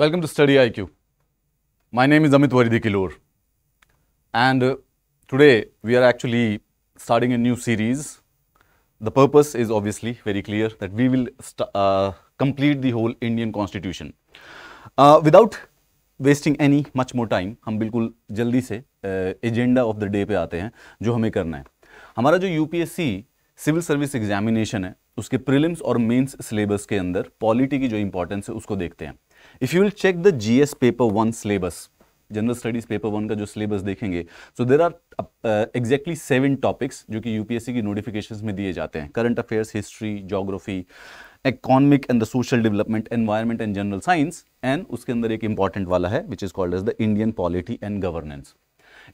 Welcome to Study IQ. My name is Amit Varidi Kilor. And uh, today we are actually starting a new series. The purpose is obviously very clear that we will uh, complete the whole Indian constitution. Uh, without wasting any much more time हम बिल्कुल जल्दी से agenda of the day पे आते हैं जो हमें करना है हमारा जो यूपीएससी सिविल सर्विस एग्जामिनेशन है उसके प्रिलिम्स और मेंस सिलेबस के अंदर पॉलिटी की जो इंपॉर्टेंस है उसको देखते हैं if you will check the GS paper one syllabus general studies paper one का जो सिलेबस देखेंगे so there are exactly seven topics जो कि यूपीएससी की नोटिफिकेशन में दिए जाते हैं current affairs history geography economic and the social development environment and general science and उसके अंदर एक इंपॉर्टेंट वाला है which is called as the Indian polity and governance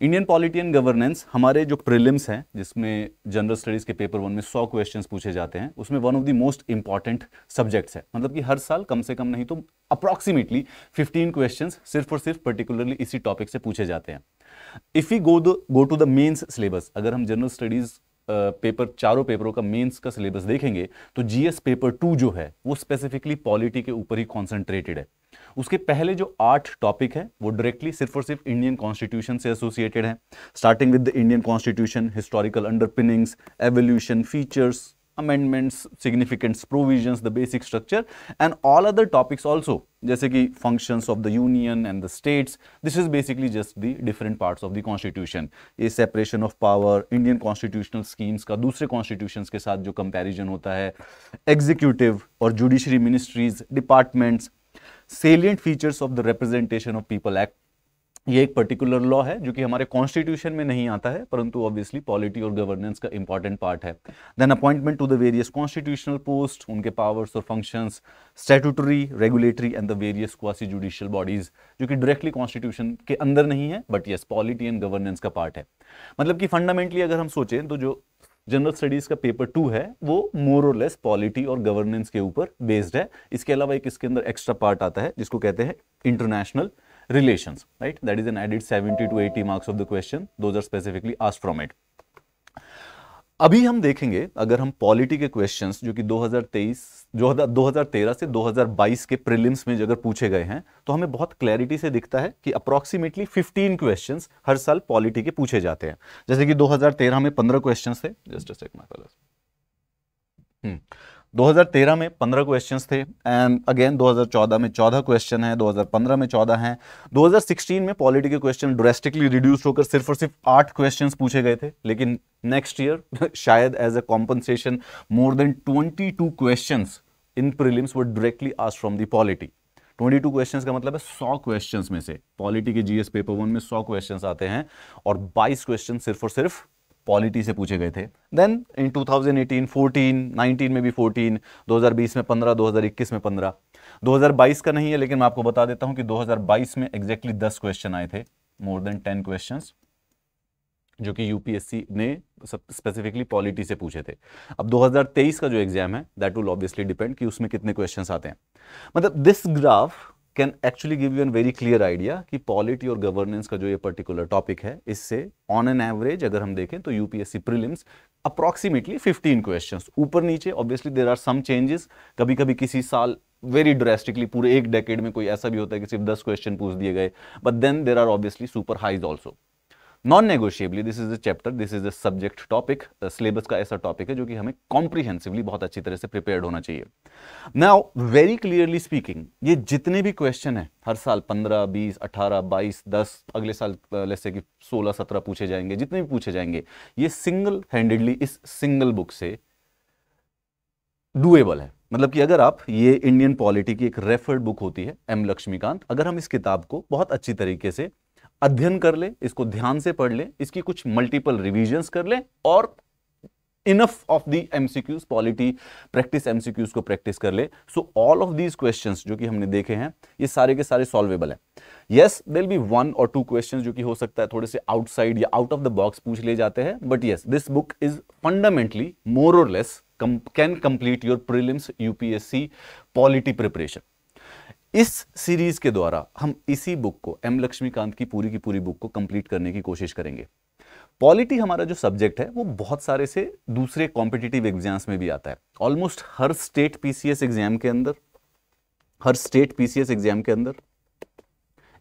Indian polity and governance हमारे जो प्रिलिम्स हैं जिसमें जनरल स्टडीज़ के पेपर वन में सौ क्वेश्चंस पूछे जाते हैं उसमें one of the most important subjects है मतलब कि हर साल कम से कम नहीं तो अप्रॉक्सीमेटली 15 क्वेश्चंस सिर्फ और सिर्फ पर्टिकुलरली इसी टॉपिक से पूछे जाते हैं if you go go to the mains syllabus अगर हम जनरल स्टडीज़ पेपर चारों पेपरों का मेंस का सिलेबस देखेंगे तो जीएस पेपर टू जो है वो स्पेसिफिकली पॉलिटी के ऊपर ही कॉन्सेंट्रेटेड है उसके पहले जो आठ टॉपिक है वो डायरेक्टली सिर्फ और सिर्फ इंडियन कॉन्स्टिट्यूशन से एसोसिएटेड है starting with the Indian constitution historical underpinnings evolution features amendments, significance, provisions, the basic structure and all other topics also, जैसे कि functions of the union and the states, this is basically just the different parts of the constitution. A separation of power, Indian constitutional schemes का दूसरे constitutions comparison executive or judiciary ministries, departments, salient features of the Representation of People Act ये एक particular law है जो कि हमारे constitution में नहीं आता है परंतु ऑब्वियसली पॉलिटी और गवर्नेंस का इंपॉर्टेंट पार्ट है then appointment to the various constitutional post उनके पावर्स और functions statutory regulatory and the various quasi judicial bodies जो कि डायरेक्टली कॉन्स्टिट्यूशन के अंदर नहीं है but yes polity and governance का पार्ट है मतलब कि फंडामेंटली अगर हम सोचें तो जो जनरल स्टडीज का पेपर टू है वो मोर और लेस पॉलिटी और गवर्नेंस के ऊपर बेस्ड है इसके अलावा एक इसके अंदर एक्स्ट्रा पार्ट आता है जिसको कहते हैं international relations, right? That is an added 70 to 80 marks of the question. Those are specifically asked from it. अभी हम देखेंगे अगर हम पॉलिटी के क्वेश्चंस जो कि 2023 जो 2013 से 2022 के प्रीलिम्स में अगर पूछे गए हैं तो हमें बहुत क्लैरिटी से दिखता है कि अप्रॉक्सीमेटली 15 क्वेश्चंस हर साल पॉलिटी के पूछे जाते हैं जैसे कि 2013 में 15 क्वेश्चंस थे जस्ट अ सेकंड हम्म 2013 में 15 क्वेश्चंस थे एंड अगेन 2014 में 14 क्वेश्चन हैं 2015 में 14 हैं 2016 में पॉलिटी के क्वेश्चन ड्रेस्टिकली रिड्यूस होकर सिर्फ और सिर्फ आठ क्वेश्चंस पूछे गए थे लेकिन नेक्स्ट ईयर शायद as a compensation more than 22 questions in prelims were directly asked from the polity 22 questions का मतलब है 100 क्वेश्चंस में से पॉलिटी के जीएस पेपर वन में 100 क्वेश्चंस आते हैं और 22 क्वेश्चन सिर्फ और सिर्फ पॉलिटी से पूछे गए थे देन इन 2018, 14, 19 में भी 14, 2020 में 15, 2021 में 15, 2022 का नहीं है लेकिन मैं आपको बता देता हूं कि 2022 में एग्जैक्टली exactly 10 क्वेश्चन आए थे मोर देन 10 क्वेश्चंस जो कि यूपीएससी ने स्पेसिफिकली पॉलिटी से पूछे थे अब 2023 का जो एग्जाम है दैट विल ऑब्वियसली डिपेंड कि उसमें कितने क्वेश्चन आते हैं मतलब this graph can actually give you an very clear idea कि पॉलिटी और गवर्नेंस का जो ये पर्टिकुलर टॉपिक है इससे ऑन एन एवरेज अगर हम देखें तो यूपीएससी प्रीलिम्स अप्रॉक्सीमेटली 15 क्वेश्चंस ऊपर नीचे obviously there are some changes कभी कभी किसी साल वेरी ड्रेस्टिकली पूरे एक डेकेड में कोई ऐसा भी होता है कि सिर्फ दस क्वेश्चन पूछ दिए गए but then there are obviously surprises also non negotiably this is the chapter this is the subject topic syllabus का ऐसा टॉपिक है जो कि हमें कॉम्प्रिहेंसिवली बहुत अच्छी तरह से प्रिपेयर होना चाहिए नाउ वेरी क्लियरली स्पीकिंग ये जितने भी क्वेश्चन है हर साल 15, 20, 18, 22, 10 अगले साल जैसे कि 16, 17 पूछे जाएंगे जितने भी पूछे जाएंगे ये सिंगल हैंडेडली इस सिंगल बुक से डुएबल है मतलब कि अगर आप ये इंडियन पॉलिटी की एक रेफर्ड बुक होती है एम लक्ष्मीकांत अगर हम इस किताब को बहुत अच्छी तरीके से अध्ययन कर ले इसको ध्यान से पढ़ ले इसकी कुछ मल्टीपल रिविजन कर ले और enough of the MCQs polity practice MCQs को प्रैक्टिस कर ले so all of these question जो कि हमने देखे हैं ये सारे के सारे सॉल्वेबल है येस देर बी वन और टू क्वेश्चन जो कि हो सकता है थोड़े से आउटसाइड या आउट ऑफ द बॉक्स पूछ ले जाते हैं but yes this book is fundamentally more और less can complete your prelims UPSC polity preparation इस सीरीज के द्वारा हम इसी बुक को एम लक्ष्मीकांत की पूरी की पूरी बुक को कंप्लीट करने की कोशिश करेंगे पॉलिटी हमारा जो सब्जेक्ट है वो बहुत सारे से दूसरे कॉम्पिटिटिव एग्जाम्स में भी आता है ऑलमोस्ट हर स्टेट पीसीएस एग्जाम के अंदर हर स्टेट पीसीएस एग्जाम के अंदर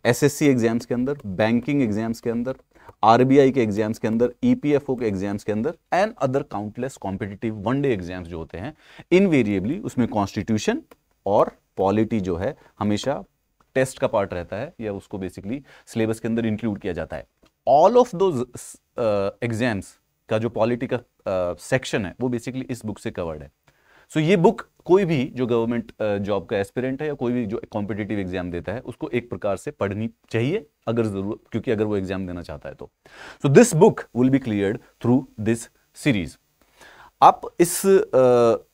एसएससी एग्जाम्स के अंदर बैंकिंग एग्जाम्स के अंदर आरबीआई के एग्जाम्स के अंदर ईपीएफओ e के एग्जाम्स के अंदर and other countless competitive one day exams जो होते हैं इनवेरिएबली उसमें कॉन्स्टिट्यूशन और पॉलिटी जो है हमेशा टेस्ट का पार्ट रहता है या उसको बेसिकली सिलेबस के अंदर इंक्लूड किया जाता है ऑल ऑफ दो एग्जाम्स का जो पॉलिटी का सेक्शन uh, है वो बेसिकली इस बुक से कवर्ड है सो so, ये बुक कोई भी जो गवर्नमेंट जॉब uh, का एस्पिरेंट है या कोई भी जो कॉम्पिटेटिव एग्जाम देता है उसको एक प्रकार से पढ़नी चाहिए अगर जरूर क्योंकि अगर वो एग्जाम देना चाहता है तो so this book will be clear through this series आप इस uh,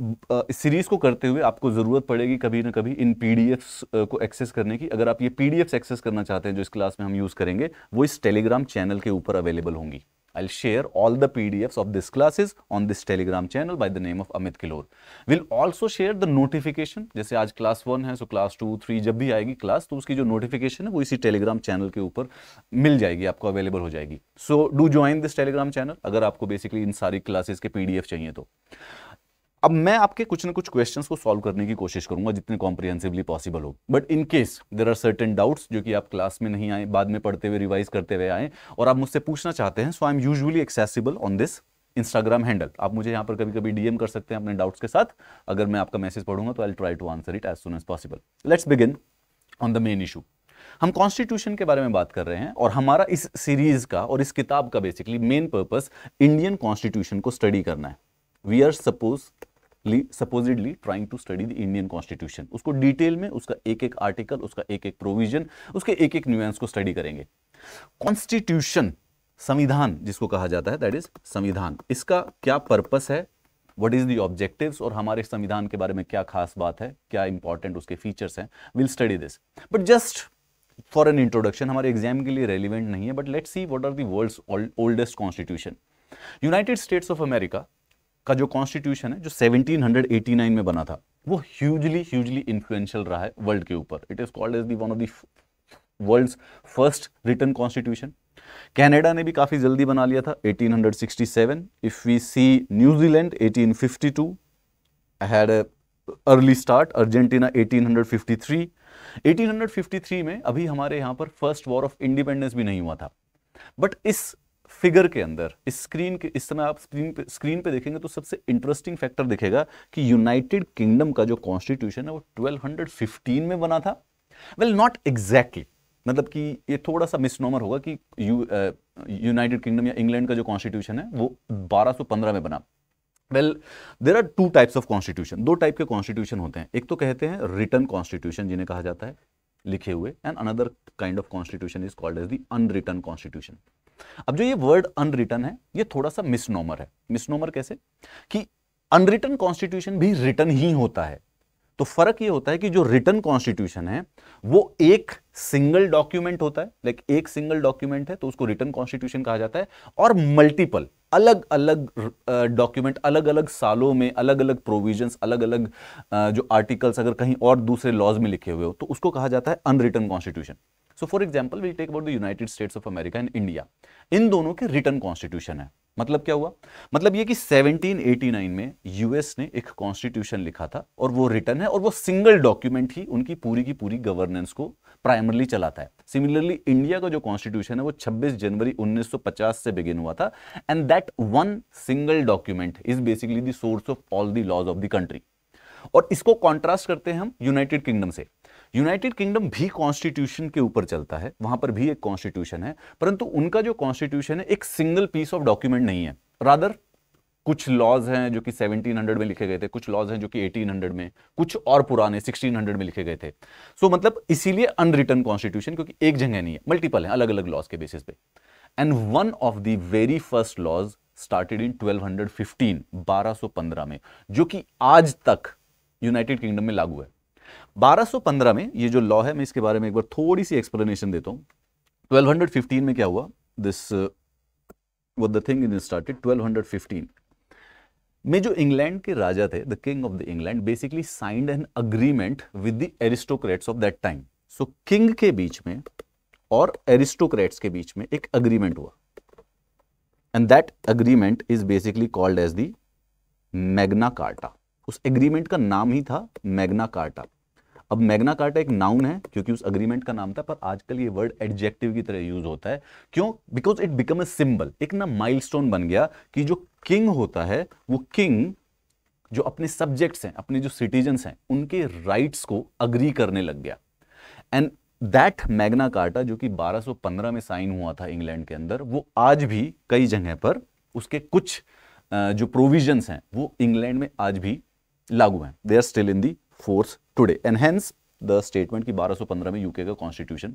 इस सीरीज़ को करते हुए आपको ज़रूरत पड़ेगी कभी ना कभी इन पी को एक्सेस करने की अगर आप ये पी एक्सेस करना चाहते हैं जो इस क्लास में हम यूज़ करेंगे वो इस टेलीग्राम चैनल के ऊपर अवेलेबल होंगी I'll share all the PDFs of this classes on this Telegram channel by the name of Amit Kilor. We'll also share the notification. जैसे आज क्लास वन है सो क्लास टू थ्री जब भी आएगी class तो उसकी जो नोटिफिकेशन है वो इसी टेलीग्राम चैनल के ऊपर मिल जाएगी आपको अवेलेबल हो जाएगी so do join this Telegram channel अगर आपको बेसिकली इन सारी क्लासेस के पीडीएफ चाहिए तो अब मैं आपके कुछ ना कुछ क्वेश्चंस को सॉल्व करने की कोशिश करूंगा जितने कॉम्प्रिहेंसिवली पॉसिबल हो but in case there are certain doubts जो कि आप क्लास में नहीं आए बाद में पढ़ते हुए रिवाइज करते हुए आए और आप मुझसे पूछना चाहते हैं so I am usually accessible on this Instagram handle आप मुझे यहाँ पर कभी कभी डीएम कर सकते हैं अपने डाउट्स के साथ अगर मैं आपका मैसेज पढ़ूंगा तो I try to answer it as soon as possible let's begin on the main issue हम कॉन्स्टिट्यूशन के बारे में बात कर रहे हैं और हमारा इस सीरीज का और इस किताब का basically main purpose Indian constitution को स्टडी करना है we are suppose supposedly trying to study the Indian constitution उसको डिटेल में उसका एक एक आर्टिकल उसका एक एक प्रोविजन उसके एक एक न्यूएंस को स्टडी करेंगे कॉन्स्टिट्यूशन संविधान जिसको कहा जाता है दैट इज संविधान इसका क्या पर्पस है वट इज़ दी ऑब्जेक्टिव्स और हमारे संविधान के बारे में क्या खास बात है क्या इंपॉर्टेंट उसके फीचर्स हैं will study this but just for an introduction हमारे एग्जाम के लिए रेलिवेंट नहीं है but let see what are the world's oldest constitution United States of America का जो कॉन्स्टिट्यूशन है जो 1789 में बना था वो ह्यूजली ह्यूजली इन्फ्लुएंशियल रहा है वर्ल्ड के ऊपर it is called as the one of the world first written constitution Canada ने भी काफ़ी जल्दी बना लिया था 1867 इफ वी सी न्यूजीलैंड 1852 हैड अर्ली स्टार्ट अर्जेंटीना 1853 1853 में अभी हमारे यहाँ पर फर्स्ट वॉर ऑफ इंडिपेंडेंस भी नहीं हुआ था बट इस फिगर के अंदर स्क्रीन के इस समय आप स्क्रीन पे स्क्रीन पे देखेंगे तो सबसे इंटरेस्टिंग फैक्टर दिखेगा कि यूनाइटेड किंगडम का जो कॉन्स्टिट्यूशन है वो 1215 में बना था वेल नॉट एग्जैक्टली मतलब कि ये थोड़ा सा मिसनोमर होगा कि यूनाइटेड किंगडम या इंग्लैंड का जो कॉन्स्टिट्यूशन है वो 1215 में बना well there are two types of constitution दो टाइप के कॉन्स्टिट्यूशन होते हैं एक तो कहते हैं रिटर्न कॉन्स्टिट्यूशन जिन्हें कहा जाता है लिखे हुए and another kind of constitution is called as the unwritten constitution अब जो ये वर्ड अनरिटन है ये थोड़ा सा मिसनोमर है मिसनोमर कैसे कि अनरिटन कॉन्स्टिट्यूशन भी रिटर्न ही होता है तो फर्क ये होता है कि जो रिटर्न कॉन्स्टिट्यूशन है वो एक सिंगल डॉक्यूमेंट होता है लाइक एक सिंगल डॉक्यूमेंट है तो उसको रिटर्न कॉन्स्टिट्यूशन कहा जाता है और मल्टीपल अलग अलग डॉक्यूमेंट अलग अलग सालों में अलग अलग प्रोविजंस अलग अलग जो आर्टिकल्स अगर कहीं और दूसरे लॉज में लिखे हुए हो तो उसको कहा जाता है unwritten constitution so for example will take about the United States of America and India इन दोनों के रिटर्न कॉन्स्टिट्यूशन है मतलब क्या हुआ मतलब ये कि 1789 में यूएस ने एक कॉन्स्टिट्यूशन लिखा था और वो रिटर्न है और वो सिंगल डॉक्यूमेंट ही उनकी पूरी की पूरी गवर्नेंस को प्राइमरली चलाता है सिमिलरली इंडिया का जो कॉन्स्टिट्यूशन है वो 26 जनवरी 1950 से बिगिन हुआ था and that one single document is basically the source of all the laws of the country और इसको कॉन्ट्रास्ट करते हैं हम यूनाइटेड किंगडम से यूनाइटेड किंगडम भी कॉन्स्टिट्यूशन के ऊपर चलता है वहां पर भी एक कॉन्स्टिट्यूशन है परंतु उनका जो कॉन्स्टिट्यूशन है एक सिंगल पीस ऑफ डॉक्यूमेंट नहीं है रादर कुछ लॉज हैं जो कि 1700 में लिखे गए थे कुछ लॉज हैं जो कि 1800 में कुछ और पुराने 1600 में लिखे गए थे सो so, मतलब इसीलिए अनरिटर्न कॉन्स्टिट्यूशन क्योंकि एक जगह नहीं है मल्टीपल है अलग अलग लॉज के बेसिस पे and one of the very first laws started in 1215 1215 में जो कि आज तक यूनाइटेड किंगडम में लागू है 1215 में ये जो लॉ है मैं इसके बारे में एक बार थोड़ी सी एक्सप्लेनेशन देता हूँ 1215 में क्या हुआ this the thing is started 1215 में जो इंग्लैंड के राजा थे the king of the England basically signed an agreement with the aristocrats of that time so king के बीच में और एरिस्टोक्रेट्स के बीच में एक अग्रीमेंट हुआ and that agreement is basically called as the Magna Carta उस एग्रीमेंट का नाम ही था मैग्ना कार्टा अब मैग्ना कार्टा एक नाउन है क्योंकि उस अग्रीमेंट का नाम था पर आजकल ये वर्ड एडजेक्टिव की तरह यूज होता है क्यों because it become a symbol एक ना माइलस्टोन बन गया कि जो किंग होता है वो किंग जो अपने सब्जेक्ट्स हैं अपने जो सिटीजन हैं उनके राइट्स को अग्री करने लग गया एंड दैट मैग्ना कार्टा जो कि 1215 में साइन हुआ था इंग्लैंड के अंदर वो आज भी कई जगह पर उसके कुछ जो प्रोविजंस हैं वो इंग्लैंड में आज भी लागू हैं they are still in the force today and hence the statement कि 1215 में यूके का कॉन्स्टिट्यूशन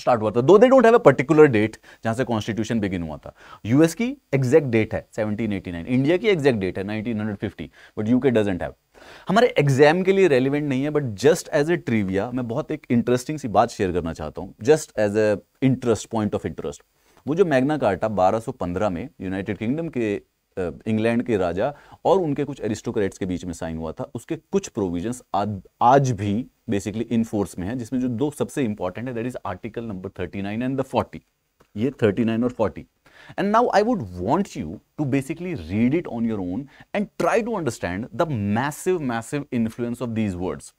स्टार्ट हुआ था though they don't have a particular date जहां से कॉन्स्टिट्यूशन बिगिन हुआ था यूएस की एग्जैक्ट डेट है 1789 इंडिया की एग्जैक्ट डेट है 1950 बट यूके डजेंट हैव हमारे एग्जाम के लिए रेलिवेंट नहीं है but just as a trivia मैं बहुत एक इंटरेस्टिंग सी बात शेयर करना चाहता हूँ just as a interest point of interest वो जो मैग्ना कार्टा 1215 में यूनाइटेड किंगडम के इंग्लैंड के राजा और उनके कुछ एरिस्टोक्रेट्स के बीच में साइन हुआ था उसके कुछ प्रोविजंस आज आज भी बेसिकली इन फोर्स में है जिसमें जो दो सबसे इंपॉर्टेंट है that is article number thirty nine and the forty ये थर्टी नाइन और forty and now I would want you to basically read it on your own and try to understand the massive massive influence of these words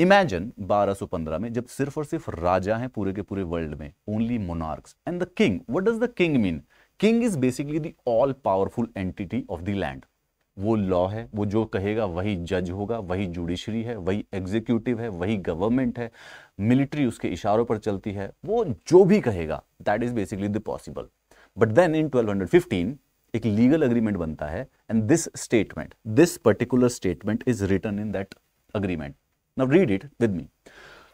imagine 1215 में जब सिर्फ और सिर्फ राजा हैं पूरे के पूरे वर्ल्ड में only monarchs and the king what does the king mean king is basically the all powerful entity of the land वो लॉ है वो जो कहेगा वही जज होगा वही जुडिशरी है वही एग्जीक्यूटिव है वही गवर्नमेंट है मिलिट्री उसके इशारों पर चलती है वो जो भी कहेगा that is basically the possible but then in 1215 एक लीगल अग्रीमेंट बनता है and this statement this particular statement is written in that agreement now read it with me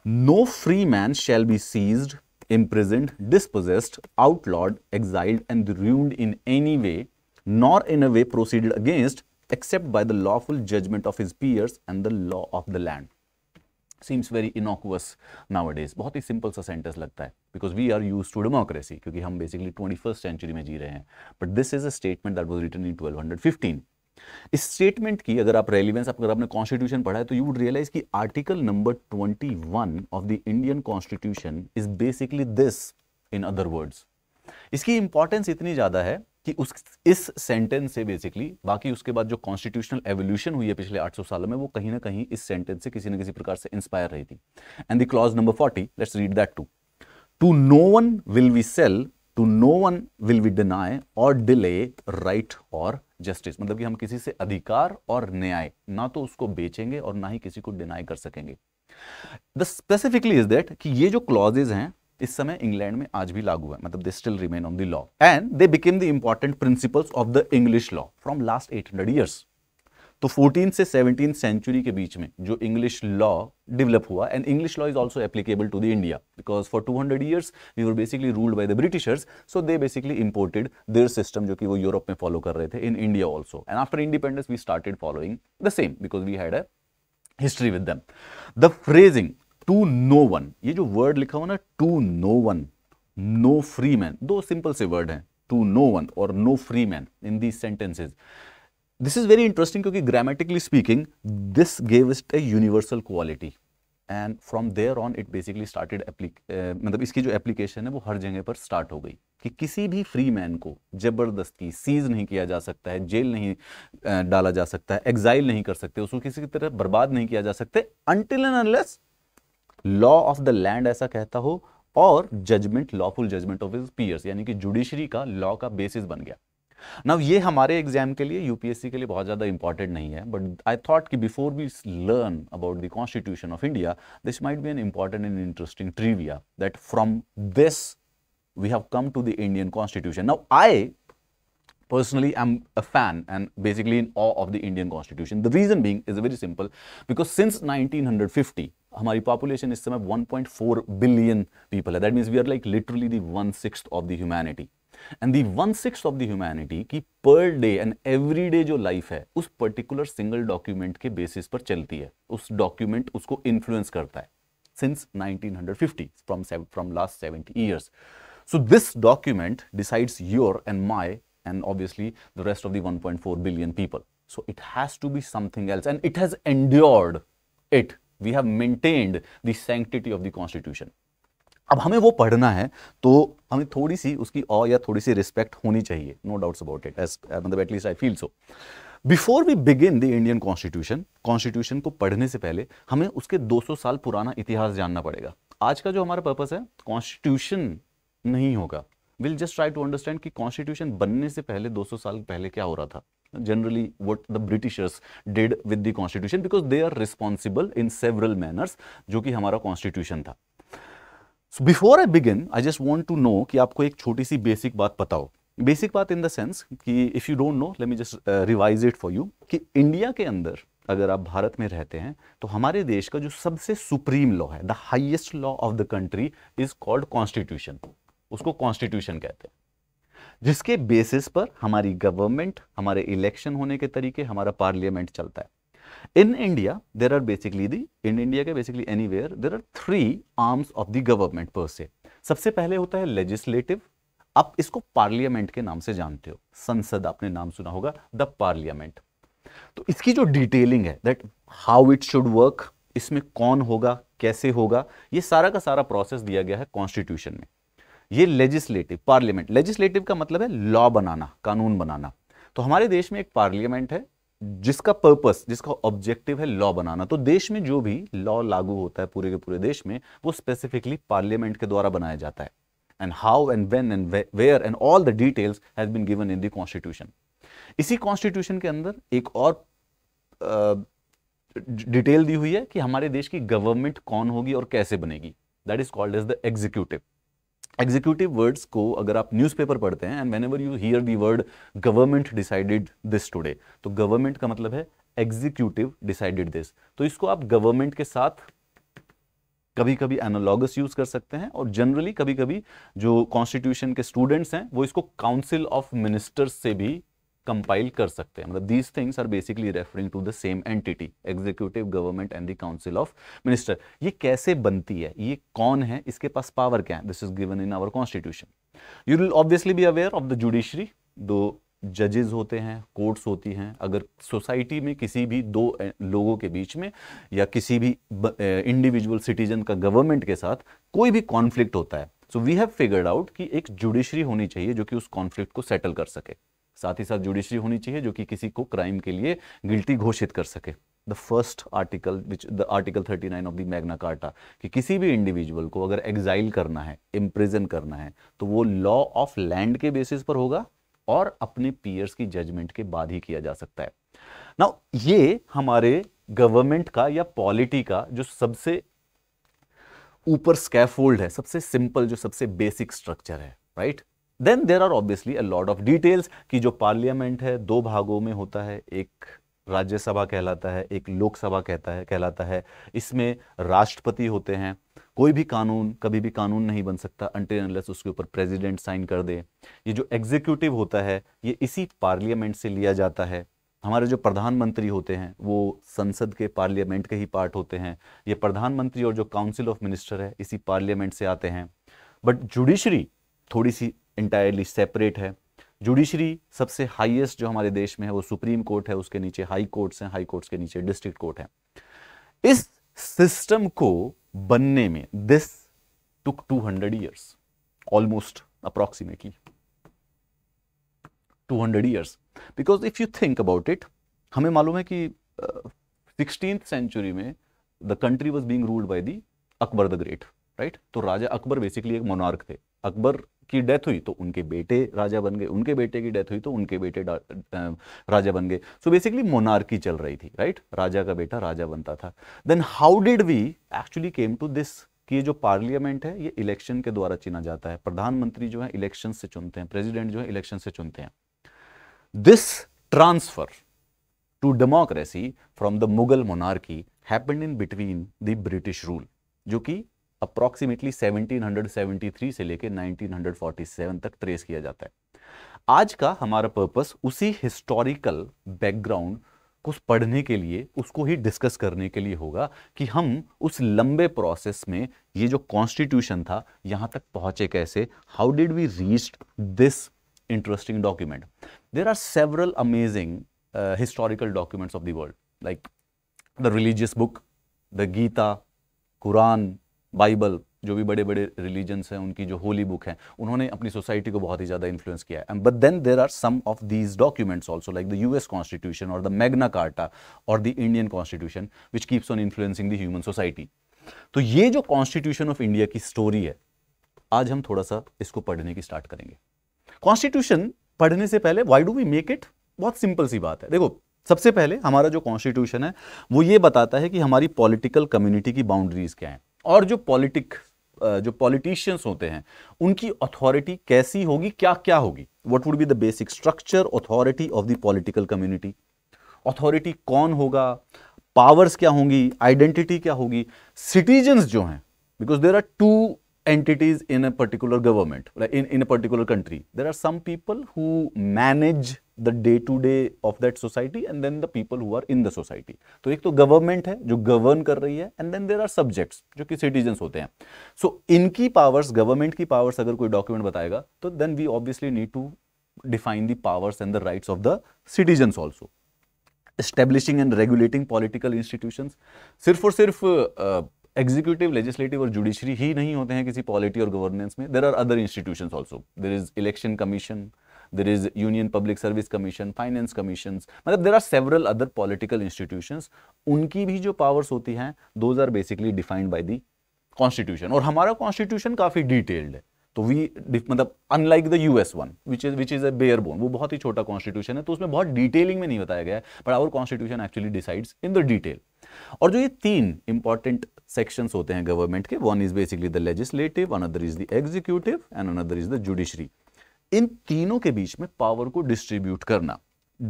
no free man shall be seized imprisoned, dispossessed, outlawed, exiled, and ruined in any way, nor in a way proceeded against, except by the lawful judgment of his peers and the law of the land. seems very innocuous nowadays बहुत ही simple सा sentence लगता है because we are used to democracy. क्योंकि हम basically 21st century में जी रहे हैं But this is a statement that was written in 1215 इस स्टेटमेंट की अगर आप रेलिवेंस अगर आपने कॉन्स्टिट्यूशन पढ़ा है तो यू वुड रियलाइज कि article number 21 of the Indian constitution is basically this in other words इसकी इंपॉर्टेंस इतनी ज़्यादा है कि उस इस सेंटेंस से बेसिकली बाकी उसके बाद जो कॉन्स्टिट्यूशनल एवोल्यूशन हुई है पिछले 800 सालों में वो कहीं ना कहीं इस सेंटेंस से किसी ना किसी प्रकार से इंस्पायर रही थी and the clause number 40 let's read that to to no one will we sell to no one will we deny और डिले राइट और जस्टिस मतलब कि हम किसी से अधिकार और न्याय ना तो उसको बेचेंगे और ना ही किसी को डिनाई कर सकेंगे द स्पेसिफिकली इज दैट कि ये जो क्लॉजेज हैं इस समय इंग्लैंड में आज भी लागू है मतलब they still remain on the law and they became the important principles of the English law from last 800 hundred years तो फोर्टीन से सेवनटीन सेंचुरी के बीच में जो इंग्लिश लॉ डेवलप हुआ and English law is also applicable to the India because for hundred years we were basically ruled by the Britishers so they basically imported their system जो कि वो Europe में follow कर रहे थे in India also and after independence we started following the same because we had a history with them the phrasing to no one ये जो word लिखा हुआ ना to no one no free man दो simple से word हैं to no one और no free man in these sentences this is very interesting क्योंकि grammatically speaking this gave us a universal quality and from there on it basically started मतलब इसकी जो application है वो हर जगह पर स्टार्ट हो गई कि किसी भी फ्री मैन को जबरदस्ती सीज नहीं किया जा सकता है जेल नहीं uh, डाला जा सकता है एग्जाइल नहीं कर सकते उसको किसी की तरह बर्बाद नहीं किया जा सकते until and unless law of the land ऐसा कहता हो और judgment lawful judgment of is peers यानी कि जुडिशरी का लॉ का बेसिस बन गया नाउ ये हमारे एग्जाम के लिए यूपीएससी के लिए बहुत ज़्यादा इंपॉर्टेंट नहीं है बट आई थॉट कि before we learn about the constitution of India this might be an important and interesting trivia that from this we have come to the Indian constitution now I personally am a fan and basically in awe of the Indian constitution. The reason being is very simple because since 1950, हमारी population इस समय 1.4 billion people है. That means we are like literally the one sixth of the humanity. And the one sixth of the humanity, humanity per day and every day, every day जो life है उस particular single document के basis This document है उस document उसको 1950 from from last 70 years so this document decides your and my and obviously the rest of the 1.4 billion people so it has to be something else and it has endured it we have maintained the sanctity of the constitution अब हमें वो पढ़ना है तो हमें थोड़ी सी उसकी और या थोड़ी सी रिस्पेक्ट होनी चाहिए no doubts about it as मतलब at least I feel so before we begin the Indian constitution constitution को पढ़ने से पहले हमें उसके 200 साल पुराना इतिहास जानना पड़ेगा आज का जो हमारा पर्पस है कॉन्स्टिट्यूशन नहीं होगा will just try to understand कि कॉन्स्टिट्यूशन बनने से पहले 200 साल पहले क्या हो रहा था generally what the Britishers did with the constitution because they are responsible in several manners जो कि हमारा कॉन्स्टिट्यूशन था so before I begin I just want to know कि आपको एक छोटी सी बेसिक बात पता हो बेसिक बात इन द सेंस कि if you don't know let me just revise it for you कि इंडिया के अंदर अगर आप भारत में रहते हैं तो हमारे देश का जो सबसे सुप्रीम लॉ है the highest law of the country is called constitution उसको कॉन्स्टिट्यूशन कहते हैं जिसके बेसिस पर हमारी गवर्नमेंट हमारे इलेक्शन होने के तरीके हमारा पार्लियामेंट चलता है In India, there are basically the, in India ke basically anywhere, there are three arms of the government per se. sabse pehle hota hai legislative, आप इसको पार्लियामेंट के नाम से जानते हो संसद आपने नाम सुना होगा द पार्लियामेंट तो इसकी जो डिटेलिंग है that how it should work इसमें कौन होगा कैसे होगा ये सारा का सारा प्रोसेस दिया गया है कॉन्स्टिट्यूशन में ये लेजिस्लेटिव पार्लियामेंट लेजिस्लेटिव का मतलब है लॉ बनाना कानून बनाना तो हमारे देश में एक पार्लियामेंट है जिसका पर्पस जिसका ऑब्जेक्टिव है लॉ बनाना तो देश में जो भी लॉ लागू होता है पूरे के पूरे देश में वो स्पेसिफिकली पार्लियामेंट के द्वारा बनाया जाता है and how and when and where and all the details has been given in the constitution इसी कॉन्स्टिट्यूशन के अंदर एक और डिटेल uh, दी हुई है कि हमारे देश की गवर्नमेंट कौन होगी और कैसे बनेगी that is called as the executive executive words को अगर आप न्यूज़पेपर पढ़ते हैं and whenever you hear the word government decided this today तो गवर्नमेंट का मतलब है एग्जीक्यूटिव डिसाइडेड दिस तो इसको आप गवर्नमेंट के साथ कभी कभी एनालॉगस यूज कर सकते हैं और जनरली कभी कभी जो कॉन्स्टिट्यूशन के स्टूडेंट्स हैं वो इसको काउंसिल ऑफ मिनिस्टर्स से भी कंपाइल कर सकते हैं मतलब these things are basically referring to the same entity executive government and the council of minister ये कैसे बनती है ये कौन है इसके पास पावर क्या है this is given in our constitution you will obviously be aware of the judiciary दो जजेस होते हैं कोर्ट्स होती हैं अगर सोसाइटी में किसी भी दो लोगों के बीच में या किसी भी इंडिविजुअल सिटीजन का गवर्नमेंट के साथ कोई भी कॉन्फ्लिक्ट होता है so we have figured out कि एक जुडिशरी होनी चाहिए जो कि उस कॉन्फ्लिक्ट को सेटल कर सके साथ ही साथ जुडिशरी होनी चाहिए जो कि किसी को क्राइम के लिए गिल्टी घोषित कर सके the first article which the article nine of the Magna Carta कि किसी भी इंडिविजुअल को अगर एग्जाइल करना है इम्प्रिजन करना है तो वो लॉ ऑफ लैंड के बेसिस पर होगा और अपने पीयर्स की जजमेंट के बाद ही किया जा सकता है ना ये हमारे गवर्नमेंट का या पॉलिटी का जो सबसे ऊपर स्कैफोल्ड है सबसे सिंपल जो सबसे बेसिक स्ट्रक्चर है right right? Then there are obviously a lot of details कि जो पार्लियामेंट है दो भागों में होता है एक राज्यसभा कहलाता है एक लोकसभा कहता है कहलाता है इसमें राष्ट्रपति होते हैं कोई भी कानून कभी भी कानून नहीं बन सकता अनलेस उसके ऊपर प्रेसिडेंट साइन कर दे ये जो एग्जीक्यूटिव होता है ये इसी पार्लियामेंट से लिया जाता है हमारे जो प्रधानमंत्री होते हैं वो संसद के पार्लियामेंट के ही पार्ट होते हैं ये प्रधानमंत्री और जो काउंसिल ऑफ मिनिस्टर है इसी पार्लियामेंट से आते हैं बट जुडिशरी थोड़ी सी इंटायरली सेपरेट है जुडिशरी सबसे हाईएस्ट जो हमारे देश में है वो सुप्रीम कोर्ट है उसके नीचे हाई कोर्ट्स हैं हाई कोर्ट्स के नीचे डिस्ट्रिक्ट कोर्ट है इस सिस्टम को बनने में this took 200 years almost approximately 200 years because if you think about it हमें मालूम है कि सिक्सटीन uh, सेंचुरी में the country was being ruled by the Akbar the great right तो राजा अकबर बेसिकली एक मोनार्क थे अकबर की डेथ हुई तो उनके बेटे राजा बन गए उनके बेटे की डेथ हुई तो उनके बेटे राजा बन गए सो बेसिकली मोनार्की चल रही थी राइट right? राजा का बेटा राजा बनता था then how did we actually came to this कि ये जो पार्लियामेंट है ये इलेक्शन के द्वारा चुना जाता है प्रधानमंत्री जो है इलेक्शन से चुनते हैं प्रेसिडेंट जो है इलेक्शन से चुनते हैं this transfer to democracy from the Mughal monarchy happened in between the British rule जो कि अप्रॉक्सीमेटली 1773 से लेकर 1947 तक ट्रेस किया जाता है आज का हमारा पर्पस उसी हिस्टोरिकल बैकग्राउंड को पढ़ने के लिए उसको ही डिस्कस करने के लिए होगा कि हम उस लंबे प्रोसेस में ये जो कॉन्स्टिट्यूशन था यहाँ तक पहुँचे कैसे how did we reach this interesting document there are several amazing historical documents of the world like the religious book the Gita Quran Bible जो भी बड़े बड़े रिलीजन्स हैं उनकी जो होली बुक है उन्होंने अपनी सोसाइटी को बहुत ही ज़्यादा इन्फ्लुएंस किया है but then there are some of these documents also like the US constitution और द मैग्ना कार्टा और the Indian constitution which keeps on influencing the human society तो ये जो कॉन्स्टिट्यूशन ऑफ इंडिया की स्टोरी है आज हम थोड़ा सा इसको पढ़ने की स्टार्ट करेंगे कॉन्स्टिट्यूशन पढ़ने से पहले why do we make it बहुत सिंपल सी बात है देखो सबसे पहले हमारा जो कॉन्स्टिट्यूशन है वो ये बताता है कि हमारी पॉलिटिकल कम्युनिटी की बाउंड्रीज क्या हैं और जो पॉलिटिक जो पॉलिटिशियंस होते हैं उनकी अथॉरिटी कैसी होगी क्या क्या होगी what would be the basic structure authority of the political community authority कौन होगा पावर्स क्या होंगी आइडेंटिटी क्या होगी सिटीजन्स जो हैं because there are two entities in a particular government in in a particular country there are some people who manage the day to day of that society and then the people who are in the society तो एक तो government है जो govern कर रही है and then there are subjects जो कि सिटीजन होते हैं सो so, इनकी पावर्स गवर्नमेंट की पावर्स अगर कोई डॉक्यूमेंट बताएगा तो then we obviously need to define the powers and the rights of the citizen also establishing and regulating political institution सिर्फ और सिर्फ एग्जीक्यूटिव लेजिस्लेटिव और जुडिशरी ही नहीं होते हैं किसी पॉलिटी और गवर्नेंस में there are other institution also there is election commission there is Union Public Service Commission, Finance Commissions, मतलब there are several other political institutions. उनकी भी जो powers होती हैं, those are basically defined by the constitution. और हमारा constitution काफी detailed है. तो वी मतलब unlike the US one which is which is a bare bone वो बहुत ही छोटा कॉन्स्टिट्यूशन है तो उसमें बहुत डिटेलिंग में नहीं बताया गया है but our constitution actually decides in the detail और जो ये तीन इंपॉर्टेंट सेक्शंस होते हैं गवर्नमेंट के one is basically the legislative another is the executive and another is the judiciary इन तीनों के बीच में पावर को डिस्ट्रीब्यूट करना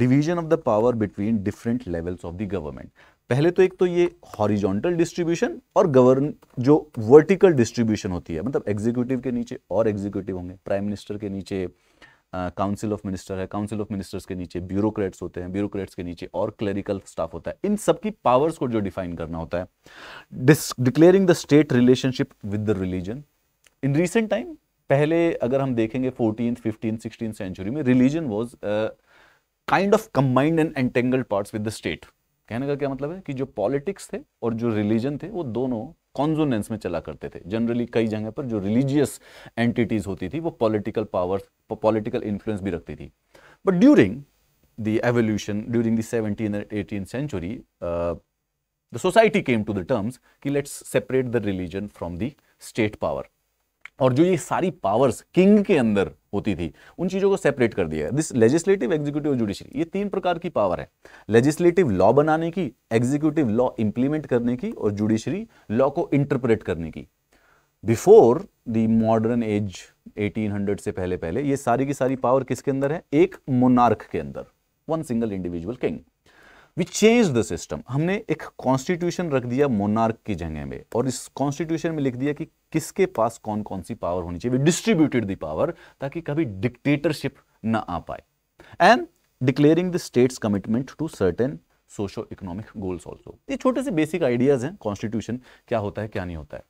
division of the power between different levels of the government पहले तो एक तो ये हॉरिजॉन्टल डिस्ट्रीब्यूशन और गवर्न जो वर्टिकल डिस्ट्रीब्यूशन होती है मतलब एग्जीक्यूटिव के नीचे और एग्जीक्यूटिव होंगे प्राइम मिनिस्टर के नीचे काउंसिल ऑफ मिनिस्टर है काउंसिल ऑफ मिनिस्टर्स के नीचे ब्यूरोक्रेट्स होते हैं ब्यूरोक्रेट्स के नीचे और क्लरिकल स्टाफ होता है इन सबकी पावर्स को जो डिफाइन करना होता है declaring the state relationship with the religion in recent time पहले अगर हम देखेंगे फोर्टीन फिफ्टीन सिक्सटीन सेंचुरी में religion was kind of combined and entangled part with the state कहने का क्या मतलब है कि जो पॉलिटिक्स थे और जो रिलीजन थे वो दोनों कॉन्जोनेंस में चला करते थे जनरली कई जगह पर जो रिलीजियस एंटिटीज होती थी वो पॉलिटिकल पावर पॉलिटिकल इन्फ्लुएंस भी रखती थी but during the evolution during the 17th and 18th century, uh, the society came to the terms, ki the separate the religion from और जो ये सारी पावर्स किंग के अंदर होती थी उन चीज़ों को सेपरेट कर दिया है दिस लेजिस्लेटिव एग्जीक्यूटिव जुडिशरी ये तीन प्रकार की पावर है लेजिस्लेटिव लॉ बनाने की एग्जीक्यूटिव लॉ इंप्लीमेंट करने की और जुडिशरी लॉ को इंटरप्रेट करने की बिफोर द मॉडर्न एज 1800 से पहले पहले ये सारी की सारी पावर किसके अंदर है एक मोनार्क के अंदर one single individual king we change the system हमने एक कॉन्स्टिट्यूशन रख दिया मोनार्क की जगह में और इस कॉन्स्टिट्यूशन में लिख दिया कि किसके पास कौन कौन सी पावर होनी चाहिए डिस्ट्रीब्यूटेड दी पावर ताकि कभी डिक्टेटरशिप ना आ पाए and declaring the state's commitment to certain socio economic goals also ये छोटे से बेसिक आइडियाज हैं कॉन्स्टिट्यूशन क्या होता है क्या नहीं होता है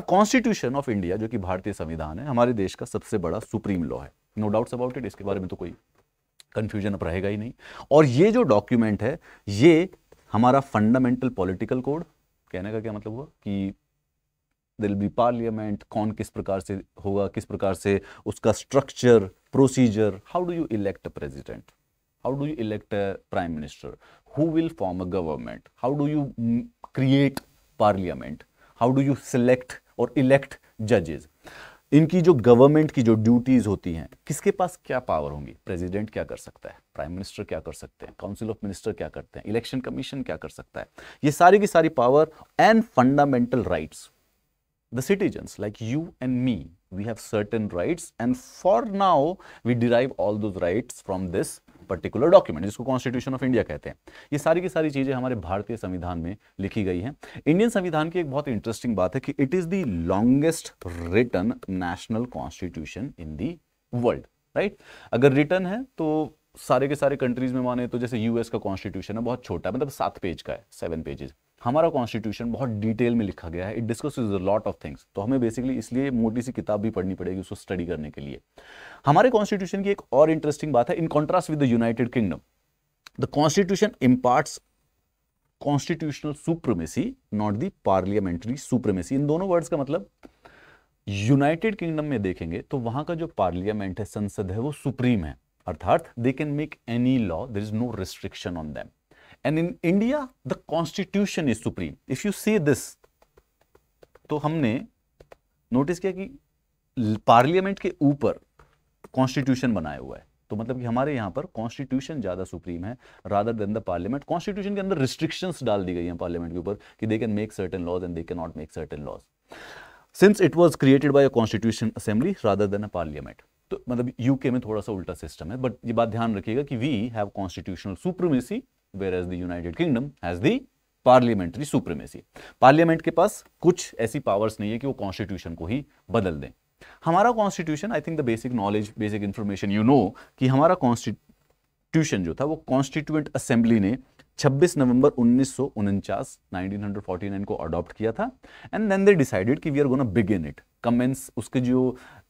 अब कॉन्स्टिट्यूशन ऑफ इंडिया जो कि भारतीय संविधान है हमारे देश का सबसे बड़ा सुप्रीम लॉ है नो डाउट अबाउट इट इसके बारे में तो कोई कंफ्यूजन अब रहेगा ही नहीं और ये जो डॉक्यूमेंट है ये हमारा फंडामेंटल पॉलिटिकल कोड कहने का क्या मतलब हुआ कि दिल बी पार्लियामेंट कौन किस प्रकार से होगा किस प्रकार से उसका structure procedure how do you elect a president how do you elect a prime minister who will form a government how do you create parliament how do you select और इलेक्ट जजेज इनकी जो गवर्नमेंट की जो duties होती हैं किसके पास क्या पावर होंगी प्रेसिडेंट क्या कर सकता है प्राइम मिनिस्टर क्या कर सकते हैं काउंसिल ऑफ मिनिस्टर क्या करते हैं इलेक्शन कमीशन क्या कर सकता है ये सारी की सारी power and fundamental rights the citizens like you and me we have certain rights and for now we derive all those rights from this particular document जिसको कॉन्स्टिट्यूशन ऑफ इंडिया कहते हैं ये सारी की सारी चीजें हमारे भारतीय संविधान में लिखी गई हैं इंडियन संविधान की एक बहुत इंटरेस्टिंग बात है कि it is the longest written national constitution in the world right अगर रिटर्न है तो सारे के सारे कंट्रीज में माने तो जैसे यूएस का कॉन्स्टिट्यूशन है बहुत छोटा मतलब सात पेज का है सेवन पेजेस हमारा कॉन्स्टिट्यूशन बहुत डिटेल में लिखा गया है it discusses a lot of things तो हमें बेसिकली इसलिए मोटी सी किताब भी पढ़नी पड़ेगी उसको स्टडी करने के लिए हमारे कॉन्स्टिट्यूशन की एक और इंटरेस्टिंग बात है in contrast with the United Kingdom the constitution imparts constitutional supremacy not the parliamentary supremacy इन दोनों वर्ड्स का मतलब यूनाइटेड किंगडम में देखेंगे तो वहां का जो पार्लियामेंट है संसद है वो सुप्रीम है अर्थात they can make any law there is no restriction on them and in India the constitution is supreme if you see this तो हमने नोटिस किया कि पार्लियामेंट के ऊपर कॉन्स्टिट्यूशन बनाया हुआ है तो मतलब कि हमारे यहां पर कॉन्स्टिट्यूशन ज़्यादा सुप्रीम है rather than the parliament constitution के अंदर रिस्ट्रिक्शंस डाल दी गई हैं पार्लियामेंट के ऊपर कि they can make certain laws and they can not make certain laws since it was created by a constitution assembly rather than a parliament तो मतलब यूके में थोड़ा सा उल्टा सिस्टम है बट ये बात ध्यान रखिएगा कि we have constitutional supremacy whereas the United Kingdom has the parliamentary supremacy parliament के पास कुछ ऐसी पावर्स नहीं है कि वो कॉन्स्टिट्यूशन को ही बदल दें हमारा constitution I think the basic knowledge basic information you know कि हमारा कॉन्स्टिट्यूशन जो था वो कॉन्स्टिट्यूएंट असेंबली ने 26 नवंबर उन्नीस 1949 को अडॉप्ट किया था एंड देन दे डिसाइडेड कि we are gonna begin it commence उसके जो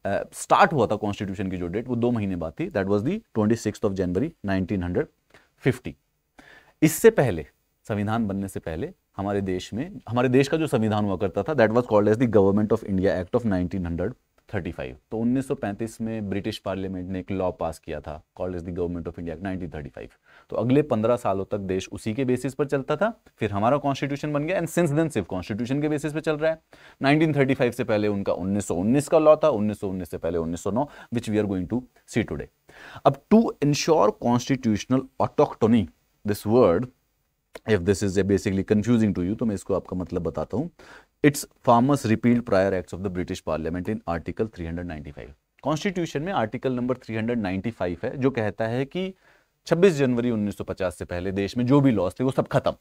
स्टार्ट uh, हुआ था कॉन्स्टिट्यूशन की जो डेट वो दो महीने बाद थी that was the 26 of January 1950 इससे पहले संविधान बनने से पहले हमारे देश में हमारे देश का जो संविधान हुआ करता था that was called as the government of India act of 1935 तो 1935 में ब्रिटिश पार्लियामेंट ने एक लॉ पास किया था called as the government of India act 1935 तो अगले 15 सालों तक देश उसी के बेसिस पर चलता था फिर हमारा कॉन्स्टिट्यूशन बन गया एंड सिंस देन सिर्फ कॉन्स्टिट्यूशन के बेसिस पर चल रहा है 1935 से पहले उनका उन्नीस का लॉ था उन्नीस से पहले उन्नीस 1909 which we are going to see today अब to ensure constitutional autochthony this word if this is basically confusing to you तो मैं इसको आपका मतलब बताता हूँ its framers repealed prior act of the British parliament in article 395 constitution में article number 395 है जो कहता है कि 26 जनवरी 1950 से पहले देश में जो भी लॉस थे वो सब खत्म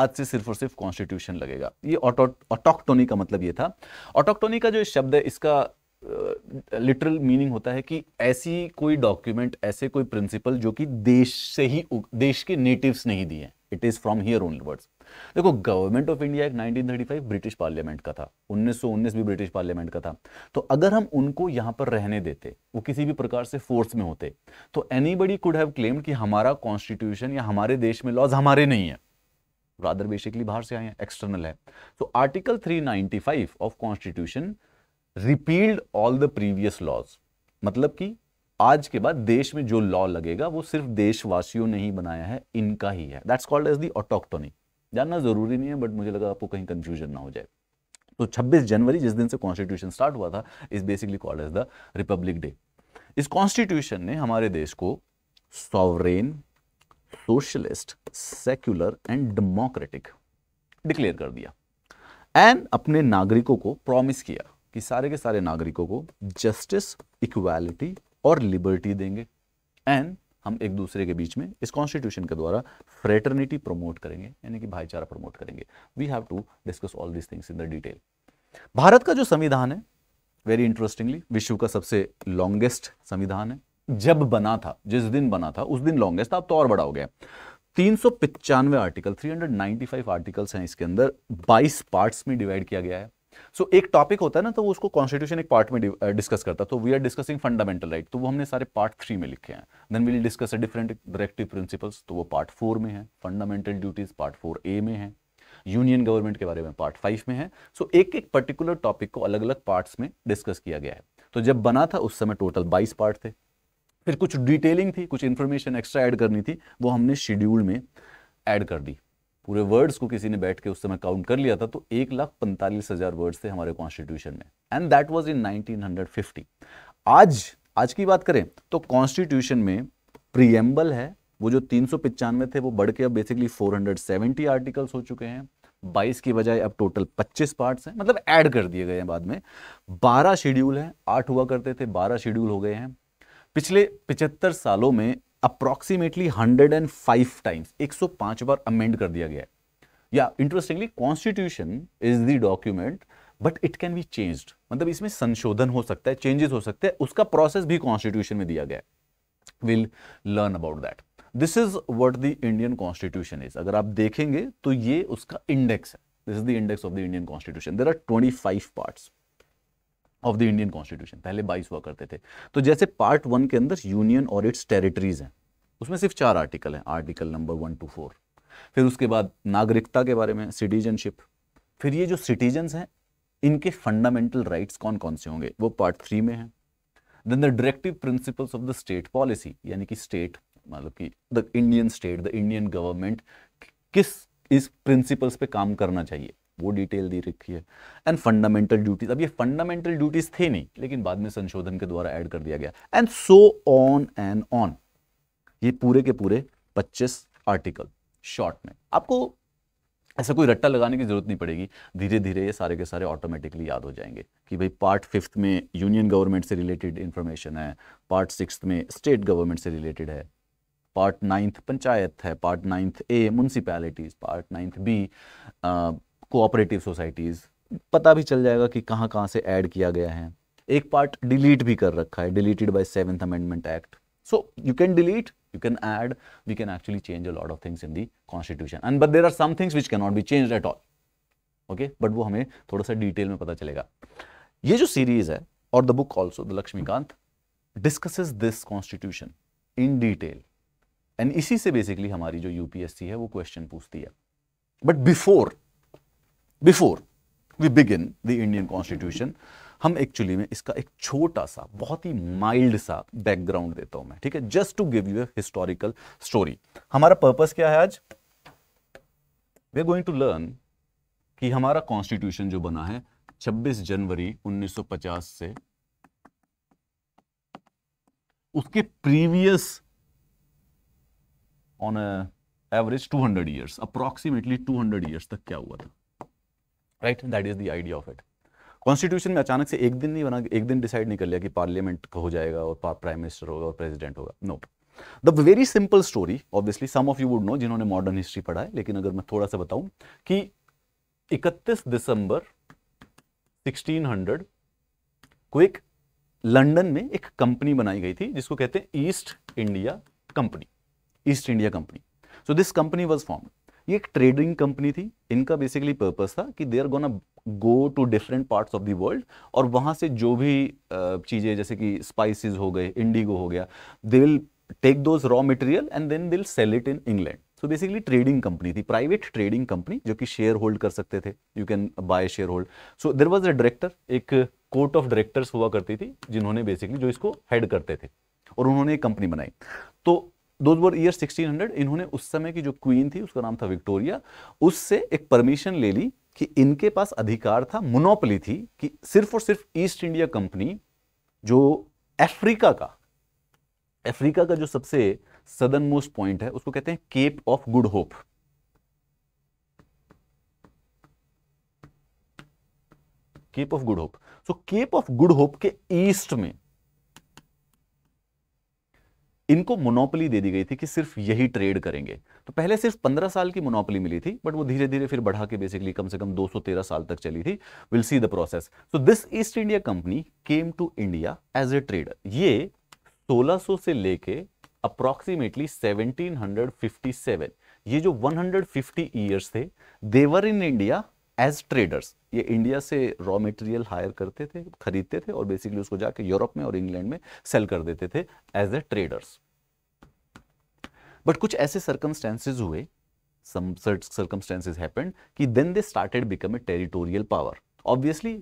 आज से सिर्फ और सिर्फ कॉन्स्टिट्यूशन लगेगा ये ऑटोक्टोनी का मतलब ये था ऑटोक्टोनी का जो शब्द है इसका लिटरल uh, मीनिंग होता है कि ऐसी कोई डॉक्यूमेंट ऐसे कोई प्रिंसिपल जो कि देश से ही देश के नेटिव्स नहीं दिए it is from here only words देखो government of India act 1935 British parliament का था 1919 भी ब्रिटिश पार्लियामेंट का था तो अगर हम उनको यहां पर रहने देते वो किसी भी प्रकार से फोर्स में होते तो एनीबडी कुड हैव क्लेम्ड कि हमारा कॉन्स्टिट्यूशन या हमारे देश में लॉज हमारे नहीं है बेसिकली बाहर से आए हैं एक्सटर्नल है तो article 395 of constitution repealed all the previous laws मतलब कि आज के बाद देश में जो लॉ लगेगा वो सिर्फ देशवासियों ने ही बनाया है इनका ही है that's called as the autochthony जानना जरूरी नहीं है बट मुझे लगा आपको कहीं कंफ्यूजन ना हो जाए तो 26 जनवरी जिस दिन से कॉन्स्टिट्यूशन स्टार्ट हुआ था is basically called as the republic day इस कॉन्स्टिट्यूशन ने हमारे देश को sovereign socialist secular and democratic declare कर दिया एंड अपने नागरिकों को प्रॉमिस किया कि सारे के सारे नागरिकों को जस्टिस इक्वालिटी और लिबर्टी देंगे एंड हम एक दूसरे के बीच में इस कॉन्स्टिट्यूशन के द्वारा फ्रेटर्निटी प्रमोट करेंगे यानी कि भाईचारा प्रमोट करेंगे we have to discuss all this things in the detail Bharat का जो संविधान है वेरी इंटरेस्टिंगली विश्व का सबसे लॉन्गेस्ट संविधान है जब बना था जिस दिन बना था उस दिन लॉन्गेस्ट अब तो और बड़ा हो गया तीन सौ पिचानवे आर्टिकल 395 आर्टिकल्स हैं इसके अंदर 22 पार्ट्स में डिवाइड किया गया है सो so, एक टॉपिक होता है ना तो वो उसको कॉन्स्टिट्यूशन एक पार्ट में डिस्कस करता है तो we are discussing fundamental right तो वो हमने सारे पार्ट थ्री में लिखे हैं then will discuss a different directive principles तो वो पार्ट फोर में है fundamental duties part four A में है यूनियन गवर्नमेंट के बारे में पार्ट फाइव में है सो so, एक एक पर्टिकुलर टॉपिक को अलग अलग पार्ट्स में डिस्कस किया गया है तो जब बना था उस समय टोटल बाईस पार्ट थे फिर कुछ डिटेलिंग थी कुछ इन्फॉर्मेशन एक्स्ट्रा ऐड करनी थी वो हमने शेड्यूल में ऐड कर दी पूरे वर्ड्स को किसी ने बैठ के उस समय काउंट कर लिया था तो एक लाख पैंतालीस हजार वर्ड्स थे हमारे कॉन्स्टिट्यूशन में एंड दैट वाज इन 1950 आज आज की बात करें तो कॉन्स्टिट्यूशन में प्रियम्बल है वो जो तीन थे वो बढ़ के अब बेसिकली 470 आर्टिकल्स हो चुके हैं 22 की बजाय अब टोटल 25 पार्ट्स हैं मतलब ऐड कर दिए गए हैं बाद में 12 शेड्यूल हैं आठ हुआ करते थे 12 शेड्यूल हो गए हैं पिछले 75 सालों में अप्रॉक्सीमेटली 105 टाइम्स 105 बार अमेंड कर दिया गया है या interestingly constitution is the document but it can be changed मतलब इसमें संशोधन हो सकता है चेंजेस हो सकते हैं उसका प्रोसेस भी कॉन्स्टिट्यूशन में दिया गया है will learn about that this is what the Indian constitution is अगर आप देखेंगे तो ये उसका इंडेक्स है this is the index of the Indian constitution there are twenty five parts of the Indian constitution पहले बाईस हुआ करते थे तो जैसे पार्ट वन के अंदर यूनियन और इट्स टेरिटरीज हैं उसमें सिर्फ चार आर्टिकल हैं article number one two four फिर उसके बाद नागरिकता के बारे में सिटीजनशिप फिर ये जो सिटीजन्स हैं इनके फंडामेंटल राइट्स कौन कौन से होंगे वो पार्ट थ्री में है then the directive principles of the state policy यानी कि स्टेट मतलब कि the Indian state the Indian government किस इस प्रिंसिपल्स पे काम करना चाहिए वो डिटेल दे रखी है एंड फंडामेंटल ड्यूटीज अब ये फंडामेंटल ड्यूटीज थे नहीं लेकिन बाद में संशोधन के द्वारा ऐड कर दिया गया and so on and on ये पूरे के पूरे 25 आर्टिकल शॉर्ट में आपको ऐसा कोई रट्टा लगाने की जरूरत नहीं पड़ेगी धीरे धीरे ये सारे के सारे ऑटोमेटिकली याद हो जाएंगे कि भाई पार्ट फिफ्थ में यूनियन गवर्नमेंट से रिलेटेड इन्फॉर्मेशन है पार्ट सिक्स में स्टेट गवर्नमेंट से रिलेटेड है पार्ट नाइन्थ पंचायत है part ninth A municipalities part ninth B cooperative societies पता भी चल जाएगा कि कहां कहाँ से ऐड किया गया है एक पार्ट डिलीट भी कर रखा है deleted by seventh amendment act so you can delete you can add we can actually change a lot of things in the constitution and but there are some things which cannot be change at all okay but वो हमें थोड़ा सा detail में पता चलेगा ये जो series है और the book also the Laxmikanth discusses this constitution in detail and इसी से बेसिकली हमारी जो यूपीएससी है वो क्वेश्चन पूछती है but before before we begin the Indian constitution हम एक्चुअली में इसका एक छोटा सा बहुत ही माइल्ड सा बैकग्राउंड देता हूं मैं ठीक है just to give you historical story हमारा पर्पस क्या है आज we are going to learn कि हमारा कॉन्स्टिट्यूशन जो बना है 26 जनवरी 1950 से उसके previous on average 200 years approximately 200 years तक क्या हुआ था right that is the idea of it constitution में अचानक से एक दिन नहीं बना एक दिन डिसाइड नहीं कर लिया कि पार्लियामेंट हो जाएगा और प्राइम मिनिस्टर होगा और प्रेसिडेंट होगा know the very simple story obviously some of you would know जिन्होंने मॉडर्न हिस्ट्री पढ़ा है लेकिन अगर मैं थोड़ा सा बताऊं कि 31 दिसंबर 1600 को एक लंदन में एक कंपनी बनाई गई थी जिसको कहते हैं East India Company East India Company so this company was formed ये एक ट्रेडिंग कंपनी थी इनका बेसिकली पर्पस था कि they are gonna go to different parts of the world और वहाँ से जो भी चीज़ें जैसे कि स्पाइसेस हो गए इंडिगो हो गया they will take those raw material and then they will sell it in England so basically trading company थी प्राइवेट ट्रेडिंग कंपनी जो कि शेयर होल्ड कर सकते थे you can buy share hold so there was a director एक court of directors हुआ करती थी जिन्होंने बेसिकली जो इसको हेड करते थे और उन्होंने एक कंपनी बनाई तो दो ईयर 1600 इन्होंने उस समय की जो क्वीन थी उसका नाम था विक्टोरिया उससे एक परमिशन ले ली कि इनके पास अधिकार था मोनोपली थी कि सिर्फ और सिर्फ ईस्ट इंडिया कंपनी जो अफ्रीका का अफ्रीका का जो सबसे सदर्न मोस्ट पॉइंट है उसको कहते हैं Cape of Good Hope Cape of Good Hope so Cape of Good Hope के ईस्ट में इनको मोनोपली दे दी गई थी कि सिर्फ यही ट्रेड करेंगे तो पहले सिर्फ 15 साल की मोनोपली मिली थी बट वो धीरे धीरे फिर बढ़ा के बेसिकली कम से कम 213 साल तक चली थी will see the process so this East India Company came to India as a trader ये 1600 से लेके अप्रोक्सीमेटली 1757 ये जो 150 इयर्स थे they were in India as traders ये इंडिया से रॉ मटेरियल हायर करते थे खरीदते थे और बेसिकली उसको जाके यूरोप में और इंग्लैंड में सेल कर देते थे एज ए ट्रेडर्स बट कुछ ऐसे सर्कमस्टेंसेज हुए some circumstances कि ऑब्वियसली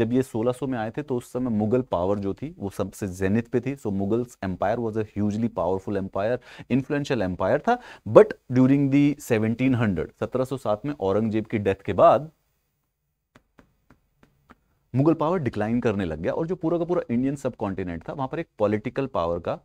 जब ये 1600 में आए थे तो उस समय मुगल पावर जो थी वो सबसे जेनिथ पे थी so Mughal empire was a hugely powerful empire influential empire था बट ड्यूरिंग दी 1700 1707 में औरंगजेब की डेथ के बाद मुगल पावर डिक्लाइन करने लग गया और जो पूरा का पूरा इंडियन सब कॉन्टिनेंट था वहां पर एक पॉलिटिकल पावर का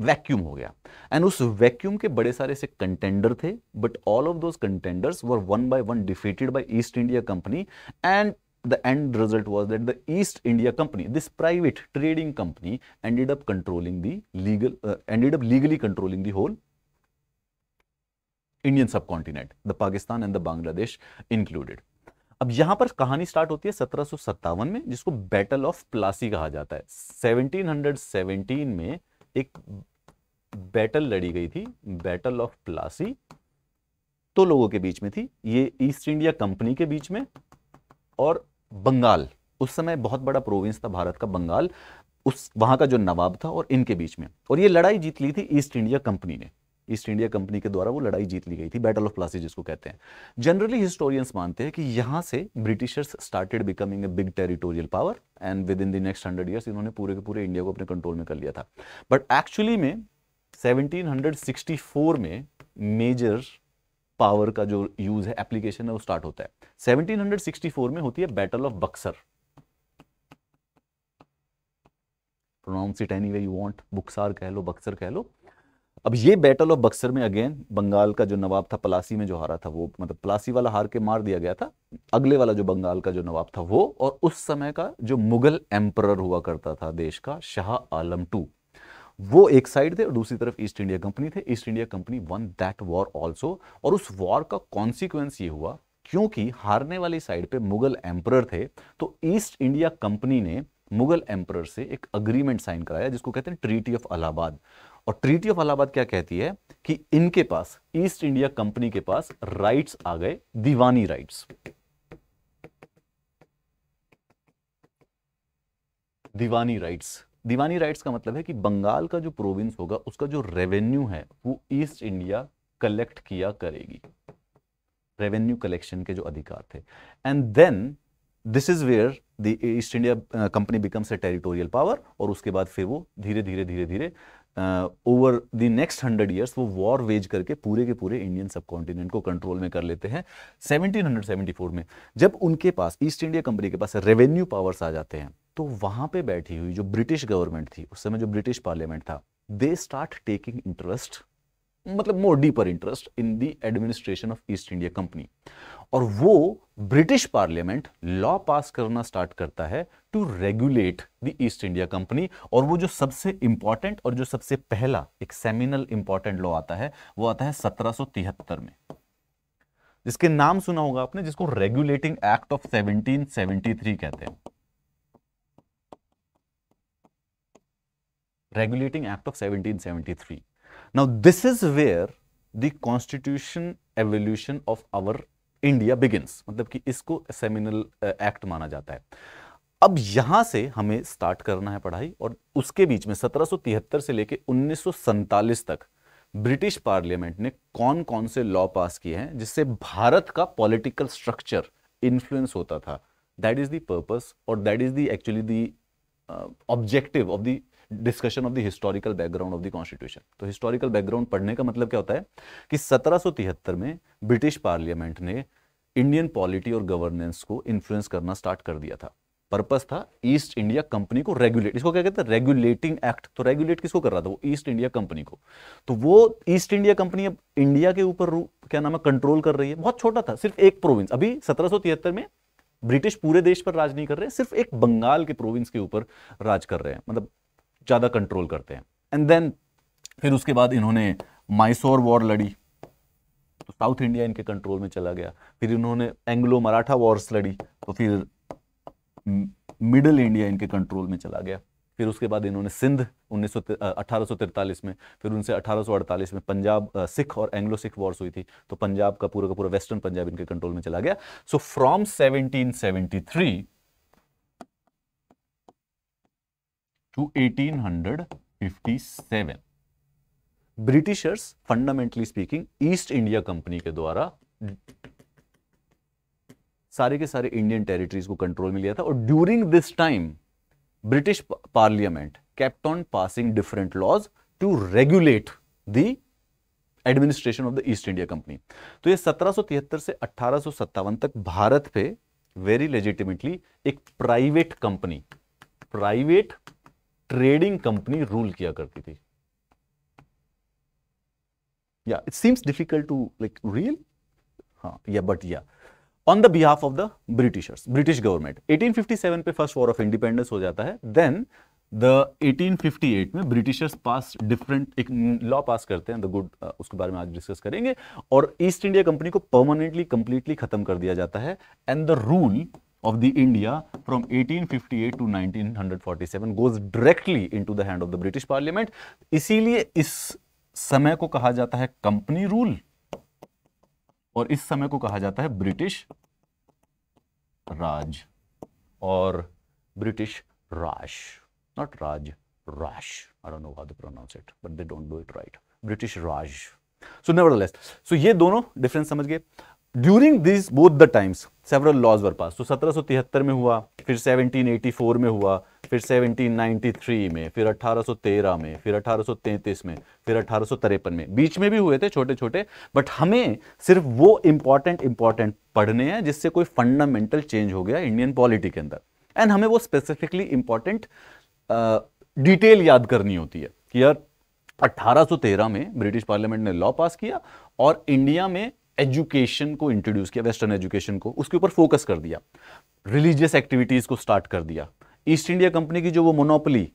वैक्यूम हो गया एंड उस वैक्यूम के बड़े सारे से कंटेंडर थे but all of those contenders were one by one defeated by East India Company and the end result was that the East India Company this private trading company ended up controlling the legal ended up legally controlling the whole Indian subcontinent the Pakistan and the Bangladesh included अब यहां पर कहानी start होती है सत्रह में जिसको battle of Plassey कहा जाता है 1717 में एक बैटल लड़ी गई थी बैटल ऑफ प्लासी तो लोगों के बीच में थी ये ईस्ट इंडिया कंपनी के बीच में और बंगाल उस समय बहुत बड़ा प्रोविंस था भारत का बंगाल उस वहां का जो नवाब था और इनके बीच में और ये लड़ाई जीत ली थी ईस्ट इंडिया कंपनी ने ईस्ट इंडिया कंपनी के द्वारा वो लड़ाई जीत ली गई थी बैटल ऑफ प्लासी जिसको कहते हैं जनरली हिस्टोरियंस मानते हैं कि यहाँ से Britishers started becoming a big territorial power and within the next hundred years इन्होंने पूरे के पूरे इंडिया को अपने कंट्रोल में कर लिया था बट एक्चुअली में 1764 में मेजर पावर का जो यूज है एप्लीकेशन है वो स्टार्ट होता है 1764 में होती है battle of Buxar pronounce it any way you want Buxar कह लो बक्सर कह लो अब ये बैटल ऑफ बक्सर में अगेन बंगाल का जो नवाब था पलासी में जो हारा था वो मतलब पलासी वाला हार के मार दिया गया था अगले वाला जो बंगाल का जो नवाब था वो और उस समय का जो मुगल एम्पर हुआ करता था देश का शाह आलम टू वो एक साइड थे और दूसरी तरफ ईस्ट इंडिया कंपनी थे East India Company won that war also और उस वॉर का कॉन्सिक्वेंस ये हुआ क्योंकि हारने वाली साइड पे मुगल एम्पर थे तो ईस्ट इंडिया कंपनी ने मुगल एम्पर से एक अग्रीमेंट साइन कराया जिसको कहते हैं ट्रीटी ऑफ अलाहाबाद और ट्रीटी ऑफ अलाहाबाद क्या कहती है कि इनके पास ईस्ट इंडिया कंपनी के पास राइट्स आ गए diwani rights diwani rights diwani rights का मतलब है कि बंगाल का जो प्रोविंस होगा उसका जो रेवेन्यू है वो ईस्ट इंडिया कलेक्ट किया करेगी रेवेन्यू कलेक्शन के जो अधिकार थे and then this is where the East India Company becomes a territorial power और उसके बाद फिर वो धीरे धीरे धीरे धीरे over the next hundred years वो वॉर वेज करके पूरे के पूरे इंडियन सब कॉन्टिनेंट को कंट्रोल में कर लेते हैं 1774 में जब उनके पास ईस्ट इंडिया कंपनी के पास रेवेन्यू पावर्स आ जाते हैं तो वहां पे बैठी हुई जो ब्रिटिश गवर्नमेंट थी उस समय जो ब्रिटिश पार्लियामेंट था दे स्टार्ट टेकिंग इंटरेस्ट मतलब more deeper interest in the administration of East India Company और वो ब्रिटिश पार्लियामेंट लॉ पास करना स्टार्ट करता है to regulate the East India Company और वो जो सबसे इंपॉर्टेंट और जो सबसे पहला एक सेमिनल इंपॉर्टेंट लॉ आता है वो आता है 1773 में जिसके नाम सुना होगा आपने जिसको रेगुलेटिंग एक्ट ऑफ 1773 कहते हैं regulating act of 1773 Now, this is where the constitution evolution of our India begins मतलब कि इसको uh, act माना जाता है अब यहां से हमें स्टार्ट करना है पढ़ाई और उसके बीच में 1773 से लेकर उन्नीस तक ब्रिटिश पार्लियामेंट ने कौन कौन से लॉ पास किए हैं जिससे भारत का पॉलिटिकल स्ट्रक्चर इन्फ्लुएंस होता था दैट इज दर्पज और that is the actually the objective of the discussion of the historical background of the constitution तो हिस्टोरिकल बैकग्राउंड पढ़ने का मतलब क्या होता है कि सत्रह में ब्रिटिश पार्लियामेंट ने इंडियन पॉलिटी और गवर्नेंस को इन्फ्लुएंस करना स्टार्ट कर दिया था पर्पस था ईस्ट इंडिया कंपनी को रेगुलेट इसको क्या कहते हैं रेगुलेटिंग एक्ट तो रेगुलेट किसको कर रहा था वो ईस्ट इंडिया कंपनी को तो वो ईस्ट इंडिया कंपनी अब इंडिया के ऊपर क्या नाम है कंट्रोल कर रही है बहुत छोटा था सिर्फ एक प्रोविंस अभी सत्रह में ब्रिटिश पूरे देश पर राज नहीं कर रहे सिर्फ एक बंगाल के प्रोविंस के ऊपर राज कर रहे हैं मतलब ज़्यादा कंट्रोल करते हैं एंड देन फिर उसके बाद इन्होंने माइसोर वॉर लड़ी तो साउथ इंडिया इनके कंट्रोल में चला गया फिर इन्होंने एंग्लो मराठा वॉर्स लड़ी तो फिर मिडिल इंडिया इनके कंट्रोल में चला गया फिर उसके बाद इन्होंने सिंध उन्नीस में फिर उनसे 1848 में पंजाब सिख और एंग्लो सिख वॉर्स हुई थी तो पंजाब का पूरा का पूरा वेस्टर्न पंजाब इनके कंट्रोल में चला गया so from 1773 fifty 1857 Britishers fundamentally speaking East India company के द्वारा सारे के सारे इंडियन टेरिटरीज को कंट्रोल में लिया था और during this time British parliament kept on passing different laws to regulate the administration of the East India company तो ये 1773 से अठारह तक भारत पे वेरी लेजिटिमेटली एक private company private trading company rule किया करती थी या it seems difficult to like real हाँ या बट या on the behalf of the Britishers British government 1857 पे फर्स्ट वॉर ऑफ इंडिपेंडेंस हो जाता है देन द 1858 में ब्रिटिशर्स पास डिफरेंट एक लॉ पास करते हैं द गुड uh, उसके बारे में आज डिस्कस करेंगे और ईस्ट इंडिया कंपनी को परमानेंटली कंप्लीटली खत्म कर दिया जाता है and the rule of the India from 1858 to 1947 goes directly into the hand of the British Parliament. इसीलिए इस समय को कहा जाता है कंपनी रूल और इस समय को कहा जाता है ब्रिटिश राज और ब्रिटिश राश नॉट राज राश I don't know how to pronounce it but they don't do it right British Raj so nevertheless so ये दोनों डिफरेंस समझ गए during this both the times several laws were pass तो सत्रह में हुआ फिर 1784 में हुआ फिर 1793 में फिर 1813 में फिर 1833 में फिर अठारह में बीच में भी हुए थे छोटे छोटे बट हमें सिर्फ वो इंपॉर्टेंट इंपॉर्टेंट पढ़ने हैं जिससे कोई फंडामेंटल चेंज हो गया इंडियन पॉलिटी के अंदर एंड हमें वो स्पेसिफिकली इंपॉर्टेंट डिटेल याद करनी होती है कि यार 1813 में ब्रिटिश पार्लियामेंट ने लॉ पास किया और इंडिया में एजुकेशन को इंट्रोड्यूस किया वेस्टर्न एजुकेशन को उसके ऊपर फोकस कर दिया रिलीजियस एक्टिविटीज़ को स्टार्ट कर दिया ईस्ट इंडिया कंपनी की जो वो मोनोपली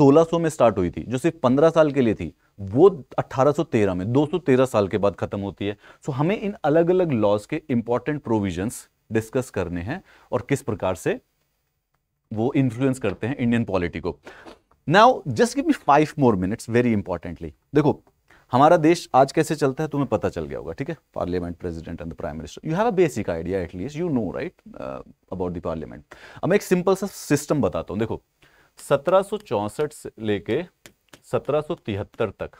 1600 में स्टार्ट हुई थी जो सिर्फ 15 साल के लिए थी वो 1813 में 213 साल के बाद खत्म होती है सो हमें इन अलग अलग लॉज के इंपॉर्टेंट प्रोविजंस डिस्कस करने हैं और किस प्रकार से वो इन्फ्लुएंस करते हैं इंडियन पॉलिटी को now just give me five more minutes very importantly देखो हमारा देश आज कैसे चलता है तुम्हें पता चल गया होगा ठीक है parliament president and the prime minister you have a basic idea at least you know right about the parliament अब मैं एक सिंपल सा सिस्टम बताता हूं देखो सत्रह से लेके सत्रह तक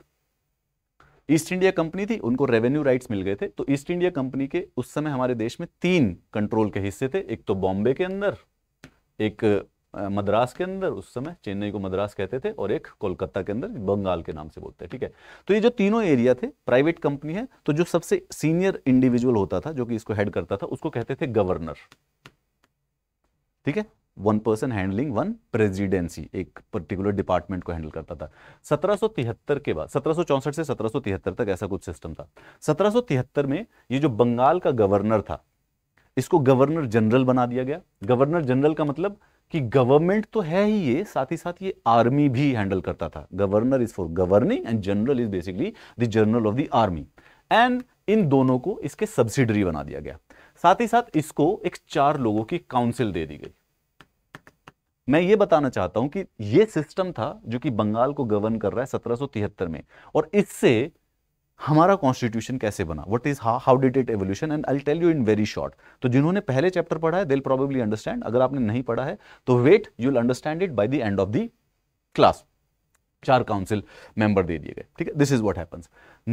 ईस्ट इंडिया कंपनी थी उनको रेवेन्यू राइट्स मिल गए थे तो ईस्ट इंडिया कंपनी के उस समय हमारे देश में तीन कंट्रोल के हिस्से थे एक तो बॉम्बे के अंदर एक मद्रास के अंदर उस समय चेन्नई को मद्रास कहते थे और एक कोलकाता के अंदर बंगाल के नाम से बोलते हैं ठीक है तो ये जो तीनों एरिया थे प्राइवेट कंपनी है तो जो सबसे सीनियर इंडिविजुअल होता था जो कि इसको हेड करता था उसको कहते थे गवर्नर ठीक है one person handling one presidency एक पर्टिकुलर डिपार्टमेंट को हैंडल करता था 1773 के बाद 1764 से 1773 तक ऐसा कुछ सिस्टम था 1773 में ये जो बंगाल का गवर्नर था इसको गवर्नर जनरल बना दिया गया गवर्नर जनरल का मतलब कि गवर्नमेंट तो है ही ये साथ ही साथ ये आर्मी भी हैंडल करता था governor is for governing and general is basically the general of the army and इन दोनों को इसके सब्सिडरी बना दिया गया साथ ही साथ इसको एक चार लोगों की काउंसिल दे दी गई मैं ये बताना चाहता हूं कि ये सिस्टम था जो कि बंगाल को गवर्न कर रहा है 1773 में और इससे हमारा कॉन्स्टिट्यूशन कैसे बना what is how did it evolution and I tell you in very short तो जिन्होंने पहले चैप्टर पढ़ा है दिल प्रॉबेबली अंडरस्टैंड अगर आपने नहीं पढ़ा है तो wait you will understand it by the end of the class चार काउंसिल मेंबर दे दिए गए ठीक है this is what happens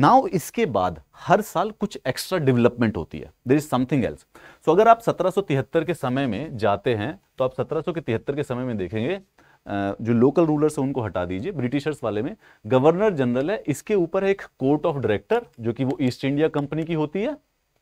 now इसके बाद हर साल कुछ एक्स्ट्रा डेवलपमेंट होती है there is something else so अगर आप 1773 के समय में जाते हैं तो आप 1773 के समय में देखेंगे जो लोकल रूलर्स हैं उनको हटा दीजिए ब्रिटिशर्स वाले में गवर्नर जनरल है इसके ऊपर एक कोर्ट ऑफ डायरेक्टर जो कि वो ईस्ट इंडिया कंपनी की होती है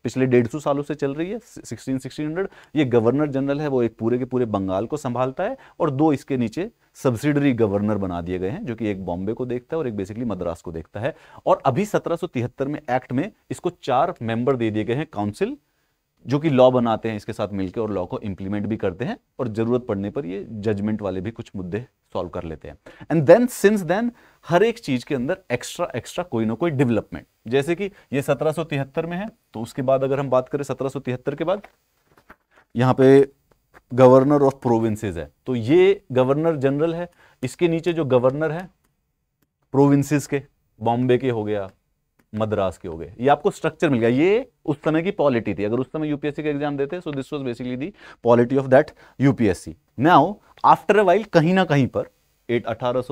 पिछले डेढ़ सौ सालों से चल रही है 16, 1600, ये गवर्नर जनरल है वो एक पूरे के पूरे बंगाल को संभालता है और दो इसके नीचे सब्सिडरी गवर्नर बना दिए गए हैं जो कि एक बॉम्बे को देखता है और एक बेसिकली मद्रास को देखता है और अभी 1773 में एक्ट में इसको चार मेंबर दे दिए गए हैं काउंसिल जो कि लॉ बनाते हैं इसके साथ मिलकर और लॉ को इंप्लीमेंट भी करते हैं और जरूरत पड़ने पर ये जजमेंट वाले भी कुछ मुद्दे सॉल्व कर लेते हैं एंड देन सिंस देन हर एक चीज के अंदर एक्स्ट्रा एक्स्ट्रा कोई ना कोई डेवलपमेंट जैसे कि ये 1773 में है तो उसके बाद अगर हम बात करें सत्रह के बाद यहाँ पे गवर्नर ऑफ प्रोविंसेज है तो ये गवर्नर जनरल है इसके नीचे जो गवर्नर है प्रोविंसेज के बॉम्बे के हो गया मद्रास के हो गए ये आपको स्ट्रक्चर मिल गया ये उस समय की पॉलिटी थी अगर उस समय यूपीएससी का एग्जाम देते so this was basically the polity of that UPSC now after a while कहीं ना कहीं पर एट अठारह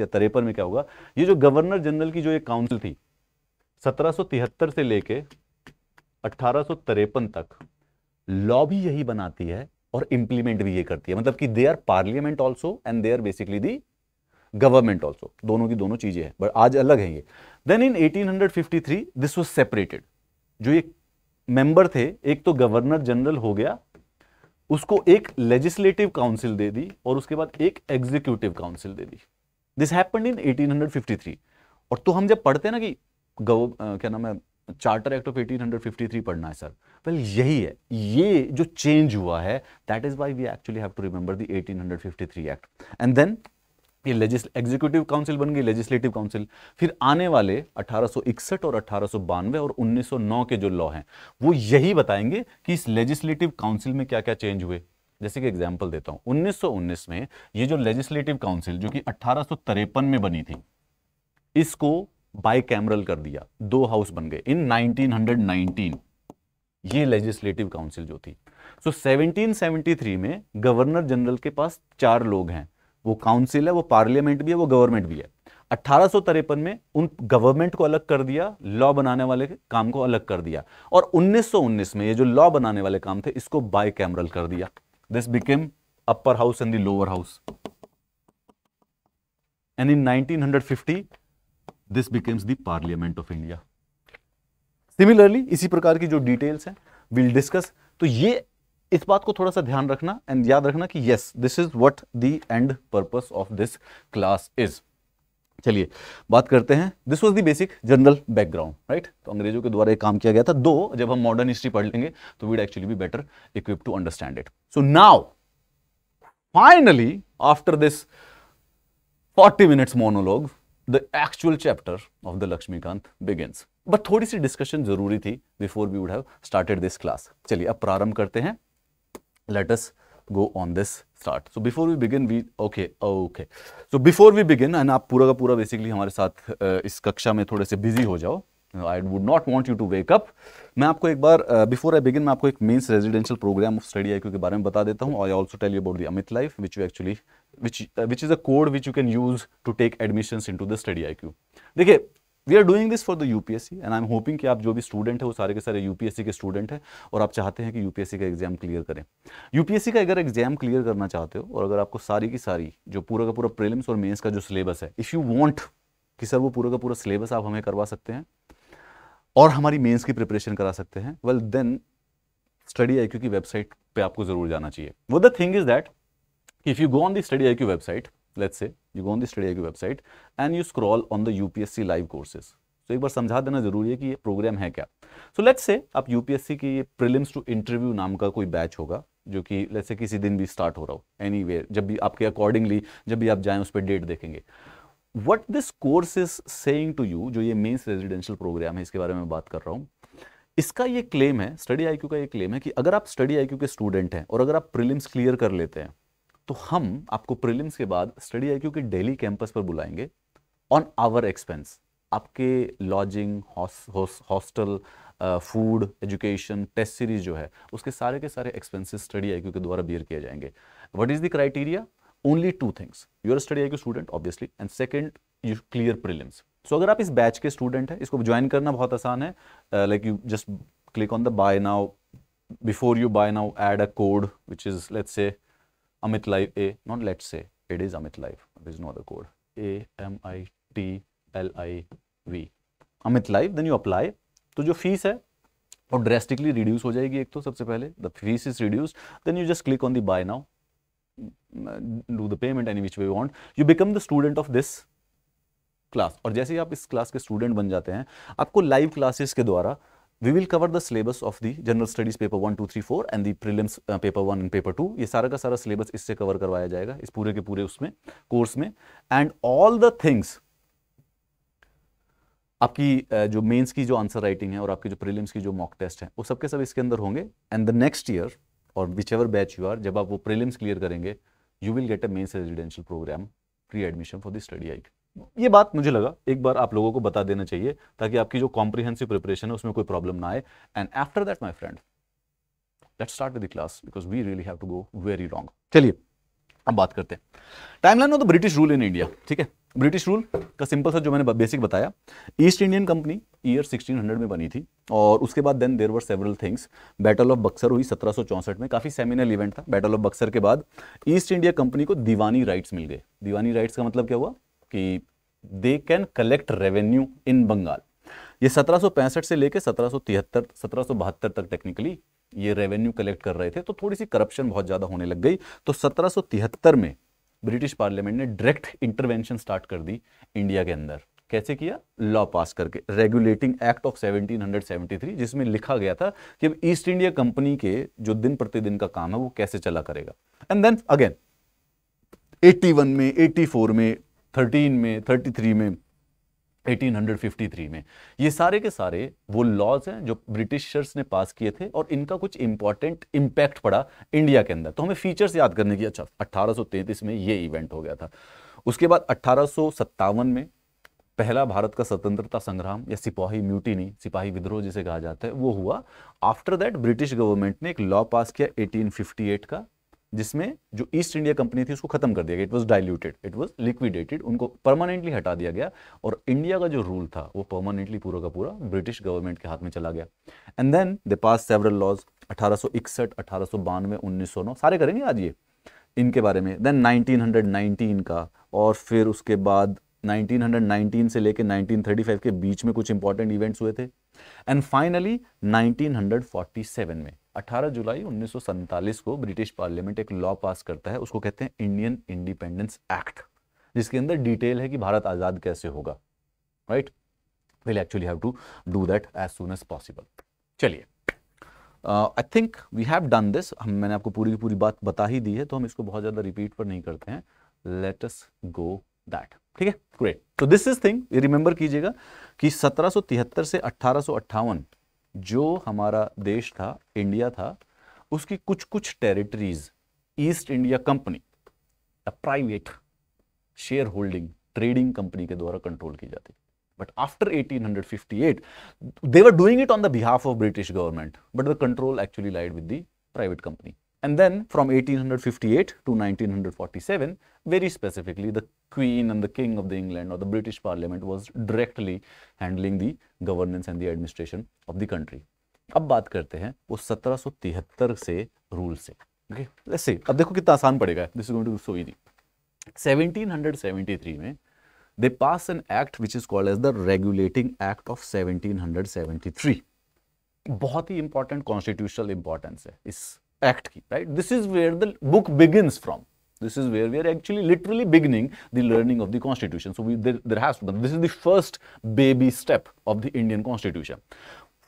या तिरपन में क्या होगा ये जो गवर्नर जनरल की जो एक काउंसिल थी सत्रह से लेके अठारह तक लॉ भी यही बनाती है और इंप्लीमेंट भी ये करती है मतलब कि they are parliament also and they are basically the government also दोनों की दोनों चीजें हैं बट आज अलग है ये then in 1853 this was separated जो ये मेंबर थे एक तो गवर्नर जनरल हो गया उसको एक लेजिस्लेटिव काउंसिल दे दी और उसके बाद एक एग्जीक्यूटिव काउंसिल दे दी दिस हैपन इन 1853 और तो हम जब पढ़ते हैं ना कि गव आ, क्या नाम है चार्टर एक्ट ऑफ 1853 पढ़ना है सर वेल well, यही है ये जो चेंज हुआ है that is why we actually have to remember the 1853 act and then ये एग्जीक्यूटिव काउंसिल बन गई लेजिस्लेटिव काउंसिल फिर आने वाले 1861 और अठारह और 1909 के जो लॉ हैं वो यही बताएंगे कि इस लेजिस्लेटिव काउंसिल में क्या क्या चेंज हुए जैसे कि एग्जाम्पल देता हूं 1919 में ये जो लेजिस्लेटिव काउंसिल जो कि अठारह में बनी थी इसको बाई कर दिया दो हाउस बन गए इन 1919 ये लेजिस्लेटिव काउंसिल जो थी सो so, 1773 में गवर्नर जनरल के पास चार लोग हैं वो काउंसिल है वो पार्लियामेंट भी है वो गवर्नमेंट भी है अठारह में उन गवर्नमेंट को अलग कर दिया लॉ बनाने वाले काम को अलग कर दिया और 1919 में ये जो लॉ बनाने वाले काम थे इसको बाय कैमरल कर दिया this became upper house and the lower house and in 1950 this becomes the parliament of India similarly इसी प्रकार की जो डिटेल्स हैं विल डिस्कस तो ये इस बात को थोड़ा सा ध्यान रखना एंड याद रखना कि yes this is what the and purpose of this class is चलिए बात करते हैं this was the basic general background right तो अंग्रेजों के द्वारा एक काम किया गया था दो जब हम मॉडर्न हिस्ट्री पढ़ लेंगे तो we'd actually be better equip to understand it so now finally after this 40 minutes monologue the actual chapter of the Laxmikanth begins but थोड़ी सी डिस्कशन जरूरी थी before we would have started this class चलिए अब प्रारंभ करते हैं let us go on this start. So before we begin, we okay, oh, okay. So before we begin, and आप पूरा का पूरा basically हमारे साथ uh, इस कक्षा में थोड़े से busy हो जाओ. I would not want you to wake up मैं आपको एक बार बिफोर आई बिगिन मैं आपको एक mains residential program of study IQ के बारे में बता देता हूँ I also tell you about the Amit life which you actually which which is a code which you can use to take admission in to the study IQ देखिए we are doing this for the UPSC and I am hoping कि आप जो भी student है वो सारे के सारे यूपीएससी के स्टूडेंट हैं और आप चाहते हैं कि यूपीएससी का एग्जाम क्लियर करें यूपीएससी का अगर एग्जाम क्लियर करना चाहते हो और अगर आपको सारी की सारी जो पूरा का पूरा प्रीलिम्स और मेन्स का जो सिलेबस है इफ़ यू वॉन्ट कि सर वो पूरा का पूरा सिलेबस आप हमें करवा सकते हैं और हमारी मेन्स की प्रिपरेशन करा सकते हैं वेल देन स्टडी आई की वेबसाइट पर आपको जरूर जाना चाहिए वो the thing is that if you go on the study IQ website let's say you go on the study की website and you scroll on the UPSC live courses तो एक बार समझा देना जरूरी है कि ये प्रोग्राम है क्या सो लेट्स से आप यूपीएससी की ये प्रिलिम्स टू इंटरव्यू नाम का कोई बैच होगा जो कि लेट्स से किसी दिन भी स्टार्ट हो रहा हो एनी जब भी आपके अकॉर्डिंगली जब भी आप जाएं उस पर डेट देखेंगे what this course is saying to you जो ये मेन्स रेजिडेंशियल प्रोग्राम है इसके बारे में बात कर रहा हूँ इसका ये क्लेम है स्टडी आईक्यू का ये क्लेम है कि अगर आप स्टडी आईक्यू के स्टूडेंट हैं और अगर आप प्रिलिम्स क्लियर कर लेते हैं तो हम आपको प्रिलिम्स के बाद स्टडी आई के डेली कैंपस पर बुलाएंगे ऑन आवर एक्सपेंस आपके lodging hostel food education test series जो है उसके सारे के सारे एक्सपेंसेस स्टडी आई के द्वारा बियर किए जाएंगे what is the criteria only two things your study IQ student obviously and second you clear prelims so अगर आप इस बैच के स्टूडेंट हैं इसको ज्वाइन करना बहुत आसान है like you just click on the buy now before you buy now add a code which is let's say Amit Live A, not let's say, it is Amit Live. There is no other code. A M I T L I V. Amit Live, then you apply. तो जो fees है वो drastically reduce हो जाएगी एक तो सबसे पहले the fees is reduce then you just click on the buy now do the payment any which way want you become the student of this class और जैसे ही आप इस क्लास के स्टूडेंट बन जाते हैं आपको लाइव क्लासेस के द्वारा we will cover the syllabus of the general studies paper one two three four and the prelims paper one and paper two ये सारा का सारा सिलेबस इससे कवर करवाया जाएगा इस पूरे के पूरे उसमें कोर्स में एंड ऑल द थिंग्स आपकी uh, जो मेंस की जो आंसर राइटिंग है और आपकी जो प्रीलिम्स की जो मॉक टेस्ट है वो सब के सब इसके अंदर होंगे एंड द नेक्स्ट ईयर और whichever batch you are जब आप वो प्रीलिम्स क्लियर करेंगे you will get a mains residential program pre admission for the study IQ ये बात मुझे लगा एक बार आप लोगों को बता देना चाहिए ताकि आपकी जो कॉम्प्रिहेंसिव प्रिपरेशन है उसमें कोई प्रॉब्लम ना आए and after that my friend let start with class because we really have to go very wrong चलिए अब बात करते हैं timeline of the British rule in India ठीक है ब्रिटिश रूल का सिंपल सा जो मैंने बेसिक बताया ईस्ट इंडियन कंपनी ईयर 1600 में बनी थी और उसके बाद then there were several things battle of Buxar हुई सत्रह में काफ़ी सेमिनल इवेंट था बैटल ऑफ बक्सर के बाद ईस्ट इंडिया कंपनी को दीवानी राइट्स मिल गए दीवानी राइट्स का मतलब क्या हुआ कि they can collect revenue in Bengal ये 1765 से लेकर 1773 सौ तक टेक्निकली ये रेवेन्यू कलेक्ट कर रहे थे तो थोड़ी सी करप्शन बहुत ज़्यादा होने लग गई तो 1773 में ब्रिटिश पार्लियामेंट ने डायरेक्ट इंटरवेंशन स्टार्ट कर दी इंडिया के अंदर कैसे किया लॉ पास करके रेगुलेटिंग एक्ट ऑफ 1773 जिसमें लिखा गया था कि ईस्ट इंडिया कंपनी के जो दिन प्रतिदिन का काम है वो कैसे चला करेगा एंड देन अगेन 81 में 84 में थर्टीन में थर्टी थ्री में 1853 में ये सारे के सारे वो लॉज हैं जो ब्रिटिशर्स ने पास किए थे और इनका कुछ इंपॉर्टेंट इम्पैक्ट पड़ा इंडिया के अंदर तो हमें फीचर्स याद करने की अच्छा 1833 में ये इवेंट हो गया था उसके बाद अट्ठारह में पहला भारत का स्वतंत्रता संग्राम या सिपाही म्यूटिनी सिपाही विद्रोह जिसे कहा जाता है वो हुआ आफ्टर दैट ब्रिटिश गवर्नमेंट ने एक लॉ पास किया 1858 का जिसमें जो ईस्ट इंडिया कंपनी थी उसको खत्म कर दिया गया it was diluted it was liquidated उनको परमानेंटली हटा दिया गया और इंडिया का जो रूल था वो परमानेंटली पूरा का पूरा ब्रिटिश गवर्नमेंट के हाथ में चला गया and then they pass several laws अठारह सौ इकसठ अठारह बानवे उन्नीस सौ नौ सारे करेंगे आज ये इनके बारे में देन 1919 का और फिर उसके बाद 1919 से लेकर 1935 के बीच में कुछ इंपॉर्टेंट इवेंट्स हुए थे एंड फाइनली 1947 में 18 जुलाई उन्नीस को ब्रिटिश पार्लियामेंट एक लॉ पास करता है उसको कहते हैं इंडियन इंडिपेंडेंस एक्ट जिसके अंदर डिटेल है कि भारत आज़ाद कैसे होगा right will actually have to do that as soon as possible चलिए I think we have done this हम मैंने आपको पूरी की पूरी बात बता ही दी है तो हम इसको बहुत ज़्यादा रिपीट पर नहीं करते हैं लेटस गो दैट ठीक है ग्रेट तो दिस इज थिंग रिमेंबर कीजिएगा कि सत्रह से अट्ठारह जो हमारा देश था इंडिया था उसकी कुछ कुछ territories East India company private share holding trading company के द्वारा कंट्रोल की जाती but after 1858 they were doing it on the behalf of British government but the control actually lied with the private company And then from 1858 to 1947, very specifically, the Queen and the King of the England or the British Parliament was directly handling the governance and the administration of the country. अब बात करते हैं वो 1773 से rule से okay let's see अब देखो कितना आसान पड़ेगा this is going to be so easy 1773 में they pass an act which is called as the regulating act of 1773 बहुत ही इंपॉर्टेंट कॉन्स्टिट्यूशनल इंपॉर्टेंस है इस एक्ट की right this is where the book begins from this is where we are actually literally beginning the learning of the constitution so there has this is the first baby step of the Indian constitution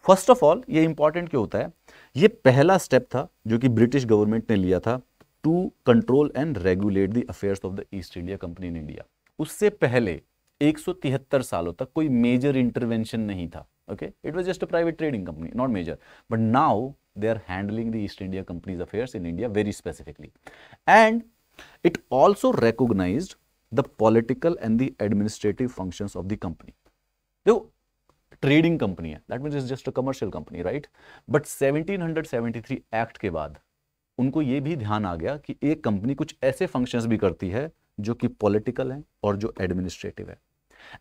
first of all ये important क्यों होता है ये पहला step था जो कि British government ने लिया था to control and regulate the affairs of the East India company in India उससे पहले 173 सालों तक कोई मेजर इंटरवेंशन नहीं था okay it was just a private trading company not major but now they are handling the East India Company's affairs in India very specifically. And it also recognized the political and the administrative functions of the company. the trading company है that means is just a commercial company right but 1773 act के बाद उनको ये भी ध्यान आ गया कि एक कंपनी कुछ ऐसे फंक्शंस भी करती है जो कि पॉलिटिकल हैं और जो एडमिनिस्ट्रेटिव है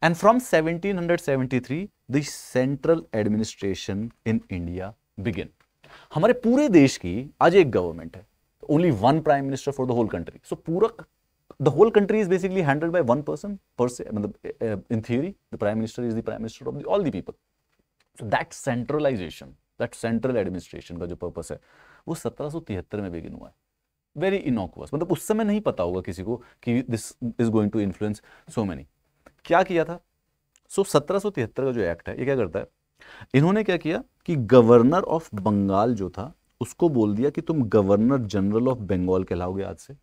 and from 1773 the central administration in India begin हमारे पूरे देश की आज एक गवर्नमेंट है only one prime minister for the whole country so पूरा the whole country is basically handled by one person per se मतलब in theory the prime minister is the prime minister of all the people so that centralization that central administration का जो purpose है वो सत्रह में begin हुआ है very innocuous मतलब उस समय नहीं पता होगा किसी को कि this is going to influence so many क्या किया था सो so, सत्रह का जो एक्ट है ये क्या करता है इन्होंने क्या किया कि गवर्नर ऑफ बंगाल जो था उसको बोल दिया कि तुम गवर्नर जनरल ऑफ बंगाल कहलाओगे आज से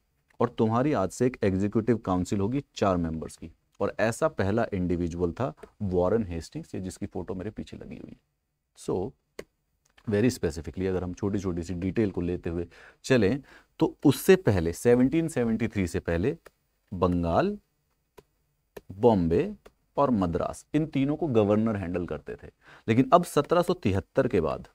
और तुम्हारी आज से एक एग्जीक्यूटिव काउंसिल होगी चार मेंबर्स की और ऐसा पहला इंडिविजुअल था वॉरन हेस्टिंग्स जिसकी फोटो मेरे पीछे लगी हुई है सो वेरी स्पेसिफिकली अगर हम छोटी छोटी सी डिटेल को लेते हुए चलें तो उससे पहले 1773 से पहले बंगाल बॉम्बे और मद्रास इन तीनों को गवर्नर हैंडल करते थे लेकिन अब 1773 के बाद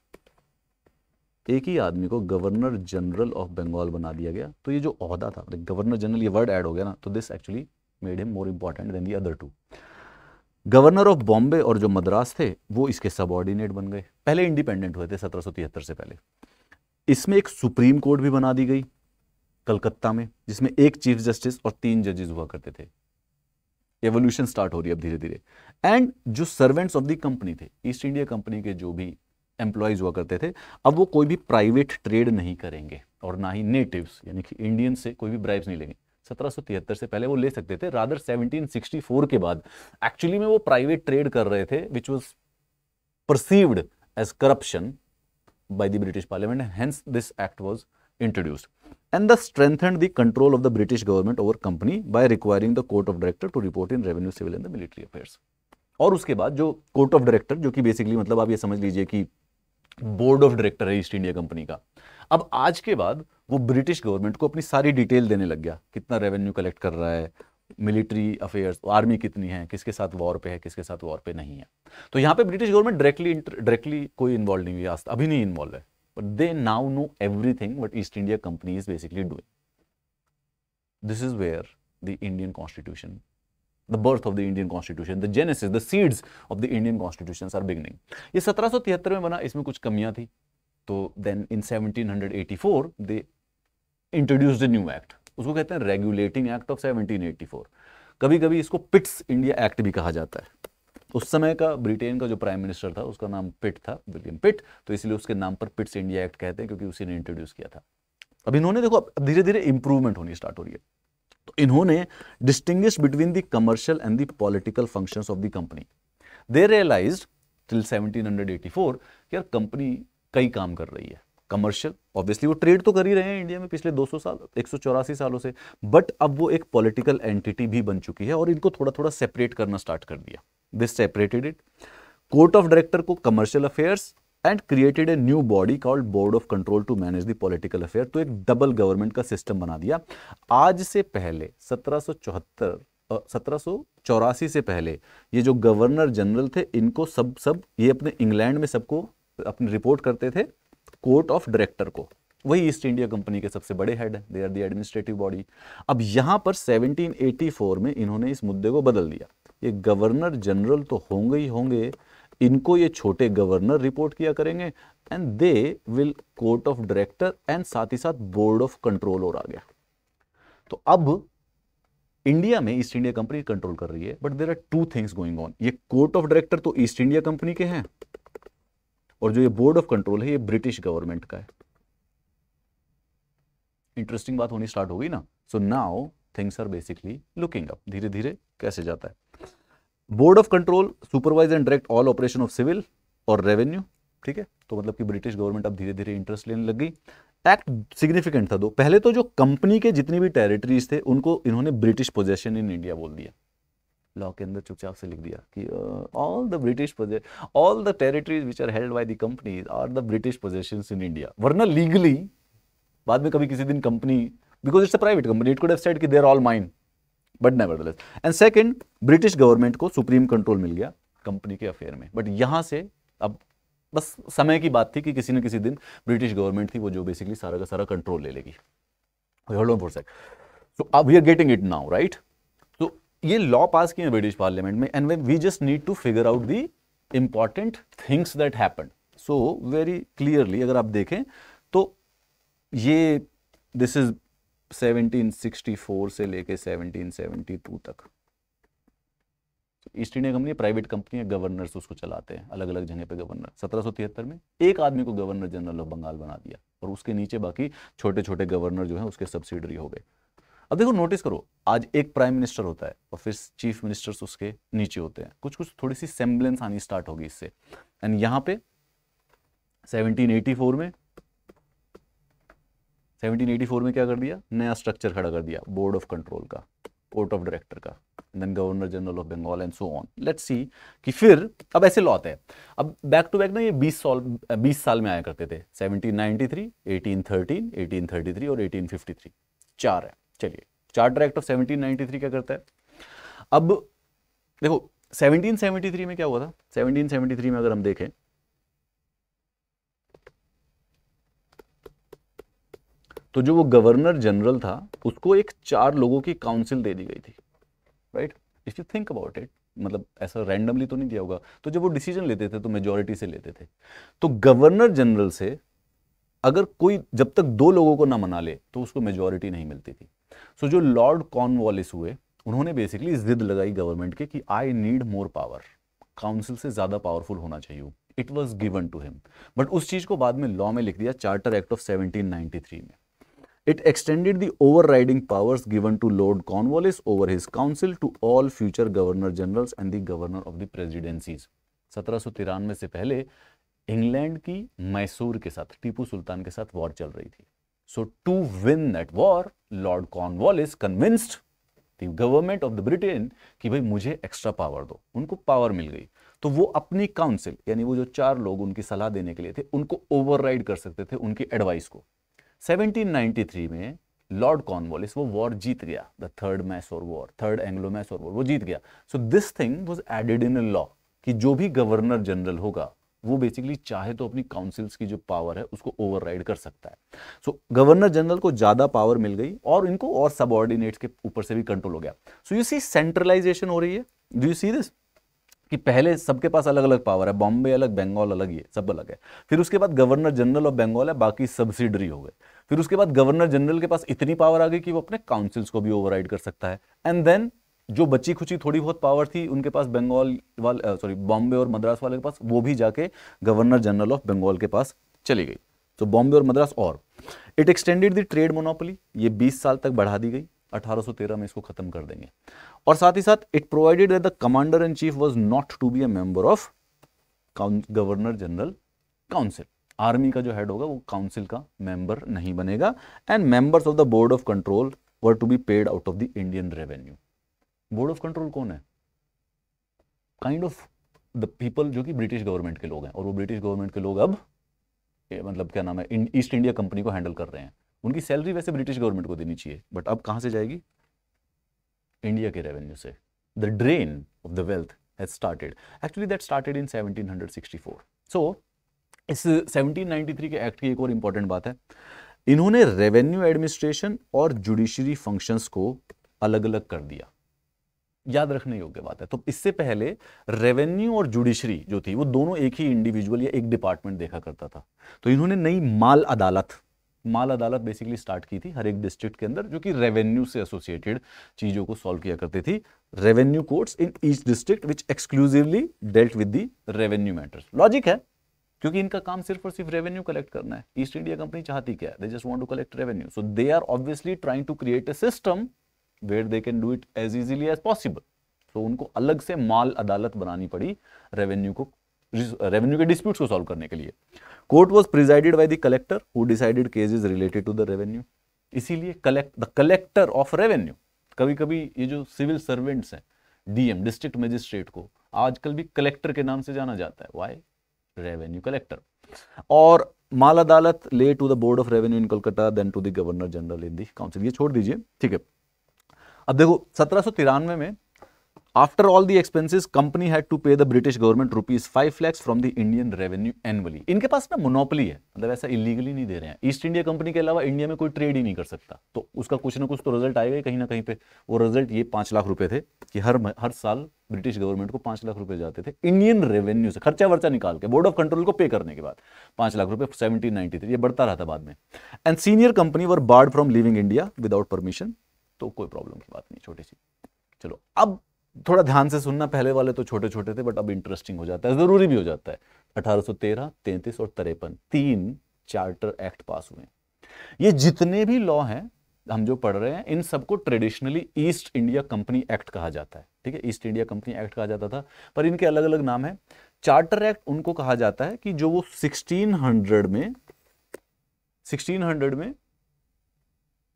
एक ही आदमी को गवर्नर जनरल ऑफ बंगाल बना दिया गया तो ये जो अहदा था गवर्नर जनरल ये वर्ड ऐड हो गया ना तो this actually made him more important than the other two governor of Bombay और जो मद्रास थे वो इसके सबॉर्डिनेट बन गए पहले इंडिपेंडेंट हुए थे सत्रह से पहले इसमें एक सुप्रीम कोर्ट भी बना दी गई कलकत्ता में जिसमें एक चीफ जस्टिस और तीन जजेस हुआ करते थे एवोल्यूशन स्टार्ट हो रही है अब धीरे धीरे एंड जो सर्वेंट्स ऑफ द कंपनी थे ईस्ट इंडिया कंपनी के जो भी एम्प्लॉयज हुआ करते थे अब वो कोई भी प्राइवेट ट्रेड नहीं करेंगे और ना ही नेटिव्स यानी कि इंडियन से कोई भी ब्राइब्स नहीं लेंगे 1773 से पहले वो ले सकते थे रादर 1764 के बाद एक्चुअली में वो प्राइवेट ट्रेड कर रहे थे which was perceived as corruption by the British Parliament hence this act was introduced and the strengthened the control of the British government over company by requiring the court of director to report in revenue, civil and the military affairs. और उसके बाद जो court of director जो कि basically मतलब आप ये समझ लीजिए कि बोर्ड ऑफ डायरेक्टर है ईस्ट इंडिया कंपनी का अब आज के बाद वो ब्रिटिश गवर्नमेंट को अपनी सारी डिटेल देने लग गया कितना रेवेन्यू कलेक्ट कर रहा है मिलिट्री अफेयर्स आर्मी कितनी है किसके साथ वॉर पे है किसके साथ वॉर पे नहीं है तो यहाँ पे ब्रिटिश गवर्नमेंट डायरेक्टली डायरेक्टली कोई इन्वॉल्व नहीं हुई अभी नहीं इन्वॉल्व है But they now know everything what East India Company is basically doing. This is where the Indian constitution, the birth of the Indian constitution, the genesis, the seeds of the Indian constitutions are beginning. ये 1773 में बना इसमें कुछ कमियां थी तो then in 1784 they introduced new act उसको कहते हैं रेगुलेटिंग एक्ट ऑफ 1784 कभी कभी इसको पिट्स इंडिया एक्ट भी कहा जाता है उस समय का ब्रिटेन का जो प्राइम मिनिस्टर था उसका नाम पिट था विलियम पिट तो इसलिए उसके नाम पर पिट्स इंडिया एक्ट कहते हैं क्योंकि उसी ने इंट्रोड्यूस किया था अब इन्होंने देखो अब धीरे धीरे इंप्रूवमेंट होनी स्टार्ट हो रही है तो इन्होंने distinguish between the commercial and the political function of the company they realize till seventeen hundred कि यार कंपनी कई काम कर रही है कमर्शियल ऑब्वियसली वो ट्रेड तो कर ही रहे हैं इंडिया में पिछले 200 साल एक सालों से बट अब वो एक पॉलिटिकल एंटिटी भी बन चुकी है और इनको थोड़ा थोड़ा सेपरेट करना स्टार्ट कर दिया this separated it court of director को commercial affairs and created a new body called board of control to manage the political affair तो एक डबल गवर्नमेंट का सिस्टम बना दिया आज से पहले सत्रह सत्रह से पहले ये जो गवर्नर जनरल थे इनको सब सब ये अपने इंग्लैंड में सबको अपनी रिपोर्ट करते थे कोर्ट ऑफ डायरेक्टर को वही ईस्ट इंडिया कंपनी के सबसे बड़े head they are the administrative body अब यहां पर 1784 में इन्होंने इस मुद्दे को बदल दिया ये गवर्नर जनरल तो होंगे ही होंगे इनको ये छोटे गवर्नर रिपोर्ट किया करेंगे and they will court of director and साथ ही साथ बोर्ड ऑफ कंट्रोल और आ गया तो अब इंडिया में ईस्ट इंडिया कंपनी कंट्रोल कर रही है but there are two things going on ये कोर्ट ऑफ डायरेक्टर तो ईस्ट इंडिया कंपनी के हैं और जो ये बोर्ड ऑफ कंट्रोल है ये ब्रिटिश गवर्नमेंट का है इंटरेस्टिंग बात होनी स्टार्ट होगी ना so now things are basically looking up धीरे धीरे कैसे जाता है board of control supervise and direct all operation of civil और रेवेन्यू ठीक है तो मतलब कि ब्रिटिश गवर्नमेंट अब धीरे धीरे इंटरेस्ट लेने लग गई एक्ट सिग्निफिकेंट था दो पहले तो जो कंपनी के जितनी भी टेरिटरीज थे उनको इन्होंने ब्रिटिश पोजेशन इन इंडिया बोल दिया लॉ के अंदर चुपचाप से लिख दिया कि all the British all the territories which are held by the companies are the British possession in India वरना लीगली बाद में कभी किसी दिन company because it's a private company it could have said कि they are all mine but nevertheless and second British government को supreme control मिल गया कंपनी के अफेयर में बट यहां से अब बस समय की बात थी कि किसी न किसी दिन ब्रिटिश गवर्नमेंट थी वो जो बेसिकली सारा का सारा कंट्रोल ले लेगी hold on for sake so अब we are getting it now right ये लॉ पास किए ब्रिटिश पार्लियामेंट में and we just need to figure out the important things that happen so very clearly अगर आप देखें तो ये दिस इज 1764 से लेके 1772 तक East India company private company governors उसको चलाते हैं अलग अलग जगह पे गवर्नर सत्रह में एक आदमी को गवर्नर जनरल ऑफ बंगाल बना दिया और उसके नीचे बाकी छोटे छोटे गवर्नर जो है उसके सब्सिडरी हो गए अब देखो नोटिस करो आज एक प्राइम मिनिस्टर होता है और फिर चीफ मिनिस्टर्स उसके नीचे होते हैं कुछ कुछ थोड़ी सी सेम्बलेंस आनी स्टार्ट होगी इससे एंड यहां पे 1784 में 1784 में क्या कर दिया नया स्ट्रक्चर खड़ा कर दिया बोर्ड ऑफ कंट्रोल का कोर्ट ऑफ डायरेक्टर का then governor general of Bengal and so on let see कि फिर अब ऐसे लॉ हैं अब बैक टू बैक ना ये 20 साल 20 साल में आया करते थे 1793, 1813, 1833 और 1853 चार है चलिए चार्टर एक्ट ऑफ 1793 क्या करता है अब देखो 1773 में क्या हुआ था 1773 में अगर हम देखें तो जो वो गवर्नर जनरल था उसको एक चार लोगों की काउंसिल दे दी गई थी right if you think about it मतलब ऐसा रैंडमली तो नहीं दिया होगा तो जब वो डिसीजन लेते थे तो मेजोरिटी से लेते थे तो गवर्नर जनरल से अगर कोई जब तक दो लोगों को ना मना ले तो उसको मेजोरिटी नहीं मिलती थी सो so, जो लॉर्ड कॉर्नवालिस हुए उन्होंने बेसिकली जिद लगाई गवर्नमेंट के कि I need more power council से ज़्यादा पावरफुल होना चाहिए it was given to him but उस चीज़ को बाद में लॉ में लिख दिया चार्टर एक्ट ऑफ 1793 में it extended the overriding powers given to lord Cornwallis over his council to all future governor general and the governor of the presidencies सत्रह सौ तिरानवे से पहले इंग्लैंड की मैसूर के साथ टीपू सुल्तान के साथ वॉर चल रही थी So to win that war, Lord Cornwallis convinced the government of the Britain कि भाई मुझे एक्स्ट्रा पावर दो उनको पावर मिल गई तो वो अपनी काउंसिल यानी वो जो चार लोग उनकी सलाह देने के लिए थे उनको राइड कर सकते थे उनकी एडवाइस को सेवनटीन नाइनटी थ्री में लॉर्ड कॉर्नवॉलिस वो वॉर जीत गया द थर्ड और war third Anglo Mysore war वो जीत गया so this thing was added in a law कि जो भी गवर्नर जनरल होगा वो बेसिकली चाहे तो अपनी काउंसिल्स की जो पावर है उसको ओवरराइड कर सकता है सो गवर्नर जनरल को ज़्यादा पावर मिल गई और इनको और सब के ऊपर से भी कंट्रोल हो गया सो यू सी सेंट्रलाइजेशन हो रही है डू यू सी दिस कि पहले सबके पास अलग अलग पावर है बॉम्बे अलग बंगाल अलग ये सब अलग है फिर उसके बाद गवर्नर जनरल ऑफ बंगाल है बाकी सब्सिडरी हो गए फिर उसके बाद गवर्नर जनरल के पास इतनी पावर आ गई कि वो अपने काउंसिल्स को भी ओवरराइड कर सकता है एंड देन जो बच्ची खुची थोड़ी बहुत पावर थी उनके पास बंगाल वाले सॉरी बॉम्बे और मद्रास वाले के पास वो भी जाके गवर्नर जनरल ऑफ बंगाल के पास चली गई तो बॉम्बे और मद्रास और it extended the trade monopoly ये 20 साल तक बढ़ा दी गई 1813 में इसको खत्म कर देंगे और साथ ही साथ it provided the commander in chief was not to be a member of governor general council army का जो हेड होगा वो काउंसिल का मेंबर नहीं बनेगा and members of the board of control were to be paid out of the Indian revenue board of control कौन है kind of the people जो कि ब्रिटिश गवर्नमेंट के लोग हैं और वो ब्रिटिश गवर्नमेंट के लोग अब मतलब क्या नाम है ईस्ट इंडिया कंपनी को हैंडल कर रहे हैं उनकी सैलरी वैसे ब्रिटिश गवर्नमेंट को देनी चाहिए बट अब कहाँ से जाएगी इंडिया के रेवेन्यू से the drain of the wealth has started actually that started in 1764 so इस 1793 के एक्ट की एक और इंपॉर्टेंट बात है इन्होंने रेवेन्यू एडमिनिस्ट्रेशन और जुडिशरी फंक्शंस को अलग अलग कर दिया याद रखने योग्य बात है तो इससे पहले रेवेन्यू और जुडिशरी जो थी वो दोनों एक ही इंडिविजुअल या एक डिपार्टमेंट देखा करता था तो इन्होंने नई माल अदालत माल अदालत बेसिकली स्टार्ट की थी हर एक डिस्ट्रिक्ट के अंदर जो कि रेवेन्यू से एसोसिएटेड चीज़ों को सॉल्व किया करती थी revenue courts in each district which exclusively dealt with the revenue matters logic है क्योंकि इनका काम सिर्फ और सिर्फ रेवेन्यू कलेक्ट करना है ईस्ट इंडिया कंपनी चाहती क्या है they just want to collect revenue so they are obviously trying to create a system where they can do it as easily as possible तो उनको अलग से माल अदालत बनानी पड़ी रेवेन्यू को रेवेन्यू के डिस्प्यूट्स को सॉल्व करने के लिए court was presided by the collector who decided cases related to the revenue इसीलिए collect the collector of revenue कभी कभी ये जो सिविल सर्वेंट्स हैं डीएम डिस्ट्रिक्ट मजिस्ट्रेट को आजकल भी कलेक्टर के नाम से जाना जाता है वाई रेवेन्यू कलेक्टर और माल अदालत ले to the board of revenue in Kolkata then to the governor general in the council ये छोड़ दीजिए ठीक है अब देखो सत्रह में after all the expenses company had to pay the British government rupees five lakhs from the Indian revenue annually इनके पास ना मोनोपली है मतलब ऐसा इलीगली नहीं दे रहे हैं ईस्ट इंडिया कंपनी के अलावा इंडिया में कोई ट्रेड ही नहीं कर सकता तो उसका कुछ ना कुछ तो रिजल्ट आएगा कहीं ना कहीं पे वो रिजल्ट ये पांच लाख रुपए थे कि हर हर साल ब्रिटिश गवर्नमेंट को पांच लाख रुपए जाते थे इंडियन रेवेन्यू से खर्चा वर्चा निकाल के बोर्ड ऑफ कंट्रोल को पे करने के बाद पांच लाख रुपए सेवनटीन नाइनटी थ्री ये बढ़ता रहा था बाद में and senior company were barred from leaving India without permission तो कोई प्रॉब्लम की बात नहीं छोटी सी चलो अब थोड़ा ध्यान से सुनना पहले वाले तो छोटे छोटे थे बट अब इंटरेस्टिंग हो जाता है ज़रूरी भी हो जाता है 1813, 33 और तिरपन तीन चार्टर एक्ट पास हुए ये जितने भी लॉ हैं हम जो पढ़ रहे हैं इन सबको traditionally East India Company act कहा जाता है ठीक है ईस्ट इंडिया कंपनी एक्ट कहा जाता था पर इनके अलग अलग नाम है चार्टर एक्ट उनको कहा जाता है कि जो वो 1600 में 1600 में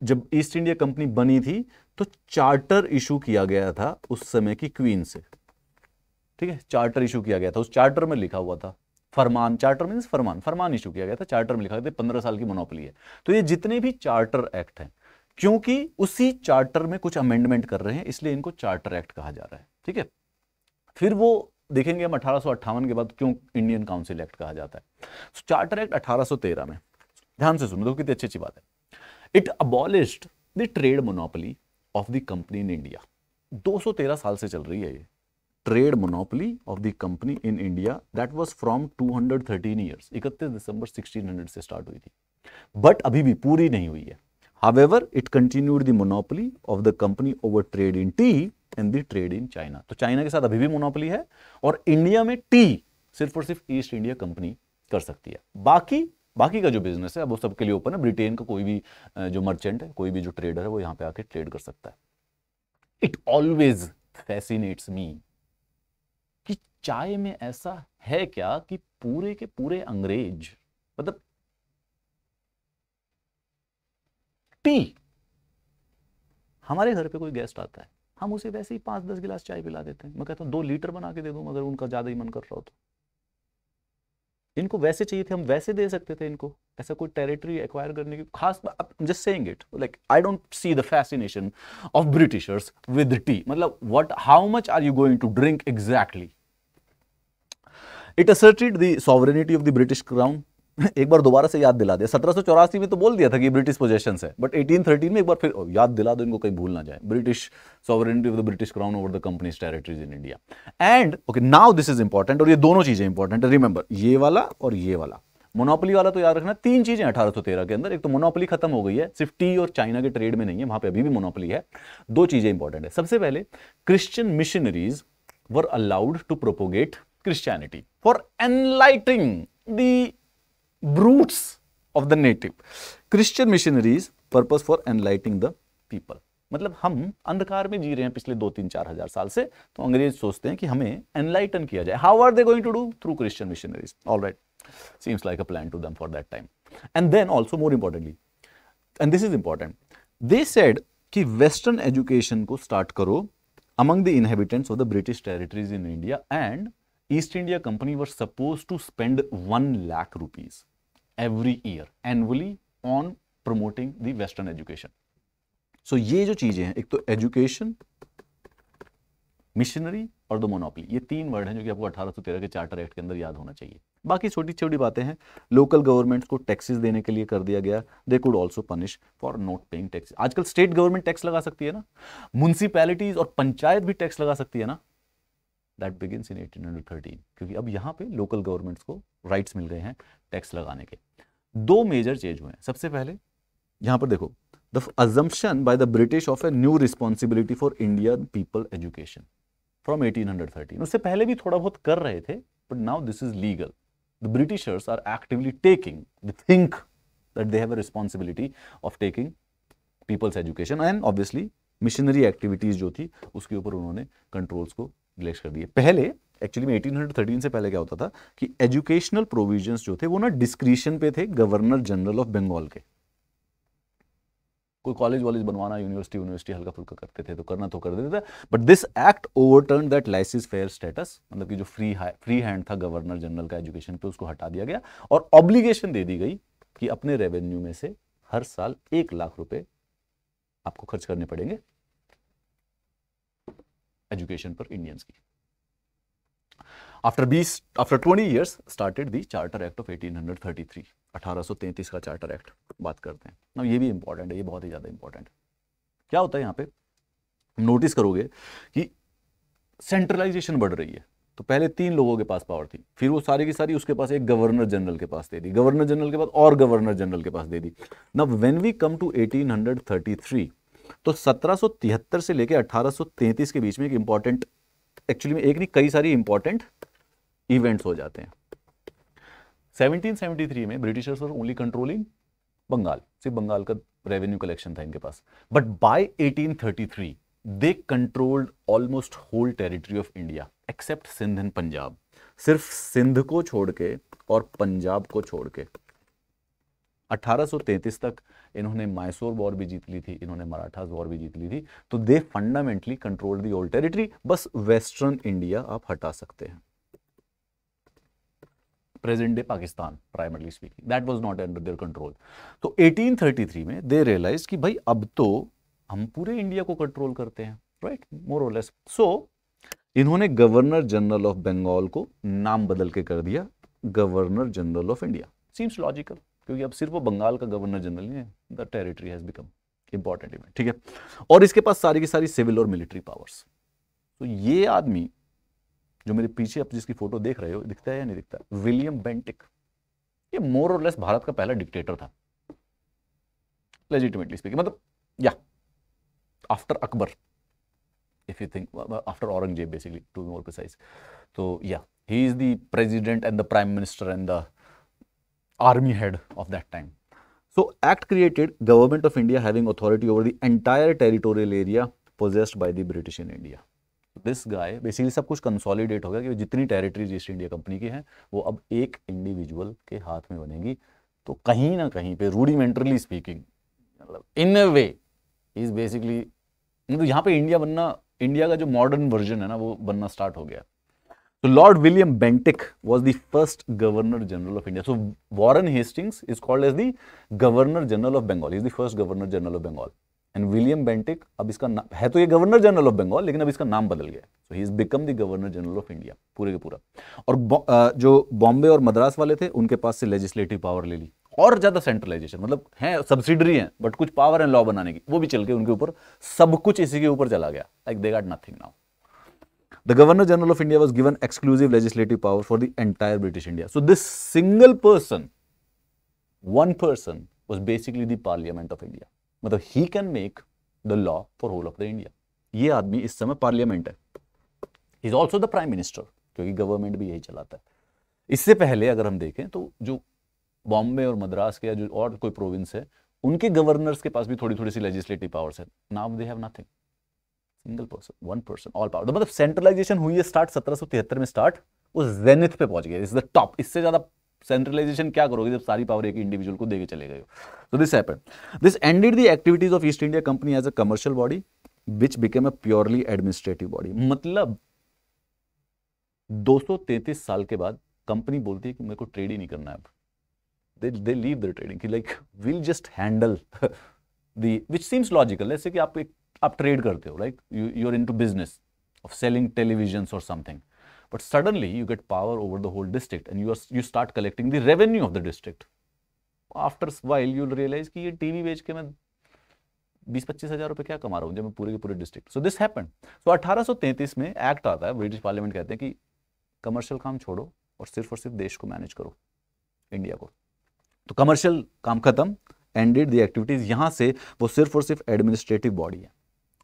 जब ईस्ट इंडिया कंपनी बनी थी तो चार्टर इशू किया गया था उस समय की क्वीन से ठीक है चार्टर इशू किया गया था उस चार्टर में लिखा हुआ था फरमान चार्टर मीन फरमान फरमान इशू किया गया था चार्टर में लिखा गया था पंद्रह साल की मोनोपली है तो ये जितने भी चार्टर एक्ट हैं क्योंकि उसी चार्टर में कुछ अमेंडमेंट कर रहे हैं इसलिए इनको चार्टर एक्ट कहा जा रहा है ठीक है फिर वो देखेंगे हम अठारह के बाद क्यों इंडियन काउंसिल एक्ट कहा जाता है तो चार्टर एक्ट अठारह में ध्यान से सुनो तो कितनी अच्छी अच्छी बात है it abolished the trade monopoly of the company in India 213 साल से चल रही है ये trade monopoly of the company in India that was from 213 years 31 दिसंबर 1600 से स्टार्ट हुई थी बट अभी भी पूरी नहीं हुई है however it continued the monopoly of the company over trade in tea and the trade in China तो चाइना के साथ अभी भी मोनोपली है और इंडिया में टी सिर्फ और सिर्फ ईस्ट इंडिया कंपनी कर सकती है बाकी बाकी का जो बिजनेस है वो सबके लिए ओपन है ब्रिटेन का कोई भी जो मर्चेंट है कोई भी जो ट्रेडर है वो यहाँ पे आके ट्रेड कर सकता है इट ऑलवेज फैसिनेट्स मी कि चाय में ऐसा है क्या कि पूरे के पूरे अंग्रेज मतलब टी हमारे घर पे कोई गेस्ट आता है हम उसे वैसे ही पांच दस गिलास चाय पिला देते हैं मैं कहता हूँ दो लीटर बना के दे दूँ अगर उनका ज़्यादा ही मन कर रहा हो तो इनको वैसे चाहिए थे हम वैसे दे सकते थे इनको ऐसा कोई टेरिटरी एक्वायर करने की खास just saying it like I don't see the fascination of Britishers with tea मतलब what how much are you going to drink exactly it asserted the sovereignty of the British crown एक बार दोबारा से याद दिला दे सत्रह में तो बोल दिया था कि ब्रिटिश पोजेशन है बट एटीन में एक बार फिर याद दिला दो इनको कहीं भूल ना जाए British sovereignty of the British crown over the companies territories in India and okay now this is important और ये दोनों चीजें इंपॉर्टेंट रिमेंबर ये वाला और ये वाला मोनोपोली वाला तो याद रखना तीन चीजें तेरह के अंदर एक तो मोनोपोली खत्म हो गई है सिर्फ टी और चाइना के ट्रेड में नहीं है वहां पे अभी भी मोनोपोली है दो चीजें इंपॉर्टेंट है सबसे पहले Christian missionaries were allowed to propagate Christianity for enlightening the brutes of the native. Christian missionaries purpose for enlightening the people. मतलब हम अंधकार में जी रहे हैं पिछले दो तीन चार हजार साल से तो अंग्रेज सोचते हैं कि हमें एनलाइटन किया जाए how are they going to do through Christian missionaries all right seems like a plan to them for that time and then also more importantly and this is important they said कि western education को start करो among the inhabitants of the British territories in India and East India Company were suppose to spend one lakh rupees every year annually on promoting the western education सो ये जो चीजें हैं एक तो education missionary और the monopoly ये तीन word हैं जो कि आपको 1813 के चार्टर एक्ट के अंदर याद होना चाहिए बाकी छोटी छोटी बातें हैं लोकल गवर्नमेंट्स को टैक्सेस देने के लिए कर दिया गया they could also punish for not paying tax आजकल स्टेट गवर्नमेंट टैक्स लगा सकती है ना म्यूनसिपैलिटीज और पंचायत भी टैक्स लगा सकती है ना दैट बिगिनस इन 1813 क्योंकि अब यहाँ पे लोकल गवर्नमेंट्स को राइट्स मिल गए हैं टैक्स लगाने के दो मेजर चेंज हुए हैं सबसे पहले यहाँ पर देखो the assumption by the British of a new responsibility for Indian people education from 1813 उससे पहले भी थोड़ा बहुत कर रहे थे but now this is legal the Britishers are actively taking the think that they have a responsibility of taking people's education and obviously missionary activities जो थी उसके ऊपर उन्होंने कंट्रोल्स को ग्लेश कर दिए पहले एक्चुअली में 1813 से पहले क्या होता था कि एजुकेशनल प्रोविजंस जो थे वो ना डिस्क्रिशन पे थे गवर्नर जनरल ऑफ बंगाल के कोई कॉलेज वॉलेज बनवाना यूनिवर्सिटी यूनिवर्सिटी हल्का फुल्का करते थे तो करना तो कर देते थे but this act overturn that laissez faire status मतलब कि जो फ्री फ्री हैंड था गवर्नर जनरल का एजुकेशन पे उसको हटा दिया गया और ऑब्लिगेशन दे दी गई कि अपने रेवेन्यू में से हर साल एक लाख रुपए आपको खर्च करने पड़ेंगे एजुकेशन for इंडियंस की आफ्टर बीस after twenty years started the charter act of 1833 1833 का चार्टर एक्ट बात करते हैं ना ये भी इंपॉर्टेंट है ये बहुत ही ज़्यादा इंपॉर्टेंट है क्या होता है यहाँ पे नोटिस करोगे कि सेंट्रलाइजेशन बढ़ रही है तो पहले तीन लोगों के पास पावर थी फिर वो सारी की सारी उसके पास एक गवर्नर जनरल के पास दे दी गवर्नर जनरल के पास और गवर्नर जनरल के पास दे दी ना वेन वी कम टू 1833 तो 1773 से लेकर 1833 के बीच में एक इंपॉर्टेंट एक्चुअली में एक नहीं कई सारी इंपॉर्टेंट इवेंट्स हो जाते हैं 1773 में ब्रिटिशर्स और ओनली कंट्रोलिंग बंगाल सिर्फ बंगाल का रेवेन्यू कलेक्शन था इनके पास but by 1833 they controlled almost whole territory of India except Sindh and Punjab सिर्फ सिंध को छोड़ के और पंजाब को छोड़ के 1833 तक इन्होंने माइसोर वॉर भी जीत ली थी इन्होंने मराठास वॉर भी जीत ली थी तो they fundamentally control the old territory बस वेस्टर्न इंडिया आप हटा सकते हैं present day Pakistan primarily speaking that was not under their control तो 1833 में दे रियलाइज कि भाई अब तो हम पूरे इंडिया को कंट्रोल करते हैं राइट मोर और लेस सो इन्होंने गवर्नर जनरल ऑफ बंगाल को नाम बदल के कर दिया governor general of India seems logical क्योंकि अब सिर्फ वो बंगाल का गवर्नर जनरल नहीं है the territory has become important event ठीक है और इसके पास सारी की सारी सिविल और मिलिट्री पावर्स तो ये आदमी जो मेरे पीछे आप जिसकी फोटो देख रहे हो दिखता है या नहीं दिखता विलियम बेंटिक ये मोर और लेस भारत का पहला डिक्टेटर था लेजिटिमेटली स्पीकिंग मतलब या after Akbar if you think after Aurangzeb basically to more precise तो yeah he is the the and the prime minister and the army head of that time. So act created government of India having authority over the entire territorial area possessed by the British in India. This guy basically सब कुछ consolidate हो गया कि जितनी territories East India company की हैं वो अब एक इंडिविजुअल के हाथ में बनेगी तो कहीं ना कहीं पे रूडिमेंटरली स्पीकिंग मतलब इन अ वे इज बेसिकली यहाँ पे इंडिया बनना इंडिया का जो मॉडर्न वर्जन है ना वो बनना स्टार्ट हो गया So Lord William Bentinck was the first Governor General of India. So Warren Hastings is called as the Governor General of Bengal. He is the first Governor General of Bengal. and william bentinck अब इसका नाम है तो ये governor general of Bengal लेकिन अब इसका नाम बदल गया so he is become the governor general of India पूरे के पूरा और जो बॉम्बे और मद्रास वाले थे उनके पास से लेजिस्लेटिव पावर ले ली और ज़्यादा सेंट्रलाइजेशन मतलब है सब्सिडरी है बट कुछ पावर एंड लॉ बनाने की वो भी चल के उनके ऊपर सब कुछ इसी के ऊपर चला गया like they got nothing now The Governor General of India was given exclusive legislative power for the entire British India. So this single person, one person, was basically the Parliament of India. मतलब he can make the law for whole of the India ये आदमी इस समय parliament है is also the prime minister क्योंकि government भी यही चलाता है इससे पहले अगर हम देखें तो जो बॉम्बे और मद्रास के या जो और कोई प्रोविंस है उनके गवर्नर्स के पास भी थोड़ी थोड़ी सी लेजिस्लेटिव पावर्स है now they have nothing single person one person all power तो मतलब सेंट्रलाइजेशन हुई है स्टार्ट सत्रह में स्टार्ट उस जेनिथ पे पहुंच गया इज द टॉप इससे ज्यादा सेंट्रलाइजेशन क्या करोगे जब सारी पावर एक इंडिविजुअल को देकर चले गए हो तो this happen this ended the activities of East India Company as a commercial body which became a purely administrative body मतलब 233 साल के बाद कंपनी बोलती है कि मेरे को ट्रेड ही नहीं करना है अब they they leave the trading कि like will just handle the which seems logical जैसे कि आप एक आप ट्रेड करते हो like you you are into business of selling television और something but suddenly you get power over the whole district and you are you start collecting the revenue of the district after while you realise कि ये TV बेच के मैं बीस पच्चीस हजार रुपये क्या कमा रहा हूँ जब मैं पूरे के पूरे district so this happen so तैंतीस में एक्ट आता है ब्रिटिश पार्लियामेंट कहते हैं कि कमर्शियल काम छोड़ो और सिर्फ और सिर्फ देश को मैनेज करो इंडिया को तो कमर्शियल काम खत्म एंडेड द एक्टिविटीज यहाँ से वो सिर्फ और सिर्फ एडमिनिस्ट्रेटिव बॉडी है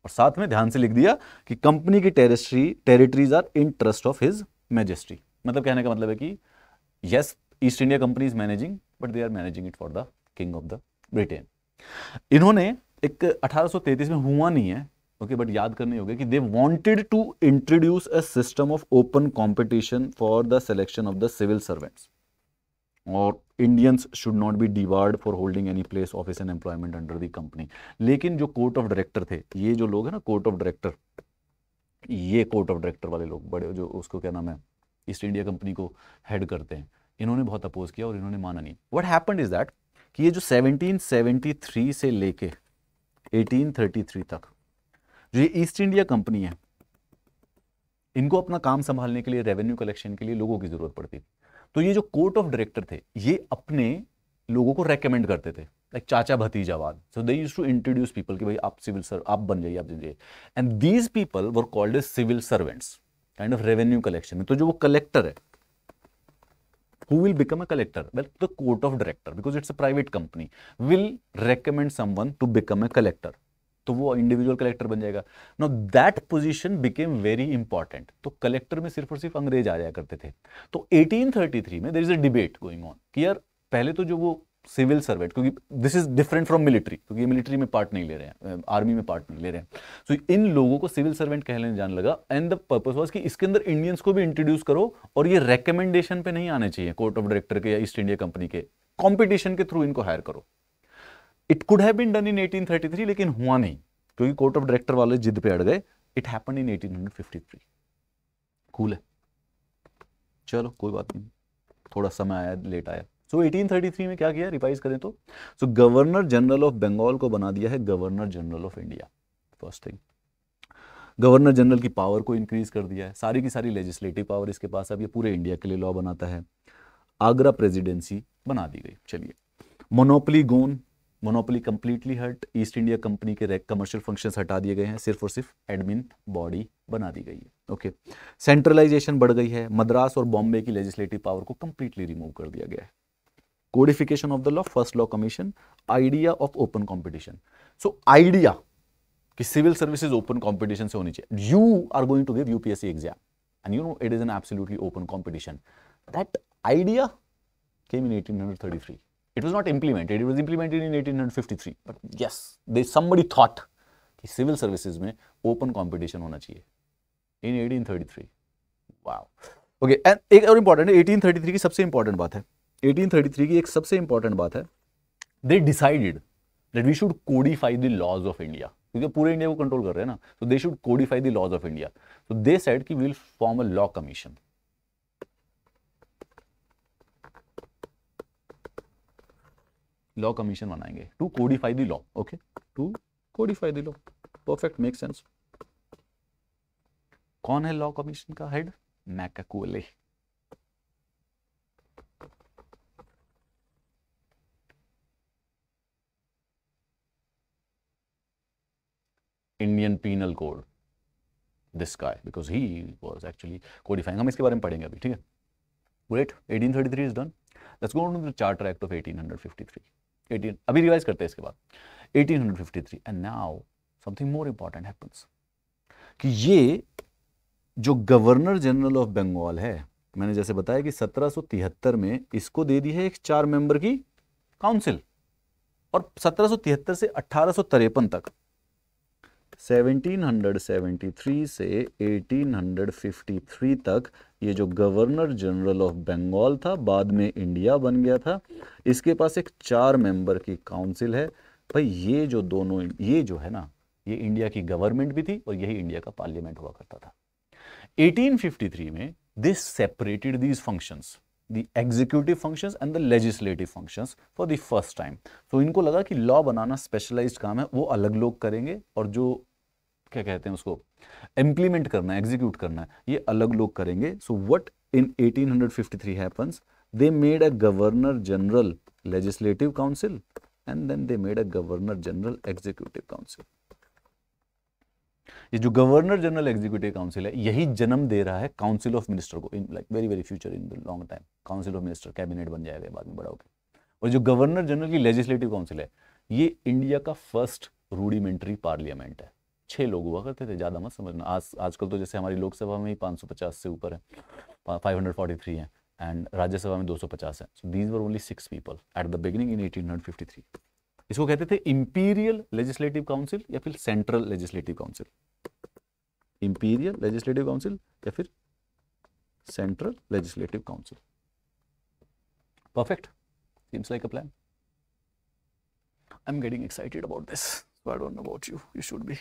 और साथ में ध्यान से लिख दिया कि कंपनी की territory territories are in trust of his majesty मतलब कहने का मतलब है कि yes East India Company is managing but they are managing it for the king of the Britain इन्होंने एक 1833 में हुआ नहीं है ओके बट याद करने होगी कि they wanted to introduce a system of open competition for the selection of the civil servants और Indians should not be debarred for holding any place office and employment under the company लेकिन जो court of director थे ये जो लोग हैं ना court of director ये कोर्ट ऑफ डायरेक्टर वाले लोग बड़े जो उसको क्या नाम है ईस्ट इंडिया कंपनी को हेड करते हैं इन्होंने बहुत अपोज किया और इन्होंने माना नहीं वट हैपन इज दैट कि ये जो 1773 से लेके 1833 तक जो ये ईस्ट इंडिया कंपनी है इनको अपना काम संभालने के लिए रेवेन्यू कलेक्शन के लिए लोगों की जरूरत पड़ती थी तो ये जो कोर्ट ऑफ डायरेक्टर थे ये अपने लोगों को रेकमेंड करते थे लाइक चाचा भतीजावाद so they use to introduce people कि भाई आप सिविल सर्व आप बन जाइए आप बन जाइए and these people were called as civil servants kind of revenue collection में तो जो वो कलेक्टर है who will become a collector well the court of director because it's a private company will recommend someone to become a collector तो वो individual collector बन जाएगा no that position became very important तो collector में सिर्फ और सिर्फ अंग्रेज आ जाया करते थे तो 1833 में there is a debate going on कि यार पहले तो जो वो सिविल सर्वेंट क्योंकि this is different from military क्योंकि ये मिलिट्री में पार्ट नहीं ले रहे हैं आर्मी में पार्ट नहीं ले रहे हैं सो so, इन लोगों को सिविल सर्वेंट कहने जाने लगा एंड द पर्पस वाज कि इसके अंदर इंडियंस को भी इंट्रोड्यूस करो और ये रिकमेंडेशन पे नहीं आने चाहिए कोर्ट ऑफ डायरेक्टर के या ईस्ट इंडिया कंपनी के कॉम्पिटिशन के थ्रू इनको हायर करो it could have been done in 1833 लेकिन हुआ नहीं क्योंकि कोर्ट ऑफ डायरेक्टर वाले जिद पे अड़ गए इट हैपन इन 1853 कूल है चलो कोई बात नहीं थोड़ा समय आया लेट आया सो so, 1833 में क्या किया रिवाइज करें तो so governor general of Bengal को बना दिया है governor general of India first thing governor general की पावर को इंक्रीज कर दिया है सारी की सारी लेजिस्लेटिव पावर इसके पास अब ये पूरे इंडिया के लिए लॉ बनाता है आगरा प्रेसिडेंसी बना दी गई चलिए मोनोपली गोन मोनोपोली कंप्लीटली हट ईस्ट इंडिया कंपनी के कमर्शियल फंक्शंस हटा दिए गए हैं सिर्फ और सिर्फ एडमिन बॉडी बना दी गई है ओके सेंट्रलाइजेशन बढ़ गई है मद्रास और बॉम्बे की लेजिस्लेटिव पावर को कंप्लीटली रिमूव कर दिया गया है codification of the law first law commission idea of open competition so idea कि सिविल सर्विसेज ओपन कॉम्पिटिशन से होनी चाहिए you are going to give UPSC exam and you know it is an absolutely open competition that idea came in three It was not implemented. It was implemented in 1853. But yes, they somebody thought कि civil services में open competition होना चाहिए इन 1833 wow okay and एक और important है 1833 की सबसे important बात है 1833 की एक सबसे इंपॉर्टेंट बात है they decided that we should codify the laws of India क्योंकि पूरे इंडिया को कंट्रोल कर रहे हैं ना तो they should codify the laws of India तो दे सेड कि we will form a law commission law commission बनाएंगे to codify the law okay to codify the law perfect make sense कौन है लॉ कमीशन का head Macaulay Indian penal code this का because he was actually codifying हम इसके बारे में पढ़ेंगे अभी ठीक है great 1833 is done let's go to the charter act of 1853 eighteen अभी रिवाइज करते हैं इसके बाद 1853 and now something more important happens कि ये जो गवर्नर जनरल ऑफ बंगाल है मैंने जैसे बताया कि 1773 में इसको दे दी है एक चार मेंबर की काउंसिल और 1773 से अठारह तक 1773 से 1853 तक ये जो गवर्नर जनरल ऑफ बंगाल था बाद में इंडिया बन गया था इसके पास एक चार मेंबर की काउंसिल है भाई ये जो दोनों ये जो है ना ये इंडिया की गवर्नमेंट भी थी और यही इंडिया का पार्लियामेंट हुआ करता था 1853 में this separated these functions the executive functions and the legislative functions for the first time. So तो इनको लगा कि लॉ बनाना स्पेशलाइज काम है वो अलग लोग करेंगे और जो क्या कहते हैं उसको इंप्लीमेंट करना है एग्जीक्यूट करना है ये अलग लोग करेंगे so what in 1853 happens they made a governor general legislative council and then they made a governor general executive council ये जो गवर्नर जनरल एग्जीक्यूटिव काउंसिल है यही जन्म दे रहा है काउंसिल ऑफ मिनिस्टर को in like very very future in the long time council of minister cabinet बन जाएगा बाद में बड़ा होकर और जो गवर्नर जनरल की लेजिस्लेटिव काउंसिल है ये इंडिया का फर्स्ट रूडिमेंट्री पार्लियामेंट है छः लोग हुआ करते थे ज़्यादा मत समझना आज आजकल तो जैसे हमारी लोकसभा में ही पाँच सौ पचास से ऊपर है फाइव हंड्रेड फोर्टी थ्री है एंड राज्यसभा में दो सौ पचास है so these were only six people at the beginning in eighteen hundred fifty three इसको कहते थे इंपीरियल लेजिस्लेटिव काउंसिल या फिर central legislative council imperial legislative council या फिर central legislative council perfect seems like a plan I am getting excited about this i don't know about you you should be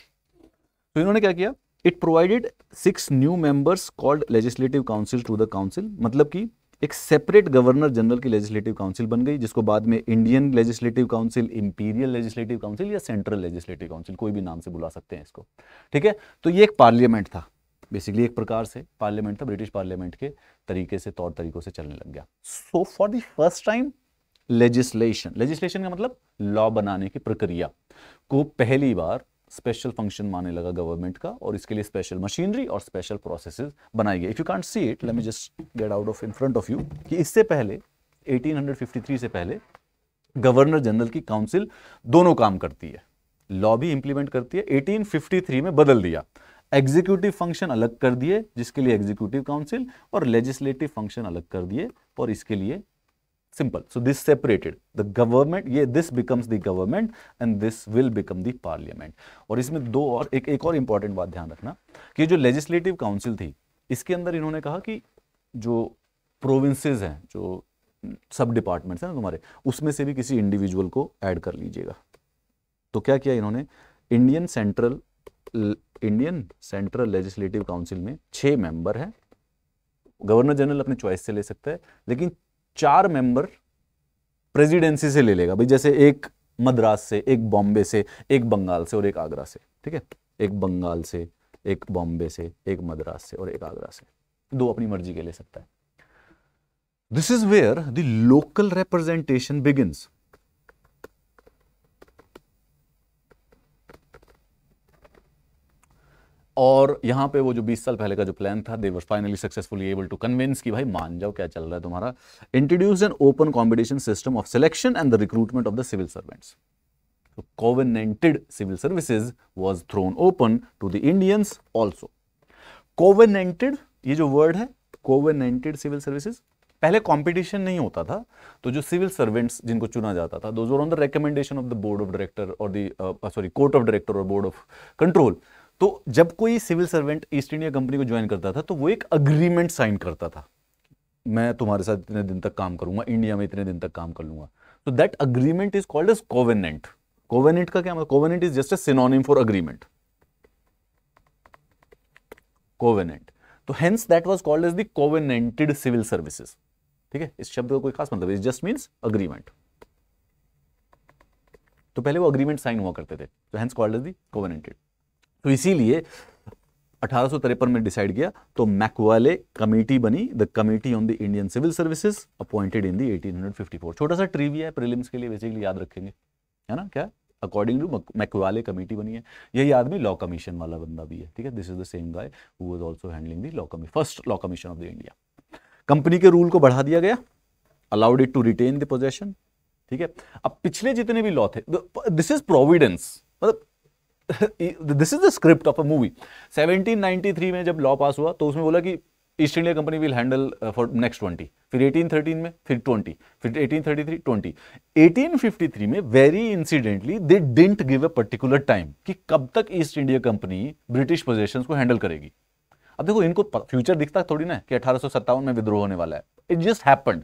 तो इन्होंने क्या किया it provided six new members called legislative council to the council मतलब कि एक separate governor general की legislative council बन गई जिसको बाद में Indian legislative council imperial legislative council या सेंट्रल लेजिस्लेटिव काउंसिल कोई भी नाम से बुला सकते हैं इसको ठीक है तो ये एक पार्लियामेंट था बेसिकली एक प्रकार से पार्लियामेंट था ब्रिटिश पार्लियामेंट के तरीके से तौर तरीकों से चलने लग गया so for the first time legislation legislation का मतलब लॉ बनाने की प्रक्रिया को पहली बार स्पेशल फंक्शन माने लगा गवर्नमेंट का और इसके लिए स्पेशल मशीनरी और स्पेशल प्रोसेस बनाई गई if you can't see it let me just get out of in front of you कि इससे पहले 1853 से पहले गवर्नर जनरल की काउंसिल दोनों काम करती है लॉ भी इंप्लीमेंट करती है 1853 में बदल दिया एग्जीक्यूटिव फंक्शन अलग कर दिए जिसके लिए एग्जीक्यूटिव काउंसिल और लेजिस्लेटिव फंक्शन अलग कर दिए और इसके लिए simple so this separated the government ये this becomes the government and this will become the parliament और इसमें दो और एक एक और इंपॉर्टेंट बात ध्यान रखना कि जो लेजिस्लेटिव काउंसिल थी इसके अंदर इन्होंने कहा कि जो प्रोविंसेस हैं जो सब डिपार्टमेंट्स हैं ना तुम्हारे उसमें से भी किसी इंडिविजुअल को ऐड कर लीजिएगा तो क्या किया इन्होंने Indian central Indian central legislative council में छः मेंबर हैं गवर्नर जनरल अपने चॉइस से ले सकता है लेकिन चार मेंबर प्रेसिडेंसी से ले लेगा भाई जैसे एक मद्रास से एक बॉम्बे से एक बंगाल से और एक आगरा से ठीक है एक बंगाल से एक बॉम्बे से एक मद्रास से और एक आगरा से दो अपनी मर्जी के ले सकता है this is where the local representation begins और यहाँ पे वो जो 20 साल पहले का जो प्लान था they were finally successfully able to convince कि भाई मान जाओ क्या चल रहा है तुम्हारा introduce an open competition system of selection and the recruitment of the civil servants covenanted civil services was thrown open to the Indians also covenanted ये जो वर्ड है कोवेनेंटेड सिविल सर्विसेज पहले कंपटीशन नहीं होता था तो जो सिविल सर्वेंट्स जिनको चुना जाता था those on the recommendation of the board of director और the sorry court of director और बोर्ड ऑफ कंट्रोल तो जब कोई civil servant East India company को ज्वाइन करता था तो वो एक अग्रीमेंट साइन करता था मैं तुम्हारे साथ इतने दिन तक काम करूंगा इंडिया में इतने दिन तक काम कर लूंगा तो that agreement is called as covenant covenant का क्या मतलब covenant is just a synonym for agreement covenant तो hence that was called as the covenanted civil services ठीक है इस शब्द का कोई खास मतलब इट जस्ट मीन्स अग्रीमेंट तो पहले वो अग्रीमेंट साइन हुआ करते थे तो hence called as the covenanted तो इसीलिए अठारह में डिसाइड किया तो मैकवाले कमेटी बनी the committee on the Indian civil services appointed in the 1854 छोटा सा ट्री है प्रीलिम्स के लिए बेसिकली याद रखेंगे है ना क्या अकॉर्डिंग टू मैकवाले कमेटी बनी है यही आदमी लॉ कमीशन वाला बंदा भी है ठीक है this is the same guy who was also handling the law कमी first law commission of the India company के रूल को बढ़ा दिया गया allowed it to retain the possession ठीक है अब पिछले जितने भी लॉ थे दिस इज प्रोविडेंस मतलब this is the script of a movie 1793 में जब लॉ पास हुआ तो उसमें बोला कि East India company will handle for next twenty फिर 1813 में फिर 20 फिर 1833 20 1853 में very incidentally they didn't give a particular time कि कब तक East India company British possession को हैंडल करेगी अब देखो इनको फ्यूचर दिखता थोड़ी ना कि अठारह में विद्रोह होने वाला है इट जस्ट हैपन्ड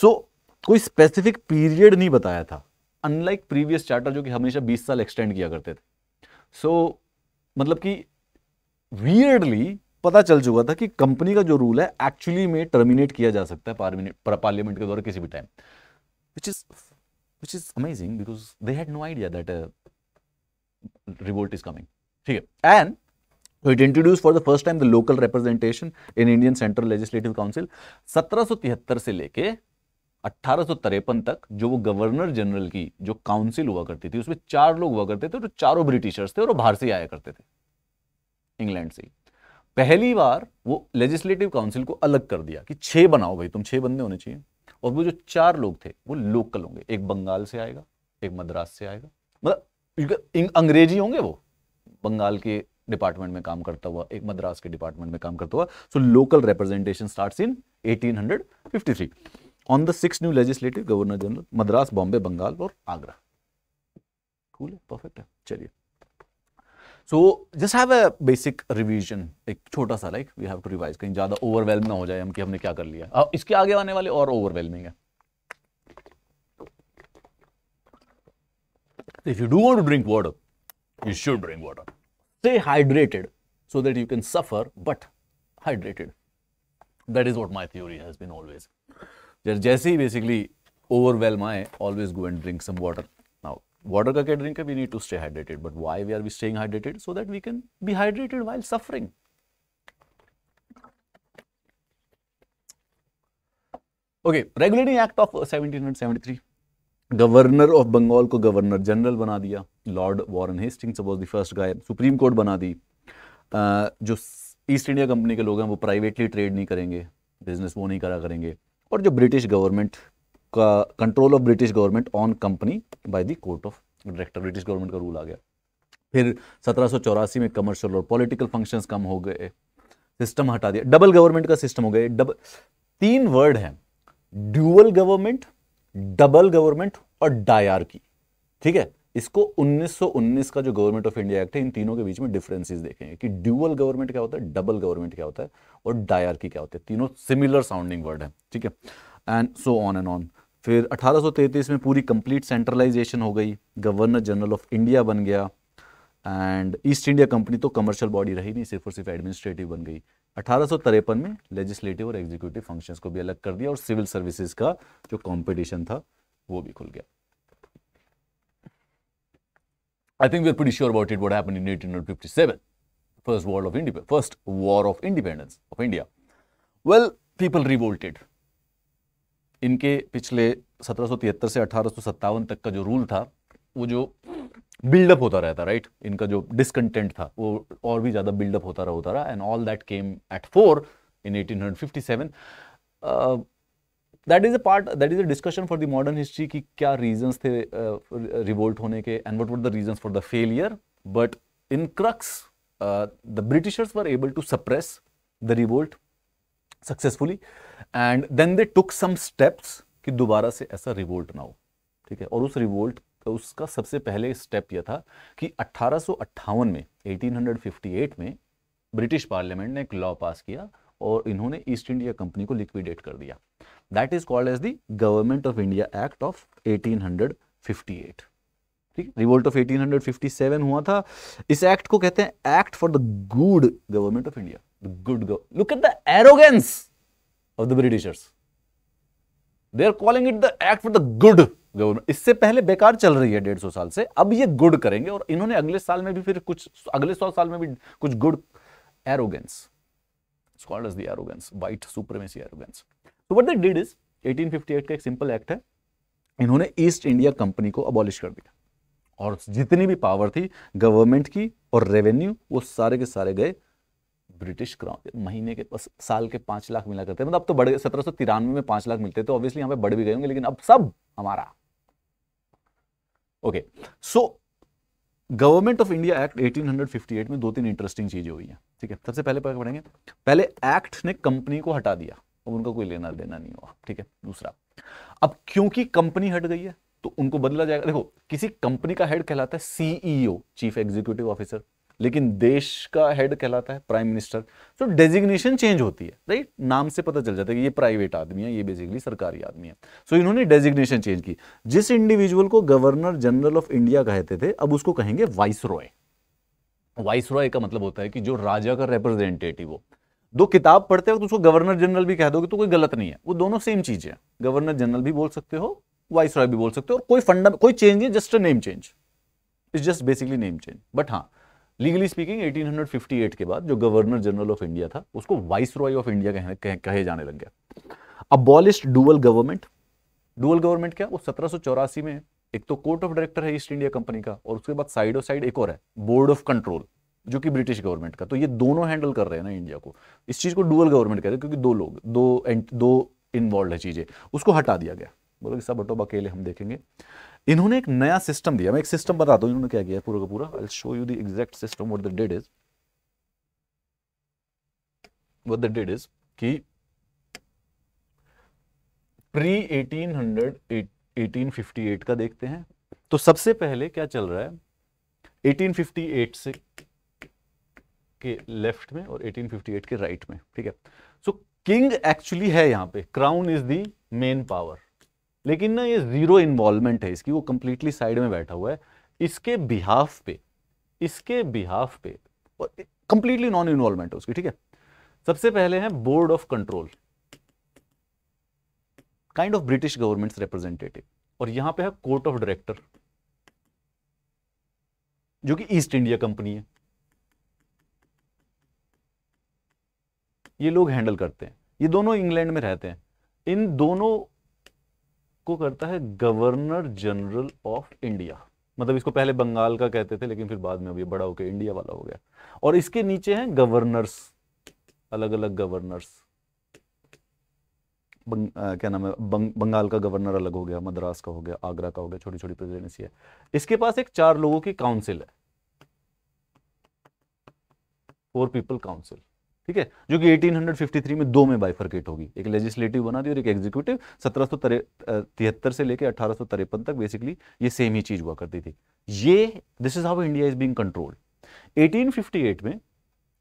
सो कोई स्पेसिफिक पीरियड नहीं बताया था अनलाइक प्रीवियस चार्टर जो कि हमेशा 20 साल एक्सटेंड किया करते थे सो so, मतलब कि वियर्डली पता चल चुका था कि कंपनी का जो रूल है एक्चुअली में टर्मिनेट किया जा सकता है पार्लियामेंट पार्लियामेंट के द्वारा किसी भी time which is which is amazing because they had no idea that revolt is coming ठीक है and So it introduced for the first time the local representation in Indian Central Legislative Council. 1773 से लेके अट्ठारह तक जो वो governor general की जो काउंसिल हुआ करती थी उसमें चार लोग हुआ करते थे तो चारों ब्रिटिशर्स थे और बाहर से आया करते थे इंग्लैंड से पहली बार वो लेजिस्लेटिव काउंसिल को अलग कर दिया कि छह बनाओ भाई तुम छह बंदे होने चाहिए और वो जो चार लोग थे वो लोकल होंगे एक बंगाल से आएगा एक मद्रास से आएगा मतलब अंग्रेजी होंगे वो बंगाल के डिपार्टमेंट में काम करता हुआ एक मद्रास के डिपार्टमेंट में काम करता हुआ so local representation starts in 1853 on the six new legislative governor general Madras Bombay Bengal और आगरा कूल है परफेक्ट है चलिए so just have a basic revision एक छोटा सा like we have to revise कहीं ज्यादा ओवरवेलम ना हो जाए हम कि हमने क्या कर लिया अब इसके आगे आने वाले और ओवरवेलमिंग है if you do want to drink water you should drink water stay hydrated so that you can suffer but hydrated that is what my theory has been always जैसे ही basically overwhelm my always go and drink some water now water का क्या drink है we need to stay hydrated but why we are be staying hydrated so that we can be hydrated while suffering okay regulating act of 1773 governor of Bengal को governor general बना दिया lord Warren Hastings was the first guy supreme court बना दी uh, जो East India company के लोग हैं वो प्राइवेटली ट्रेड नहीं करेंगे बिजनेस वो नहीं करा करेंगे और जो ब्रिटिश गवर्नमेंट का control of British government on company by the court of director British government का रूल आ गया फिर सत्रह में कमर्शियल और पॉलिटिकल फंक्शंस कम हो गए सिस्टम हटा दिया डबल गवर्नमेंट का सिस्टम हो गया डबल तीन वर्ड हैं ड्यूअल गवर्नमेंट डबल गवर्नमेंट और डायर ठीक है इसको 1919 का जो गवर्नमेंट ऑफ इंडिया एक्ट है इन तीनों के बीच में डिफरेंसेस देखेंगे कि ड्यूअल गवर्नमेंट क्या होता है डबल गवर्नमेंट क्या होता है और डायरकी क्या होती है तीनों सिमिलर साउंडिंग वर्ड है ठीक है and so on and on फिर 1833 में पूरी कंप्लीट सेंट्रलाइजेशन हो गई गवर्नर जनरल ऑफ इंडिया बन गया एंड ईस्ट इंडिया कंपनी तो कमर्शियल बॉडी रही नहीं सिर्फ और सिर्फ एडमिनिस्ट्रेटिव बन गई अठारह में लेजिस्लेटिव और एग्जीक्यूटिव फंक्शंस को भी अलग कर दिया और सिविल सर्विसेज का जो कंपटीशन था वो भी खुल गया I think we're pretty sure about it, what happened in 1857, first war of India, first war of independence of India. Well, people revolted. इनके पिछले 1773 से अठारह तक का जो रूल था वो जो बिल्डअप होता रहता राइट right? इनका जो डिसकंटेंट था वो और भी ज़्यादा बिल्डअप होता रहा होता रहा and all that came at fore in 1857 that is a part that is a discussion for the modern history की क्या रीजन थे रिवोल्ट uh, होने के and what were the reason for the failure but in crux the Britishers were able to suppress the revolt successfully and then they took some steps कि दोबारा से ऐसा revolt ना हो ठीक है और उस रिवोल्ट का उसका सबसे पहले स्टेप यह था कि अट्ठारह में 1858 में ब्रिटिश पार्लियामेंट ने एक लॉ पास किया और इन्होंने ईस्ट इंडिया कंपनी को लिक्विडेट कर दिया that is called as the government of India act of 1858 ठीक रिवोल्ट ऑफ 1857 हुआ था इस एक्ट को कहते हैं act for the good government of India good look at the arrogance of the Britishers they are calling it the act for the good government इससे पहले बेकार चल रही है डेढ़ सौ साल से अब ये गुड करेंगे और इन्होंने अगले साल में भी फिर कुछ अगले सौ साल में भी कुछ good arrogance It's called as the arrogance, white supremacy arrogance. So what they did is 1858 का एक सिंपल एक्ट है इन्होंने ईस्ट इंडिया कंपनी को अबॉलिश कर दिया और जितनी भी पावर थी गवर्नमेंट की और रेवेन्यू वो सारे के सारे गए ब्रिटिश क्राउन महीने के बस साल के पांच लाख मिला करते मतलब अब तो बढ़ गए सत्रह सौ तिरानवे में पांच लाख मिलते तो ऑब्वियसली यहां पे बढ़ भी गए होंगे लेकिन अब सब हमारा okay so government of India act 1858 में दो तीन इंटरेस्टिंग चीजें हुई हैं ठीक है सबसे पहले पढ़ेंगे पहले एक्ट ने कंपनी को हटा दिया अब उनका कोई लेना देना नहीं हुआ ठीक है दूसरा अब क्योंकि कंपनी हट गई है तो उनको बदला जाएगा देखो किसी कंपनी का हेड कहलाता है सीईओ चीफ एग्जीक्यूटिव ऑफिसर लेकिन देश का हेड कहलाता है प्राइम मिनिस्टर तो डेजिग्नेशन चेंज होती है राइट नाम से पता चल जाता है कि ये प्राइवेट आदमी है ये बेसिकली सरकारी आदमी है सो so, इन्होंने डेजिग्नेशन चेंज की जिस इंडिविजुअल को गवर्नर जनरल ऑफ इंडिया कहते थे अब उसको कहेंगे वाइस रॉय वाइस का मतलब होता है कि जो राजा का रिप्रेजेंटेटिव हो दो किताब पढ़ते वक्त तो उसको गवर्नर जनरल भी कह दोगे तो कोई गलत नहीं है वो दोनों सेम चीज है गवर्नर जनरल भी बोल सकते हो वाइस रॉय भी बोल सकते हो और कोई फंडा कोई चेंज नहीं just name change is just basically name change but हाँ लीगली स्पीकिंग 1858 के बाद जो गवर्नर जनरल ऑफ इंडिया था उसको वाइस रॉय ऑफ इंडिया कह, कह, कहे जाने लग गया abolished dual government dual government क्या वो सत्रह में एक तो कोर्ट ऑफ डायरेक्टर है ईस्ट इंडिया कंपनी का और उसके बाद साइड ऑफ साइड एक और है बोर्ड ऑफ कंट्रोल जो कि ब्रिटिश गवर्नमेंट का तो ये दोनों हैंडल कर रहे हैं ना इंडिया को इस चीज़ को डुअल गवर्नमेंट कह रहे हैं क्योंकि दो लोग दो दो इन्वॉल्व है चीज़ें उसको हटा दिया गया बोलो कि सब अटोब अकेले हम देखेंगे इन्होंने एक नया सिस्टम दिया मैं एक सिस्टम बताता हूँ इन्होंने क्या किया पूरा का पूरा I show you the exact system what the dead is what the dead is कि प्री एटीन हंड्रेड 1858 का देखते हैं तो सबसे पहले क्या चल रहा है 1858 से के लेफ्ट में और 1858 के राइट में ठीक है सो किंग एक्चुअली है यहां पे crown is the main power लेकिन ना ये जीरो इन्वॉल्वमेंट है इसकी वो कंप्लीटली साइड में बैठा हुआ है इसके बिहाफ पे इसके बिहाफ पे और कंप्लीटली नॉन इन्वॉल्वमेंट है उसकी ठीक है सबसे पहले है board of control kind of British government representative और यहां पे है कोर्ट ऑफ डायरेक्टर जो कि ईस्ट इंडिया कंपनी है ये लोग हैंडल करते हैं ये दोनों इंग्लैंड में रहते हैं इन दोनों को करता है गवर्नर जनरल ऑफ इंडिया मतलब इसको पहले बंगाल का कहते थे लेकिन फिर बाद में अभी बड़ा होकर इंडिया वाला हो गया और इसके नीचे हैं गवर्नर्स अलग अलग गवर्नर्स बंग, आ, क्या नाम है बंग, बंगाल का गवर्नर अलग हो गया मद्रास का हो गया आगरा का हो गया छोटी छोटी प्रेसिडेंसी है इसके पास एक चार लोगों की काउंसिल है फोर पीपल काउंसिल ठीक है जो कि 1853 में दो में बाइफरकेट होगी एक लेजिस्लेटिव बना दी और एक एग्जीक्यूटिव सत्रह तिहत्तर से लेकर अठारह तक बेसिकली ये सेम ही चीज हुआ करती थी ये this is how India is being controlled eighteen में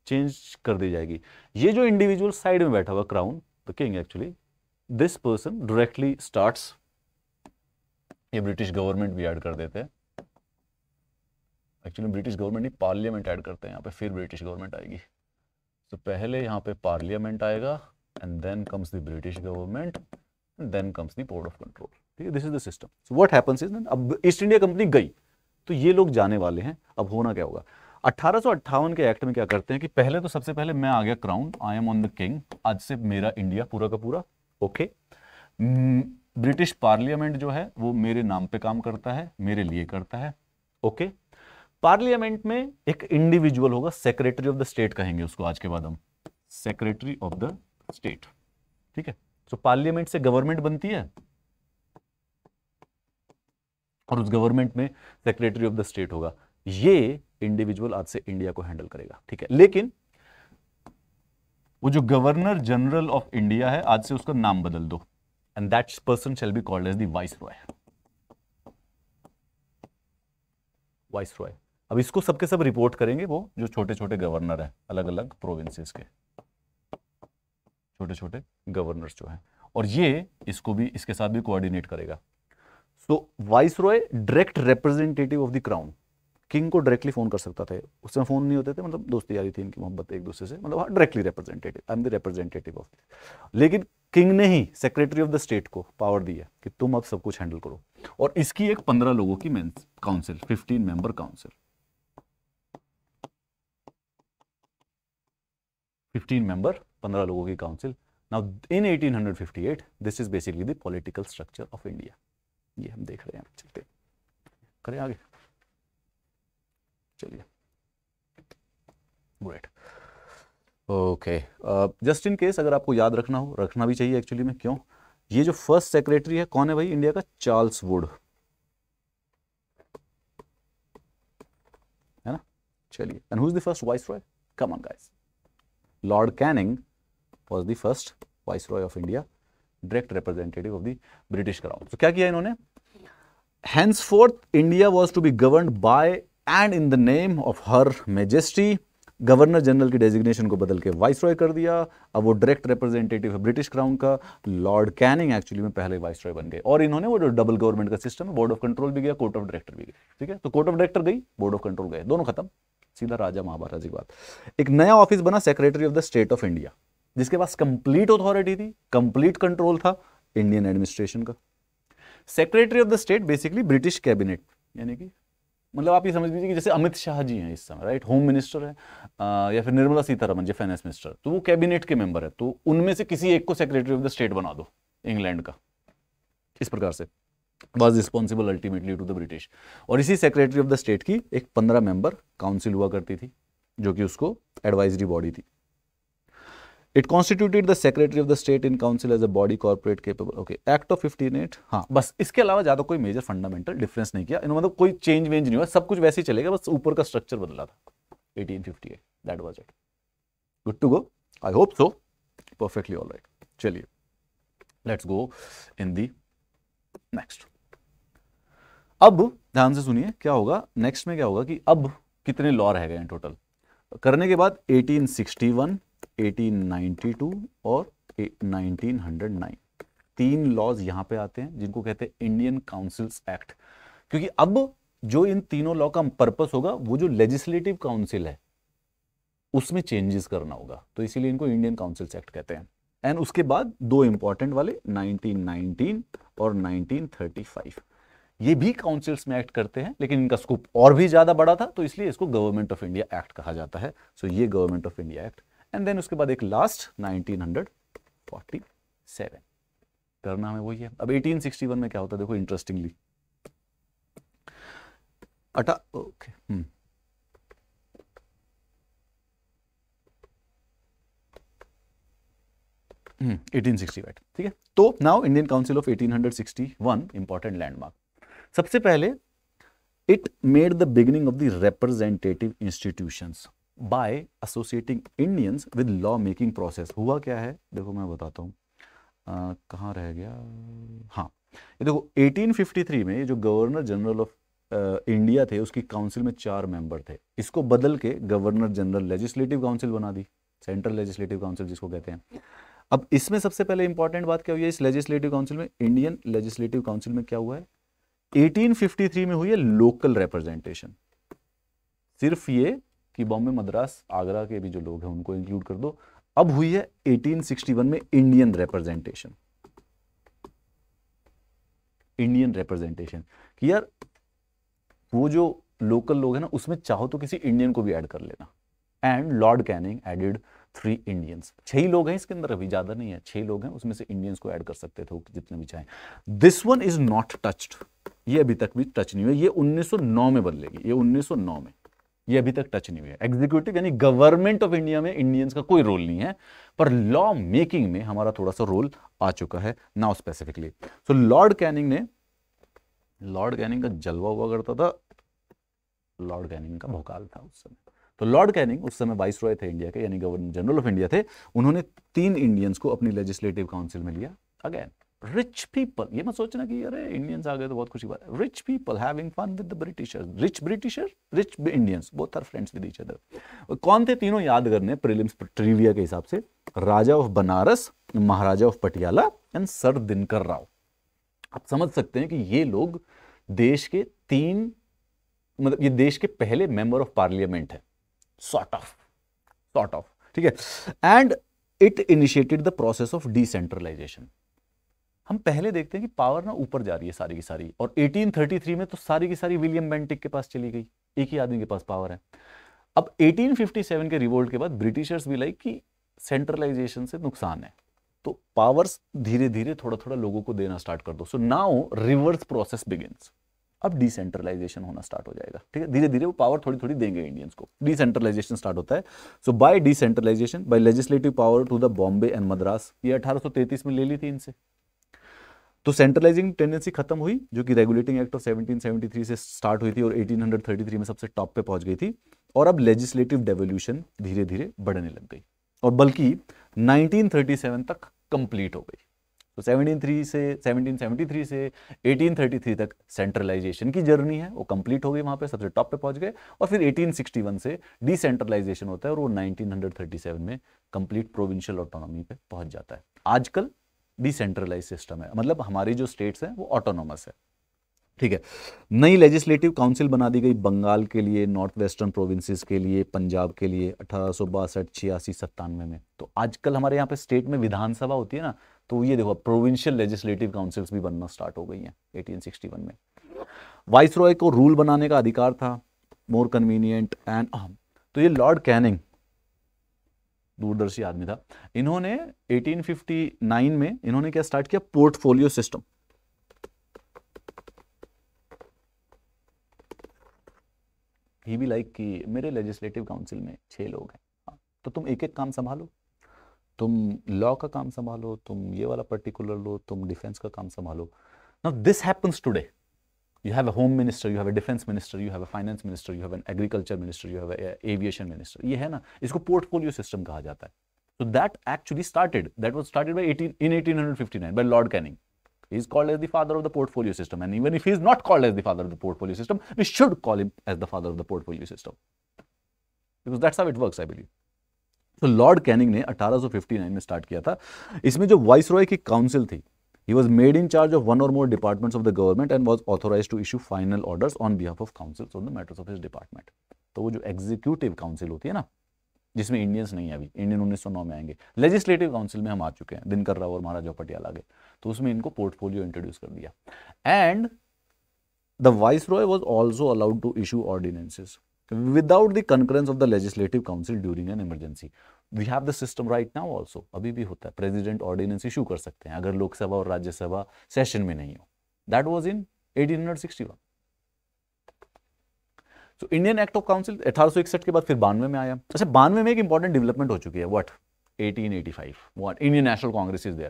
चेंज कर दी जाएगी ये जो इंडिविजुअल साइड में बैठा हुआ crown the king actually this person directly start ये ब्रिटिश गवर्नमेंट भी ऐड कर देते हैं एक्चुअली ब्रिटिश गवर्नमेंट नहीं पार्लियामेंट ऐड करते हैं यहाँ पे फिर ब्रिटिश गवर्नमेंट आएगी तो so, पहले यहाँ पे पार्लियामेंट आएगा and then comes the British government and then comes the board of control ठीक है this is the system so what happens is अब ईस्ट इंडिया कंपनी गई तो ये लोग जाने वाले हैं अब होना क्या होगा अट्ठारह के एक्ट में क्या करते हैं कि पहले तो सबसे पहले मैं आ गया crown I am on the king आज से मेरा इंडिया पूरा का पूरा ओके हम्म, ब्रिटिश पार्लियामेंट जो है वो मेरे नाम पे काम करता है मेरे लिए करता है ओके पार्लियामेंट में एक इंडिविजुअल होगा सेक्रेटरी ऑफ द स्टेट कहेंगे उसको आज के बाद हम सेक्रेटरी ऑफ द स्टेट ठीक है तो पार्लियामेंट से गवर्नमेंट बनती है और उस गवर्नमेंट में सेक्रेटरी ऑफ द स्टेट होगा ये इंडिविजुअल आज से इंडिया को हैंडल करेगा ठीक है लेकिन वो जो गवर्नर जनरल ऑफ इंडिया है आज से उसका नाम बदल दो and that person shall be called as the viceroy viceroy अब इसको सबके सब रिपोर्ट करेंगे वो जो छोटे छोटे गवर्नर है अलग अलग प्रोविंसेस के छोटे छोटे गवर्नर जो है और ये इसको भी इसके साथ भी कोऑर्डिनेट करेगा so viceroy direct representative of the crown king को डायरेक्टली फ़ोन कर सकता था उस समय फ़ोन नहीं होते थे मतलब दोस्ती यारी थी इनकी मोहब्बत एक दूसरे से मतलब directly representative I am the representative of लेकिन किंग ने ही सेक्रेटरी ऑफ द स्टेट को पावर दी है कि तुम अब सब कुछ हैंडल करो और इसकी एक पंद्रह लोगों की council fifteen member council fifteen member पंद्रह लोगों की council now in eighteen hundred fifty eight this is basically the political structure of India ये हम देख रहे हैं चलते करें आगे चलिए great okay just in case अगर आपको याद रखना हो रखना भी चाहिए एक्चुअली में क्यों ये जो फर्स्ट सेक्रेटरी है कौन है भाई इंडिया का चार्ल्स वुड है ना चलिए and who is the first viceroy come on guys lord Canning was the first viceroy of India direct representative of the British crown तो क्या किया इन्होंने hence forth India was to be govern by and in the name of her majesty governor general की designation को बदल के viceroy कर दिया अब वो डायरेक्ट रिप्रेजेंटेटिव है ब्रिटिश क्राउन का लॉर्ड कैनिंग एक्चुअली में पहले वाइस रॉय बन गए और इन्होंने वो जो डबल गवर्नमेंट का सिस्टम है बोर्ड ऑफ कंट्रोल भी गया कोर्ट ऑफ डायरेक्टर भी गए ठीक है तो कोर्ट ऑफ डायरेक्टर गई बोर्ड ऑफ कंट्रोल गए दोनों खत्म सीधा राजा महाभारा की बात एक नया ऑफिस बना secretary of the state of India जिसके पास कंप्लीट अथॉरिटी थी कंप्लीट कंट्रोल था इंडियन एडमिनिस्ट्रेशन का secretary of the state basically British cabinet यानी कि मतलब आप ये समझ लीजिए कि जैसे अमित शाह जी हैं इस समय राइट होम मिनिस्टर है आ, या फिर निर्मला सीतारमन जी फाइनेंस मिनिस्टर तो वो कैबिनेट के मेंबर है तो उनमें से किसी एक को सेक्रेटरी ऑफ द स्टेट बना दो इंग्लैंड का इस प्रकार से was responsible ultimately to the British और इसी सेक्रेटरी ऑफ द स्टेट की एक पंद्रह मेंबर काउंसिल हुआ करती थी जो कि उसको एडवाइजरी बॉडी थी it constituted the secretary of the state in council as a body corporate capable okay act of fifteen eight हाँ बस इसके अलावा ज्यादा कोई मेजर फंडामेंटल डिफरेंस नहीं किया मतलब कोई चेंज वेंज नहीं हुआ सब कुछ वैसे ही चलेगा बस ऊपर का स्ट्रक्चर बदला था eighteen fifty eight that was it good to go I hope so perfectly all right चलिए let's go in the next अब ध्यान से सुनिए क्या होगा नेक्स्ट में क्या होगा कि अब कितने लॉ रह गए हैं टोटल करने के बाद 1861 1892 और 1909 तीन लॉज यहां पे आते हैं जिनको कहते हैं इंडियन काउंसिल्स एक्ट क्योंकि अब जो इन तीनों लॉ का पर्पस होगा वो जो लेजिस्लेटिव काउंसिल है उसमें चेंजेस करना होगा तो इसीलिए इनको इंडियन काउंसिल्स एक्ट कहते हैं एंड उसके बाद दो इंपॉर्टेंट वाले 1919 और 1935 ये भी काउंसिल्स में एक्ट करते हैं लेकिन इनका स्कोप और भी ज्यादा बड़ा था तो इसलिए इसको गवर्नमेंट ऑफ इंडिया एक्ट कहा जाता है सो so ये government of India act and then उसके बाद एक लास्ट 1947 करना हमें वही है अब 1861 में क्या होता है देखो इंटरेस्टिंगली अटा ओके हम्म सिक्सटी ठीक है तो now Indian council of 1861 important landmark सबसे पहले it made the beginning of the representative institutions by associating Indians with law making process हुआ क्या है देखो मैं बताता हूँ कहाँ रह गया हाँ ये देखो 1853 में ये जो गवर्नर जनरल ऑफ इंडिया थे उसकी काउंसिल में चार मेंबर थे इसको बदल के गवर्नर जनरल लेजिस्लेटिव काउंसिल बना दी सेंट्रल लेजिस्लेटिव काउंसिल जिसको कहते हैं अब इसमें सबसे पहले इंपॉर्टेंट बात क्या हुई है इस लेजिस्लेटिव काउंसिल में इंडियन लेजिस्लेटिव काउंसिल में क्या हुआ है 1853 में हुई है लोकल रिप्रेजेंटेशन सिर्फ ये कि बॉम्बे मद्रास आगरा के भी जो लोग हैं उनको इंक्लूड कर दो अब हुई है 1861 में इंडियन रिप्रेजेंटेशन इंडियन रिप्रेजेंटेशन कि यार वो जो लोकल लोग हैं ना उसमें चाहो तो किसी इंडियन को भी ऐड कर लेना and lord Canning added three Indians छह ही लोग हैं इसके अंदर अभी ज्यादा नहीं है छह लोग हैं उसमें से इंडियंस को ऐड कर सकते थे जितने भी चाहे this one is not touched ये अभी तक भी टच नहीं हुआ ये 1909 में बदलेगी ये 1909 में ये अभी तक टच नहीं हुई है एग्जीक्यूटिव यानी गवर्नमेंट ऑफ इंडिया में इंडियंस का कोई रोल नहीं है पर लॉ मेकिंग में हमारा थोड़ा सा रोल आ चुका है now specifically so Lord Canning ने लॉर्ड कैनिंग का जलवा हुआ करता था लॉर्ड कैनिंग का भोकाल था उस समय तो लॉर्ड कैनिंग उस समय वाइस रॉय थे इंडिया के यानी गवर्नर जनरल ऑफ इंडिया थे उन्होंने तीन इंडियंस को अपनी लेजिस्लेटिव काउंसिल में लिया अगेन रिच पीपल ये मत सोचना कि अरे इंडियंस आ गए तो बहुत खुशी बात है rich people having fun with the Britishers rich Britisher rich Indians both are friends with each other कौन थे तीनों याद करने प्रीलिम्स ट्रिविया के हिसाब से Raja of Banaras Maharaja of Patiala and Sir Dinkar Rao आप समझ सकते हैं कि ये लोग देश के तीन मतलब ये देश के पहले मेंबर ऑफ पार्लियामेंट है सॉर्ट ऑफ सॉर्ट ऑफ ठीक है and it initiated the process of decentralisation हम पहले देखते हैं कि पावर ना ऊपर जा रही है सारी की सारी और 1833 में तो सारी की सारी विलियम बेंटिक के पास चली गई एक ही आदमी के पास पावर है अब 1857 के रिवोल्ट के बाद ब्रिटिशर्स भी लाइक कि सेंट्रलाइजेशन से नुकसान है तो पावर्स धीरे धीरे थोड़ा थोड़ा लोगों को देना स्टार्ट कर दो so now reverse process begins अब डिसेंट्रलाइजेशन होना स्टार्ट हो जाएगा ठीक है धीरे धीरे वो पावर थोड़ी थोड़ी देंगे इंडियंस को डिसेंट्रलाइजेशन स्टार्ट होता है so by decentralisation by legislative power to the Bombay and Madras ये 1833 में ले ली थी इनसे तो सेंट्रलाइजिंग टेंडेंसी खत्म हुई जो कि रेगुलेटिंग एक्ट ऑफ 1773 से स्टार्ट हुई थी और 1833 में सबसे टॉप पे पहुंच गई थी और अब लेजिस्लेटिव डेवोल्यूशन धीरे धीरे बढ़ने लग गई और बल्कि 1937 तक कंप्लीट हो गई तो 173 से 1773 से 1833 तक सेंट्रलाइजेशन की जर्नी है वो कंप्लीट हो गई वहां पे सबसे टॉप पे पहुंच गए और फिर 1861 से डिसेंट्रलाइजेशन होता है और वो 1937 में कंप्लीट प्रोविंशियल ऑटोनॉमी पे पहुंच जाता है आजकल डिसेंट्रलाइज सिस्टम है मतलब हमारी जो स्टेट्स हैं वो ऑटोनोमस है ठीक है नई लेजिस्लेटिव काउंसिल बना दी गई बंगाल के लिए नॉर्थ वेस्टर्न प्रोविंसेस के लिए पंजाब के लिए अठारह सौ बासठ छियासी सत्तानवे में तो आजकल हमारे यहाँ पे स्टेट में विधानसभा होती है ना तो ये देखो प्रोविंशियल लेजिस्लेटिव काउंसिल्स भी बनना स्टार्ट हो गई हैं 1861 में वाइस रॉय को रूल बनाने का अधिकार था मोर कन्वीनियंट एंड तो ये लॉर्ड कैनिंग दूरदर्शी आदमी था इन्होंने 1859 में इन्होंने क्या स्टार्ट किया पोर्टफोलियो सिस्टम ही भी लाइक कि मेरे लेजिस्लेटिव काउंसिल में छह लोग हैं तो तुम एक एक काम संभालो तुम लॉ का काम संभालो तुम ये वाला पर्टिकुलर लो तुम डिफेंस का काम संभालो now this happens today you have a home minister you have a defense minister you have a finance minister you have an agriculture minister you have an aviation minister ये है ना इसको portfolio system कहा जाता है so that actually started that was started by 18 in 1859 by Lord Canning he is called as the father of the portfolio system and even if he is not called as the father of the portfolio system we should call him as the father of the portfolio system because that's how it works I believe तो Lord Canning ने 1859 में start किया था इसमें जो vice Roy की council थी he was made in charge of one or more departments of the government and was authorized to issue final orders on behalf of councils on the matters of his department. तो वो जो executive council होती है ना जिसमें Indians नहीं है अभी इंडियन 1909 में आएंगे लेजिस्लेटिव काउंसिल में हम आ चुके हैं दिनकर राव और महाराजा पटियाला के तो उसमें इनको पोर्टफोलियो इंट्रोड्यूस कर दिया and the viceroy was also allowed to issue ordinances without the concurrence of the legislative council during an emergency we have the system right now also अभी भी होता है प्रेजिडेंट ऑर्डिनेंस इशू कर सकते हैं अगर लोकसभा और राज्यसभा सेशन में नहीं हो that was in eighteen hundred sixty one तो इंडियन एक्ट ऑफ काउंसिल अठारह के बाद फिर बानवे में आया अच्छा बानवे में एक इंपॉर्टेंट डेवलपमेंट हो चुकी है what 1885 what indian national congress is there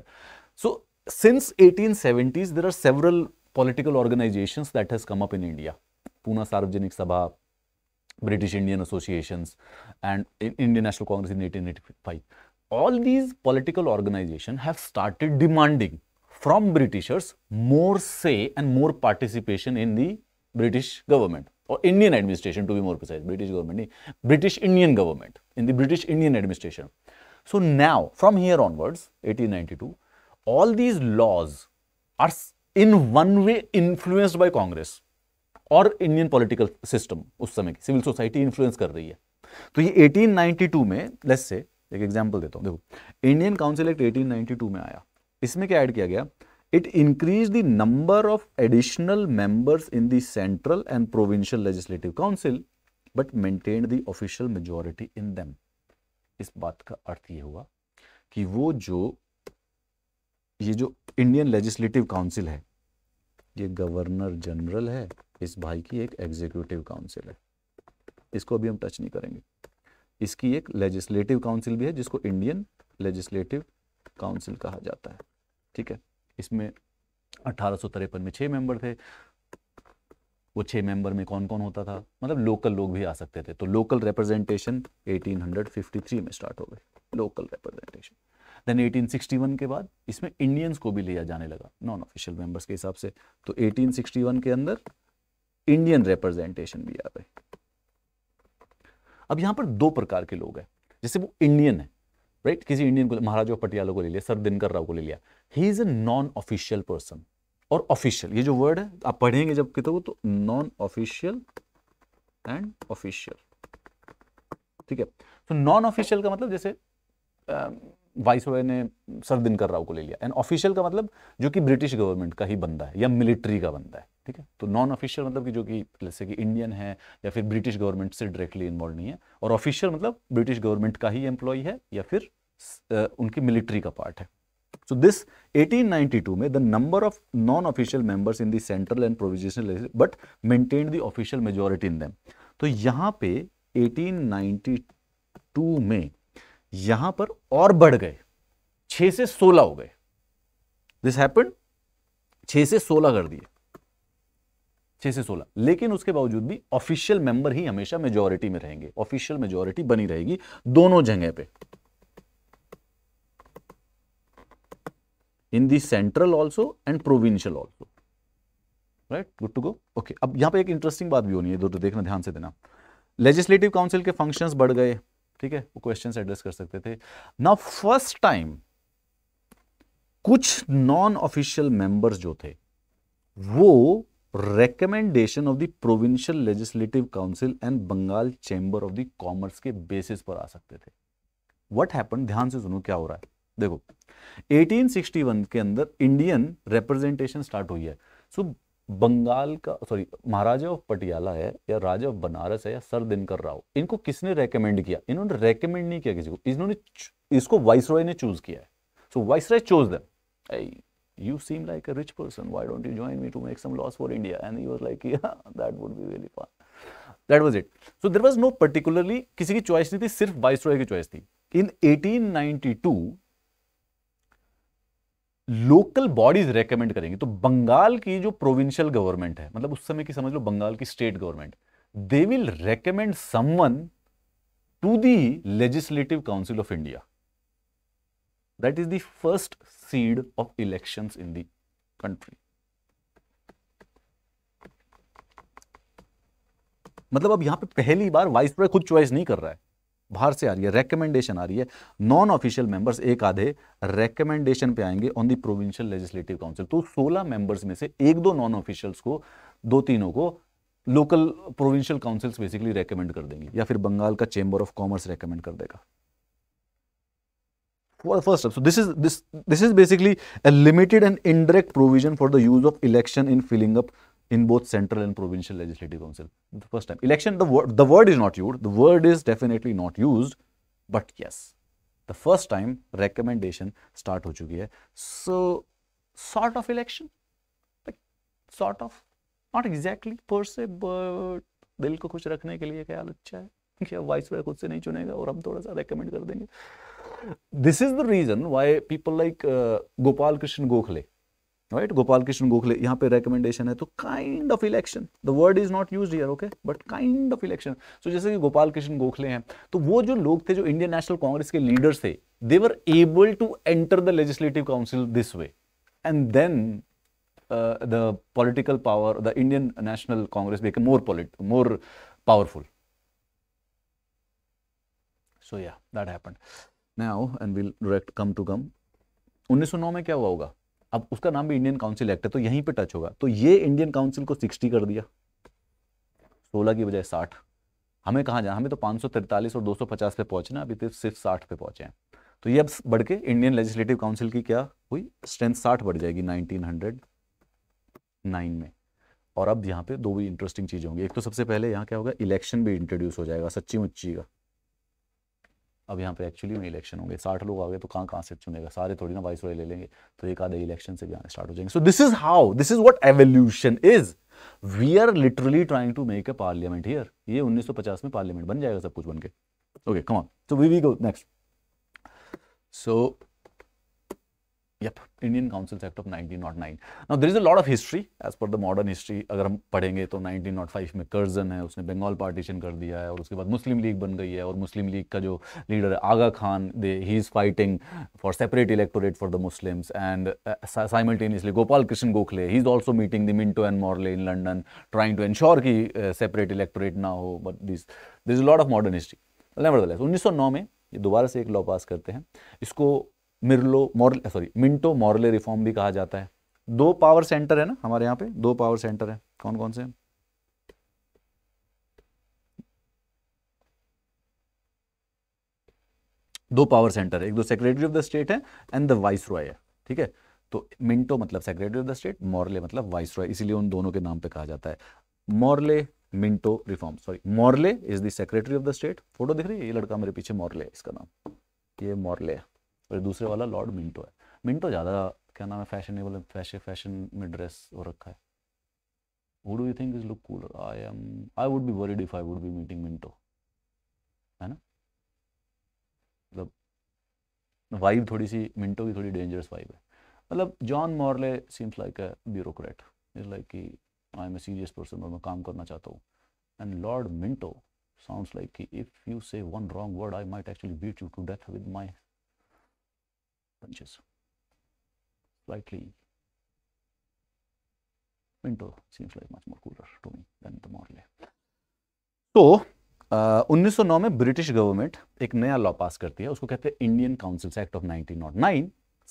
so since 1870s there are several political organizations that has come up in india pune sarvajanik sabha British Indian associations and Indian National Congress in 1885. All these political organizations have started demanding from Britishers more say and more participation in the British government or Indian administration to be more precise, British government, British Indian government, in the British Indian administration. So now, from here onwards, 1892, all these laws are in one way influenced by Congress. और Indian political system उस समय की civil society influence कर रही है तो ये 1892 में लेस से एक एग्जांपल देता हूँ देखो इंडियन काउंसिल एक्ट 1892 में आया इसमें क्या ऐड किया गया it increase the number of additional members in the central and provincial legislative council but maintain the official majority in them इस बात का अर्थ ये हुआ कि वो जो ये जो इंडियन लेजिस्लेटिव काउंसिल है ये गवर्नर जनरल है इस भाई की एक एग्जीक्यूटिव काउंसिल है इसको अभी हम टच नहीं करेंगे इसकी एक लेजिस्लेटिव काउंसिल भी है जिसको इंडियन लेजिस्लेटिव काउंसिल कहा जाता है ठीक है इसमें अठारह में छह मेंबर थे वो छह मेंबर में कौन कौन होता था मतलब लोकल लोग भी आ सकते थे तो लोकल रिप्रेजेंटेशन 1853 में स्टार्ट हो गए लोकल रिप्रेजेंटेशन देन 1861 के बाद इसमें इंडियंस को भी लिया जाने लगा नॉन ऑफिशियल मेंबर्स के हिसाब से तो 1861 के अंदर इंडियन रिप्रेजेंटेशन भी आ गए अब यहां पर दो प्रकार के लोग हैं जैसे वो इंडियन है राइट किसी इंडियन को महाराज ऑफ को ले लिया सर दिनकर राव को ले लिया he is a non official person और ऑफिशियल ये जो वर्ड है आप पढ़ेंगे जब कितो तो नॉन ऑफिशियल एंड ऑफिशियल ठीक है तो नॉन ऑफिशियल का मतलब जैसे वाइस रॉय ने सर दिनकर राव को ले लिया एंड ऑफिशियल का मतलब जो कि ब्रिटिश गवर्नमेंट का ही बंदा है या मिलिट्री का बंदा है ठीक है तो नॉन ऑफिशियल मतलब कि जो कि जैसे कि इंडियन है या फिर ब्रिटिश गवर्नमेंट से डायरेक्टली इन्वॉल्व नहीं है और ऑफिशियल मतलब ब्रिटिश गवर्नमेंट का ही एम्प्लॉय है या फिर उनकी मिलिट्री का पार्ट है सो दिस 1892 में the number of non official members in the central and provisional legislature but maintained the official majority in तो यहाँ पे 1892 में यहां पर और बढ़ गए 6 से सोलह हो गए दिस हैपन 6 से सोलह कर दिए छह से सोलह लेकिन उसके बावजूद भी ऑफिशियल मेंबर ही हमेशा मेजोरिटी में रहेंगे ऑफिशियल मेजोरिटी बनी रहेगी दोनों जगह पे in the central also and provincial also right good to go okay अब यहां पे एक इंटरेस्टिंग बात भी होनी है तो देखना ध्यान से देना लेजिस्लेटिव काउंसिल के फंक्शंस बढ़ गए ठीक है वो क्वेश्चन एड्रेस कर सकते थे ना फर्स्ट टाइम कुछ नॉन ऑफिशियल मेंबर्स जो थे वो recommendation of the provincial legislative council and Bengal chamber of the commerce के बेसिस पर आ सकते थे व्हाट हैपन ध्यान से सुनो क्या हो रहा है देखो 1861 के अंदर इंडियन रिप्रेजेंटेशन स्टार्ट हुई है सो बंगाल का सॉरी महाराजा ऑफ पटियाला है या राजा ऑफ बनारस है या सर दिनकर राव इनको किसने रेकमेंड किया इन्होंने रेकमेंड नहीं किया किसी को इन्होंने इसको वाइसरॉय ने चूज किया है so viceroy chose them you seem like a rich person. Why don't you join me to make some laws for India? And he was like, yeah, that would be really fun. That was it. So there was no particularly kisi ki choice nahi thi sirf viceroy ki choice thi In 1892 local bodies recommend karenge to bengal ki jo provincial government hai matlab us samay ki samajh lo bengal ki state government they will recommend someone to the legislative council of india That is the first seed of elections in the country. मतलब अब यहां पे पहली बार vice president खुद choice नहीं कर रहा है बाहर से आ रही है रेकमेंडेशन आ रही है नॉन ऑफिशियल मेंबर्स एक आधे रेकमेंडेशन पे आएंगे on the provincial legislative council तो 16 मेंबर्स में से एक दो नॉन ऑफिशियल्स को दो तीनों को local provincial councils basically recommend कर देंगे या फिर बंगाल का चेंबर ऑफ कॉमर्स रेकमेंड कर देगा for the first step. So this is this this is basically a limited and indirect provision for the use of election in filling up in both central and provincial legislative council. The first time election, the word the word is not used. The word is definitely not used, but yes, the first time recommendation start ho chuki hai. So sort of election, like sort of, not exactly per se, but दिल को खुश रखने के लिए ख्याल अच्छा है क्या वाइस खुद से नहीं चुनेगा और हम थोड़ा सा रेकमेंड कर देंगे this is the reason why people like uh, Gopal Krishna Gokhale, right? Gopal Krishna Gokhale, यहाँ पे recommendation है तो kind of election, the word is not used here, okay? But kind of election. So जैसे कि गोपाल कृष्ण गोखले हैं तो वो जो लोग थे जो इंडियन नेशनल कांग्रेस के लीडर्स थे they were able to enter the legislative council this way. And then uh, the political power, the Indian National Congress became more polit more powerful. So yeah, that happened. Now and will direct come to come 1909 में क्या हुआ होगा अब उसका नाम भी Indian council act है तो यहीं पे टच होगा तो ये इंडियन काउंसिल को 60 कर दिया 16 की बजाय 60 हमें कहाँ जाना हमें तो पाँच और 250 पे पहुंचना अभी तो सिर्फ 60 पे पहुंचे हैं तो ये अब बढ़ के इंडियन लेजिस्लेटिव काउंसिल की क्या हुई स्ट्रेंथ साठ बढ़ जाएगी नाइनटीन में और अब यहाँ पे दो भी इंटरेस्टिंग चीज़ होंगी एक तो सबसे पहले यहाँ क्या होगा इलेक्शन भी इंट्रोड्यूस हो जाएगा सच्ची मुच्ची का अब यहाँ पे एक्चुअली में इलेक्शन होंगे साठ लोग आ गए तो कहाँ कहाँ से चुनेगा सारे थोड़ी ना वाइस ले लेंगे तो एक आधे इलेक्शन से भी आने स्टार्ट हो जाएंगे so this is how this is what evolution is we are literally trying to make a parliament here ये 1950 में पार्लियामेंट बन जाएगा सब कुछ बन के okay come on so we we go next so yup Indian council act of 1909 now there is a lot of history as per the modern history अगर हम पढ़ेंगे तो 1905 में कर्जन है उसने बंगाल पार्टीशन कर दिया है और उसके बाद मुस्लिम लीग बन गई है और मुस्लिम लीग का जो लीडर है Aga Khan they he is fighting for separate electorate for the Muslims and simultaneously Gopal Krishna Gokhale he is also meeting the Minto and Morley in London trying to ensure की सेपरेट इलेक्टोरेट ना हो but this this is lot of modern history nevertheless 1909 में ये दोबारा से एक law pass करते हैं इसको Morley moral sorry Minto Morley reform भी कहा जाता है दो पावर सेंटर है ना हमारे यहाँ पे दो पावर सेंटर है कौन कौन से दो पावर सेंटर तो है एक दो सेक्रेटरी ऑफ द स्टेट है एंड द वाइस रॉय है ठीक है तो मिंटो मतलब secretary of the state Morley मतलब वाइस रॉय इसीलिए उन दोनों के नाम पे कहा जाता है Morley Minto reform sorry Morley is the secretary of the state photo दिख रही है ये लड़का मेरे पीछे मॉरले इसका नाम ये मॉरले है और दूसरे वाला लॉर्ड मिंटो है मिंटो ज़्यादा क्या नाम है फैशनेबल फैशन फैशन में ड्रेस वो रखा है who do you think is look cooler I am I would be worried if I would be meeting Minto है ना मतलब वाइब थोड़ी सी मिंटो की थोड़ी डेंजरस वाइब है मतलब John Morley seems like a bureaucrat is like कि I am a serious person और मैं काम करना चाहता हूँ and Lord Minto sounds like कि if you say one wrong word I might actually beat you to death with my punches slightly winter seems like much more cooler to me than the Morley. So, Uh, 1909 में British government एक नया law पास करती है उसको कहते हैं Indian councils act of 1909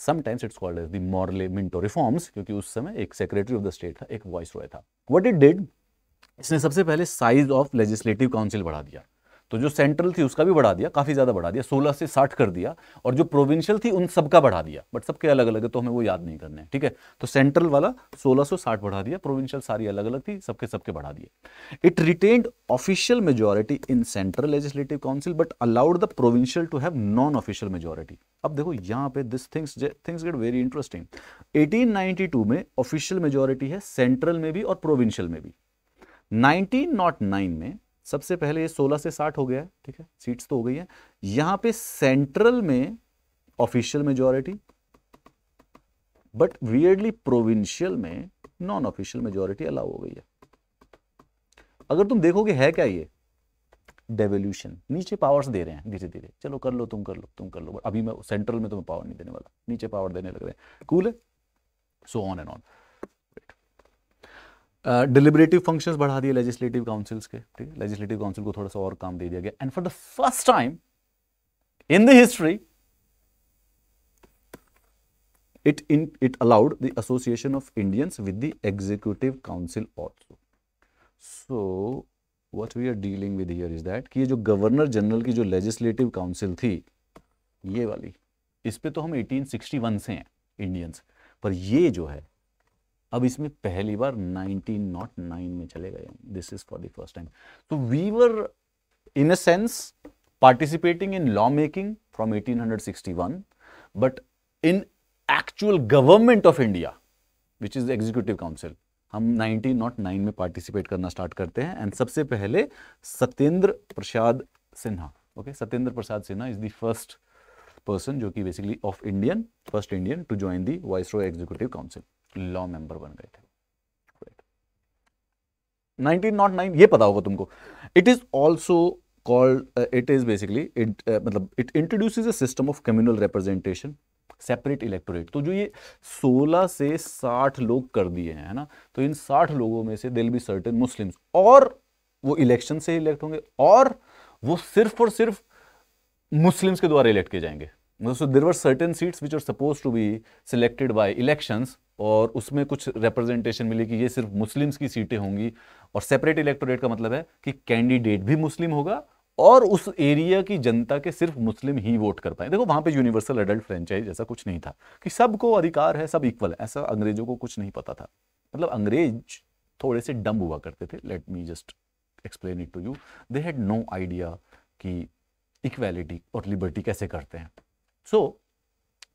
sometimes it's called as the Morley Minto reforms क्योंकि उस समय एक सेक्रेटरी ऑफ द स्टेट था एक वॉइस रॉय था व्हाट इट डिड इसने सबसे पहले साइज ऑफ लेजिस्लेटिव काउंसिल बढ़ा दिया तो जो सेंट्रल थी उसका भी बढ़ा दिया काफ़ी ज़्यादा बढ़ा दिया सोलह से साठ कर दिया और जो प्रोविंशियल थी उन सबका बढ़ा दिया बट सबके अलग अलग है तो हमें वो याद नहीं करने ठीक है तो सेंट्रल वाला सोलह सौ साठ बढ़ा दिया प्रोविंशियल सारी अलग अलग थी सबके सबके बढ़ा दिए it retained official majority in central legislative council but allowed the provincial to have non official majority अब देखो यहाँ पे this things things get very interesting 1892 में ऑफिशियल मेजोरिटी है सेंट्रल में भी और प्रोविंशियल में भी 1909 में सबसे पहले ये 16 से 60 हो गया है ठीक है सीट्स तो हो गई है यहां पे सेंट्रल में ऑफिशियल मेजोरिटी बट वियरली प्रोविंशियल में नॉन ऑफिशियल मेजोरिटी अलाउ हो गई है अगर तुम देखोगे है क्या ये डेवोल्यूशन नीचे पावर्स दे रहे हैं धीरे धीरे चलो कर लो तुम कर लो तुम कर लो अभी मैं सेंट्रल में तुम्हें पावर नहीं देने वाला नीचे पावर देने लग रहे हैं कूल है so on and on deliberative function बढ़ा दिए लेजिस्लेटिव काउंसिल्स के ठीक है लेजिस्लेटिव काउंसिल को थोड़ा सा और काम दे दिया गया and for the first time in the history it in it allowed the association of Indians with the executive council also so what we are dealing with here is that कि ये जो गवर्नर जनरल की जो legislative council थी ये वाली इस पे तो हम 1861 से हैं इंडियंस पर ये जो है अब इसमें पहली बार नाइनटीन नॉट नाइन में चले गए this is for the first time तो we were in a sense making from eighteen hundred 1861, one but in actual government of India which is executive council हम 1909 में पार्टिसिपेट करना स्टार्ट करते हैं and सबसे पहले Satyendra Prasad Sinha okay Satyendra Prasad Sinha is the first person जो कि basically of Indian first Indian to join the viceroy executive council law member बन गए थे नाइनटीन नॉट नाइन ये पता होगा तुमको it is also called it is basically मतलब it introduce a system of communal representation separate electorate तो जो ये 16 से 60 लोग कर दिए हैं ना तो इन 60 लोगों में से दिल बी सर्टेन मुस्लिम्स और वो इलेक्शन से इलेक्ट होंगे और वो सिर्फ और सिर्फ मुस्लिम्स के द्वारा इलेक्ट किए जाएंगे मतलब so there were certain seats which are suppose to be selected by elections और उसमें कुछ रिप्रेजेंटेशन मिली कि ये सिर्फ मुस्लिम्स की सीटें होंगी और सेपरेट इलेक्टोरेट का मतलब है कि कैंडिडेट भी मुस्लिम होगा और उस एरिया की जनता के सिर्फ मुस्लिम ही वोट कर पाए देखो वहाँ पे यूनिवर्सल एडल्ट फ्रेंचाइज ऐसा कुछ नहीं था कि सबको अधिकार है सब इक्वल है ऐसा अंग्रेजों को कुछ नहीं पता था मतलब अंग्रेज थोड़े से डम हुआ करते थे let me just explain it to you they had no idea कि इक्वेलिटी और लिबर्टी कैसे करते हैं so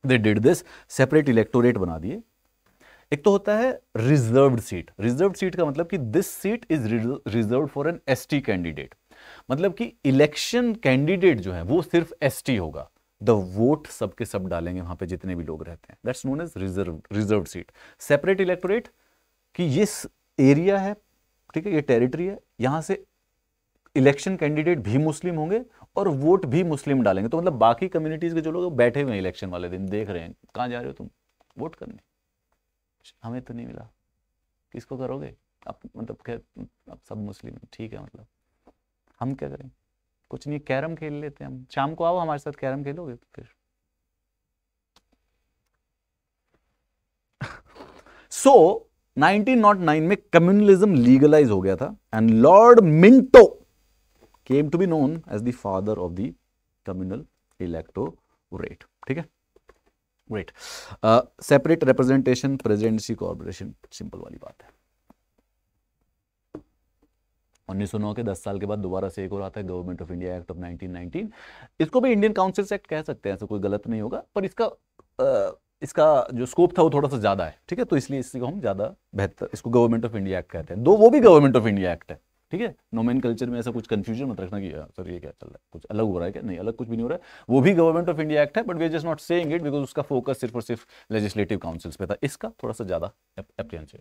they did this separate electorate बना दिए एक तो होता है रिजर्व सीट रिजर्व सीट का मतलब कि this seat is reserve for an S candidate मतलब कि इलेक्शन कैंडिडेट जो है वो सिर्फ एस होगा द वोट सबके सब डालेंगे वहां पे जितने भी लोग रहते हैं that's known as reserve reserve seat separate electorate कि ये एरिया है ठीक है ये टेरिटरी है यहां से इलेक्शन कैंडिडेट भी मुस्लिम होंगे और वोट भी मुस्लिम डालेंगे तो मतलब बाकी कम्युनिटीज के जो लोग बैठे हुए हैं इलेक्शन वाले दिन देख रहे हैं कहाँ जा रहे हो तुम वोट करने हमें तो नहीं मिला किसको करोगे अब मतलब अब सब मुस्लिम ठीक है मतलब हम क्या करें कुछ नहीं कैरम खेल लेते हैं हम शाम को आओ हमारे साथ कैरम खेलोगे फिर सो so, 1909 में कम्युनलिज्म लीगलाइज हो गया था and Lord Minto came to be known as the father of the communal electorate ठीक है great separate representation presidency corporation simple वाली बात है 1909 के 10 साल के बाद दोबारा से एक और आता है government of India act of 1919 इसको भी इंडियन काउंसिल्स एक्ट कह सकते हैं ऐसा कोई गलत नहीं होगा पर इसका आ, इसका जो स्कोप था वो थोड़ा सा ज़्यादा है ठीक है तो इसलिए इसको हम ज़्यादा बेहतर इसको गवर्नमेंट ऑफ इंडिया एक्ट कहते हैं दो वो भी गवर्नमेंट ऑफ इंडिया एक्ट है ठीक है नोमेन कल्चर में ऐसा कुछ कंफ्यूजन मत रखना कि सर हाँ, ये क्या चल रहा है कुछ अलग हो रहा है क्या नहीं अलग कुछ भी नहीं हो रहा है वो भी गवर्नमेंट ऑफ इंडिया एक्ट है but we are just not saying it because उसका फोकस सिर्फ और सिर्फ लेजिस्लेटिव काउंसिल्स पे था इसका थोड़ा सा ज़्यादा अप्रियंस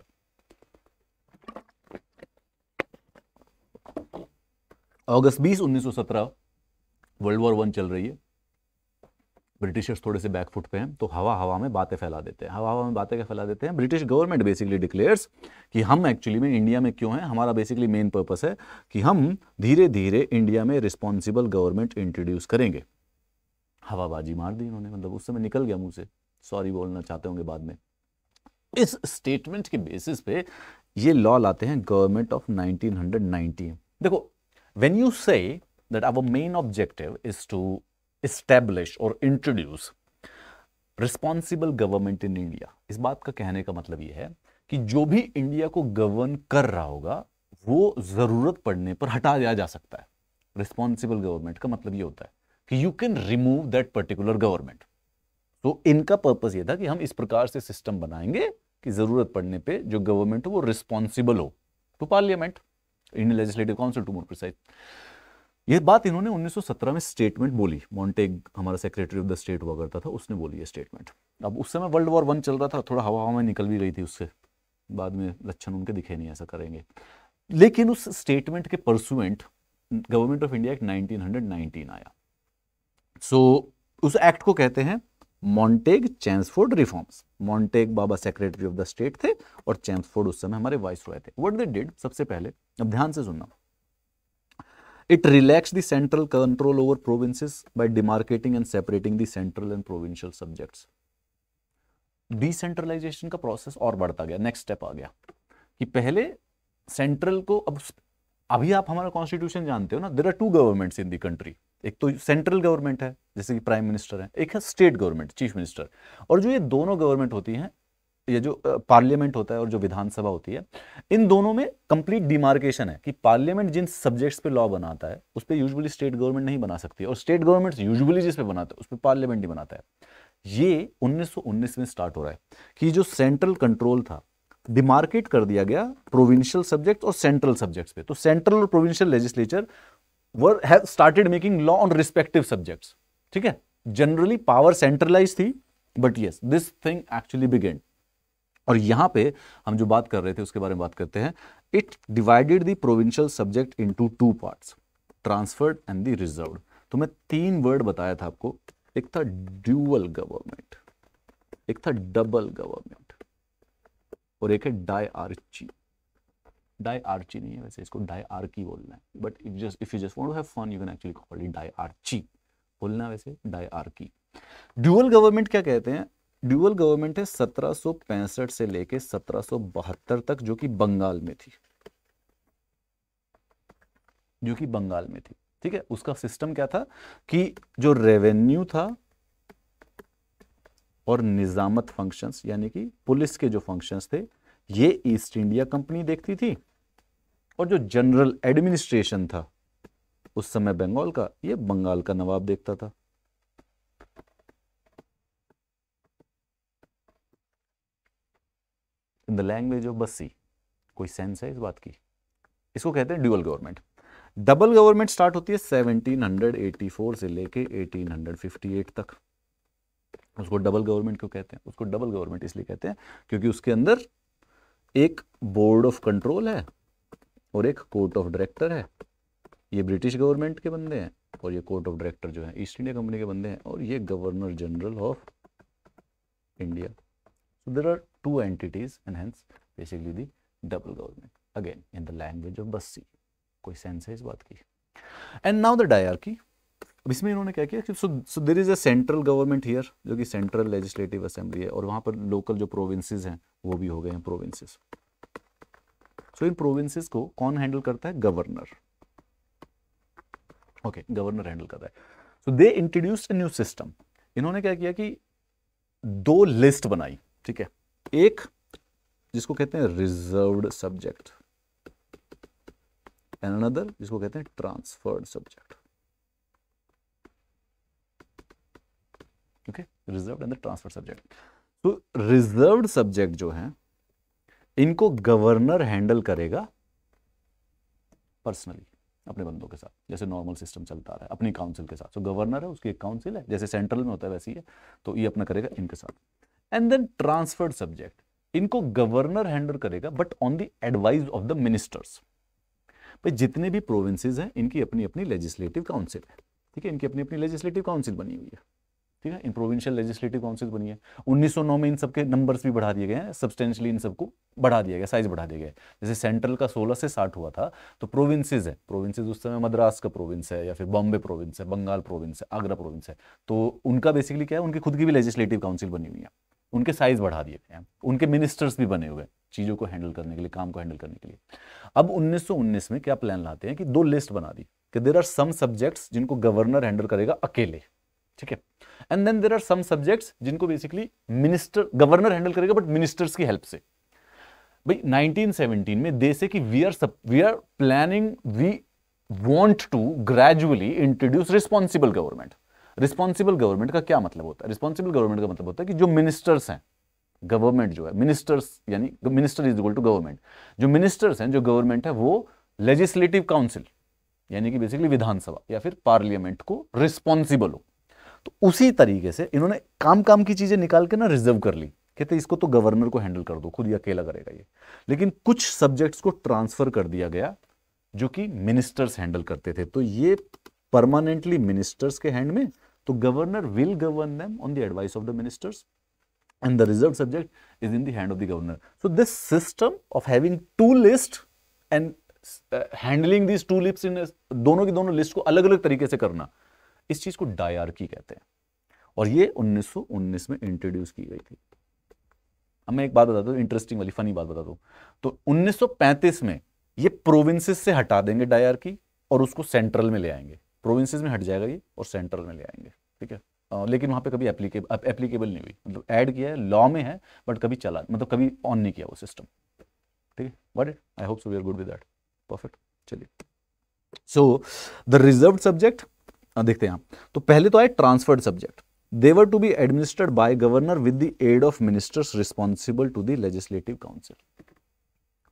अगस्त बीस उन्नीस वर्ल्ड वॉर वन चल रही है ब्रिटिशर्स थोड़े से बैकफुट पे हैं तो हवा हवा में बातें फैला देते हैं हवा हवा में बातें क्या फैला देते हैं ब्रिटिश गवर्नमेंट बेसिकली डिक्लेयर्स कि हम एक्चुअली में इंडिया में क्यों हैं हमारा बेसिकली मेन पर्पस है कि हम धीरे धीरे इंडिया में रिस्पॉन्सिबल गवर्नमेंट इंट्रोड्यूस करेंगे हवाबाजी मार दी इन्होंने मतलब उस समय निकल गया मुँह से सॉरी बोलना चाहते होंगे बाद में इस स्टेटमेंट के बेसिस पे ये लॉ लाते हैं गवर्नमेंट ऑफ 1990 देखो when you say that our main objective is to establish और introduce responsible government in India इस बात का कहने का मतलब यह है कि जो भी इंडिया को गवर्न कर रहा होगा वो ज़रूरत पड़ने पर हटा दिया जा सकता है रिस्पॉन्सिबल गवर्नमेंट का मतलब ये होता है कि you can remove that particular government तो इनका पर्पज़ ये था कि हम इस प्रकार से सिस्टम बनाएंगे कि ज़रूरत पड़ने पे जो गवर्नमेंट हो वो रिस्पॉन्सिबल हो to parliament Indian legislative council to more precise ये बात इन्होंने 1917 में स्टेटमेंट बोली मॉन्टेग हमारा सेक्रेटरी ऑफ द स्टेट हुआ करता था उसने बोली ये स्टेटमेंट अब उस समय वर्ल्ड वॉर वन चल रहा था थोड़ा हवा हवा में निकल भी गई थी उससे बाद में लक्षण उनके दिखे नहीं ऐसा करेंगे लेकिन उस स्टेटमेंट के pursuant government of India act nineteen आया सो so, उस एक्ट को कहते हैं मॉन्टेग चैंसफोर्ड रिफॉर्म्स मॉन्टेग बाबा सेक्रेटरी ऑफ द स्टेट थे और चैंसफोर्ड उस समय हमारे वाइस रॉय थे वट दे डिड सबसे पहले अब ध्यान से सुनना it relax the central control over provinces by demarcating and separating the central and provincial decentralisation का प्रोसेस और बढ़ता गया नेक्स्ट स्टेप आ गया कि पहले सेंट्रल को अब अभी आप हमारा कॉन्स्टिट्यूशन जानते हो ना there are two governments in the country एक तो सेंट्रल गवर्नमेंट है जैसे कि प्राइम मिनिस्टर है एक है स्टेट गवर्नमेंट चीफ मिनिस्टर और जो ये दोनों गवर्नमेंट होती हैं ये जो पार्लियामेंट होता है और जो विधानसभा होती है इन दोनों में कंप्लीट डिमार्केशन है कि पार्लियामेंट जिन सब्जेक्ट्स पे लॉ बनाता है उस पर यूजली स्टेट गवर्नमेंट नहीं बना सकती और स्टेट गवर्नमेंट यूजली जिस पे बनाता है उस पर पार्लियामेंट ही बनाता है ये 1919 में स्टार्ट हो रहा है कि जो सेंट्रल कंट्रोल था डिमार्केट कर दिया गया प्रोविंशियल सब्जेक्ट और सेंट्रल सब्जेक्ट पे तो सेंट्रल और provincial legislature were have started making law on respective subject ठीक है जनरली पावर सेंट्रलाइज थी but yes this thing actually began और यहां पे हम जो बात कर रहे थे उसके बारे में बात करते हैं it divided the provincial subject into two parts transferred and the reserve तो मैं तीन वर्ड बताया था आपको एक था ड्यूअल गवर्नमेंट एक था डबल गवर्नमेंट और एक है डाई आर्ची डाई आर्ची नहीं है वैसे इसको डाई आर्की बोलना है but if just if you just want to have fun you can actually call it diarchy बोलना वैसे डाई आर्की ड्यूअल गवर्नमेंट क्या कहते हैं ड्यूअल गवर्नमेंट है सत्रह से लेके सत्रह तक जो कि बंगाल में थी जो कि बंगाल में थी ठीक है उसका सिस्टम क्या था कि जो रेवेन्यू था और निजामत फंक्शंस यानी कि पुलिस के जो फंक्शंस थे ये ईस्ट इंडिया कंपनी देखती थी और जो जनरल एडमिनिस्ट्रेशन था उस समय बंगाल का ये बंगाल का नवाब देखता था इन द लैंग्वेज ऑफ बस्सी कोई सेंस है इस बात की इसको कहते हैं dual government double government start होती है 1784 से लेके 1858 तक उसको डबल गवर्नमेंट क्यों कहते हैं उसको डबल गवर्नमेंट इसलिए कहते हैं क्योंकि उसके अंदर एक बोर्ड ऑफ कंट्रोल है और एक कोर्ट ऑफ डायरेक्टर है ये ब्रिटिश गवर्नमेंट के बंदे हैं और ये कोर्ट ऑफ डायरेक्टर जो है ईस्ट इंडिया कंपनी के बंदे हैं और ये governor general of India there are two entities and hence basically the double government again in the language of bassi koi sense hai is baat की and now the diarchy अब इसमें इन्होंने क्या किया कि so so there is a central government here जो कि central legislative assembly है और वहाँ पर लोकल जो प्रोविंसेस हैं वो भी हो गए हैं प्रोविंसेस सो इन प्रोविंसेस को कौन हैंडल करता है गवर्नर ओके गवर्नर हैंडल कर रहा है so they introduce a new system इन्होंने क्या किया कि दो लिस्ट बनाई ठीक है एक जिसको कहते हैं रिजर्व्ड सब्जेक्ट एंड अनदर जिसको कहते हैं transferred subject okay reserved and transferred subject तो रिजर्व्ड सब्जेक्ट जो है इनको गवर्नर हैंडल करेगा पर्सनली अपने बंदों के साथ जैसे नॉर्मल सिस्टम चलता रहा है अपनी काउंसिल के साथ तो गवर्नर है उसकी एक काउंसिल है जैसे सेंट्रल में होता है वैसी है तो ये अपना करेगा इनके साथ एंड देन ट्रांसफर्ड सब्जेक्ट इनको गवर्नर हैंडल करेगा but on the advise of the ministers भाई जितने भी प्रोविंसेस हैं इनकी अपनी अपनी लेजिस्लेटिव काउंसिल है ठीक है इनकी अपनी अपनी लेजिस्लेटिव काउंसिल बनी हुई है ठीक है इन प्रोविंशियल लेजिस्लेटिव काउंसिल बनी है 1909 में इन सबके नंबर्स भी बढ़ा दिए गए हैं सब्सटेंशली इन सबको बढ़ा दिया गया साइज बढ़ा दिया गया जैसे सेंट्रल का 16 से 60 हुआ था तो प्रोविंसेज है प्रोविंसेज उस समय मद्रास का प्रोविंस है या फिर बॉम्बे प्रोविंस है बंगाल प्रोविंस है आगरा प्रोविंस है तो उनका बेसिकली क्या है उनकी खुद की भी लेजिस्लेटिव काउंसिल बनी हुई है उनके साइज बढ़ा दिए थे उनके मिनिस्टर्स भी बने हुए चीज़ों को हैंडल करने के लिए काम को हैंडल करने के लिए अब 1919 में क्या प्लान लाते हैं कि दो लिस्ट बना दी कि देर आर सम सब्जेक्ट्स जिनको गवर्नर हैंडल करेगा अकेले ठीक है and then there are some subjects जिनको बेसिकली मिनिस्टर गवर्नर हैंडल करेगा बट मिनिस्टर्स की हेल्प से भाई 1917 में देश से कि we are we are planning we want to gradually introduce responsible government responsible government का क्या मतलब होता है रिस्पॉन्सिबल गवर्नमेंट का मतलब होता है कि जो मिनिस्टर्स हैं गवर्नमेंट जो है मिनिस्टर्स यानी minister is equal to government जो मिनिस्टर्स हैं जो गवर्नमेंट है वो लेजिस्लेटिव काउंसिल यानी कि बेसिकली विधानसभा या फिर पार्लियामेंट को रिस्पॉन्सिबल हो तो उसी तरीके से इन्होंने काम काम की चीजें निकाल के ना रिजर्व कर ली कहते इसको तो गवर्नर को हैंडल कर दो खुद ही अकेला करेगा ये लेकिन कुछ सब्जेक्ट्स को ट्रांसफर कर दिया गया जो कि मिनिस्टर्स हैंडल करते थे तो ये परमानेंटली मिनिस्टर्स के हैंड में तो governor will govern them on the advice of the ministers and the reserved subject is in the hand of the governor. So, this system of having two lists and uh, handling these two lists in दोनों की दोनों list को अलग अलग तरीके से करना इस चीज को डायरकी कहते हैं और ये 1919 में इंट्रोड्यूस की गई थी अब मैं एक बात बता दूं इंटरेस्टिंग वाली फनी बात बता दूं तो 1935 में ये प्रोविंसेस से हटा देंगे डायरकी और उसको सेंट्रल में ले आएंगे प्रोविंसेस में हट जाएगा ये और सेंट्रल में ले आएंगे ठीक है लेकिन वहाँ पे कभी एप्लीकेबल एप्लीकेबल नहीं हुई मतलब ऐड किया है लॉ में है बट कभी चला मतलब कभी ऑन नहीं किया वो सिस्टम ठीक है but I hope so we are good with that perfect चलिए सो द रिजर्व सब्जेक्ट देखते हैं आप तो पहले तो आए transferred subject they were to be administered by governor with the aid of ministers responsible to the legislative council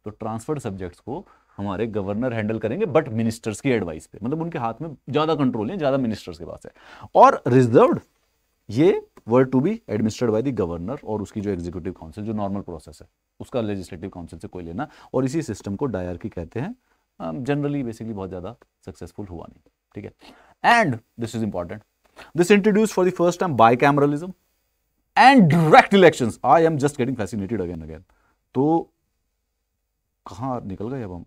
तो transferred subjects को हमारे गवर्नर हैंडल करेंगे बट मिनिस्टर्स की एडवाइस पे मतलब उनके हाथ में ज़्यादा कंट्रोल है ज़्यादा मिनिस्टर्स के पास है और रिजर्व ये were to be administered by the governor और उसकी जो एग्जीक्यूटिव काउंसिल जो नॉर्मल प्रोसेस है उसका लेजिस्लेटिव काउंसिल से कोई लेना और इसी सिस्टम को डायर की कहते हैं जनरली बेसिकली बहुत ज़्यादा सक्सेसफुल हुआ नहीं ठीक है and this is important this introduce for the first time bicameralism and direct election I am just getting fascinated again again तो कहाँ निकल गए अब हम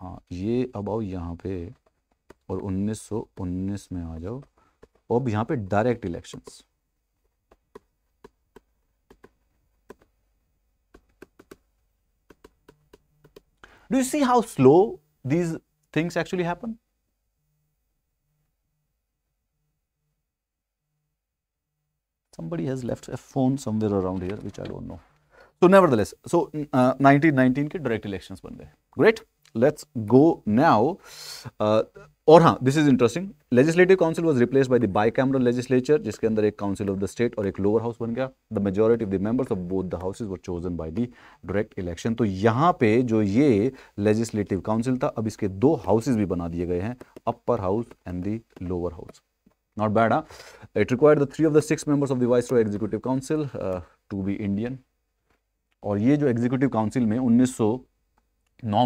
हाँ ये अब आओ यहाँ पे और 1919 में आ जाओ अब यहाँ पे direct elections do you see how slow these things actually happen Somebody has left a phone somewhere around here, which I don't know. So nevertheless, so uh, 1919 के direct elections बन गए. Great. let's go now. Uh, और हाँ this is interesting legislative council was replace by the bicameral legislature जिसके अंदर एक council of the state और एक लोअर हाउस बन गया the majority of the members of both the houses were chosen by the direct election तो यहाँ पे जो ये लेजिस्लेटिव काउंसिल था अब इसके दो हाउसेज भी बना दिए गए हैं upper house and the lower house not bad हाँ it require the three of the six members of the vice executive council to be Indian और ये जो एग्जीक्यूटिव काउंसिल में उन्नीस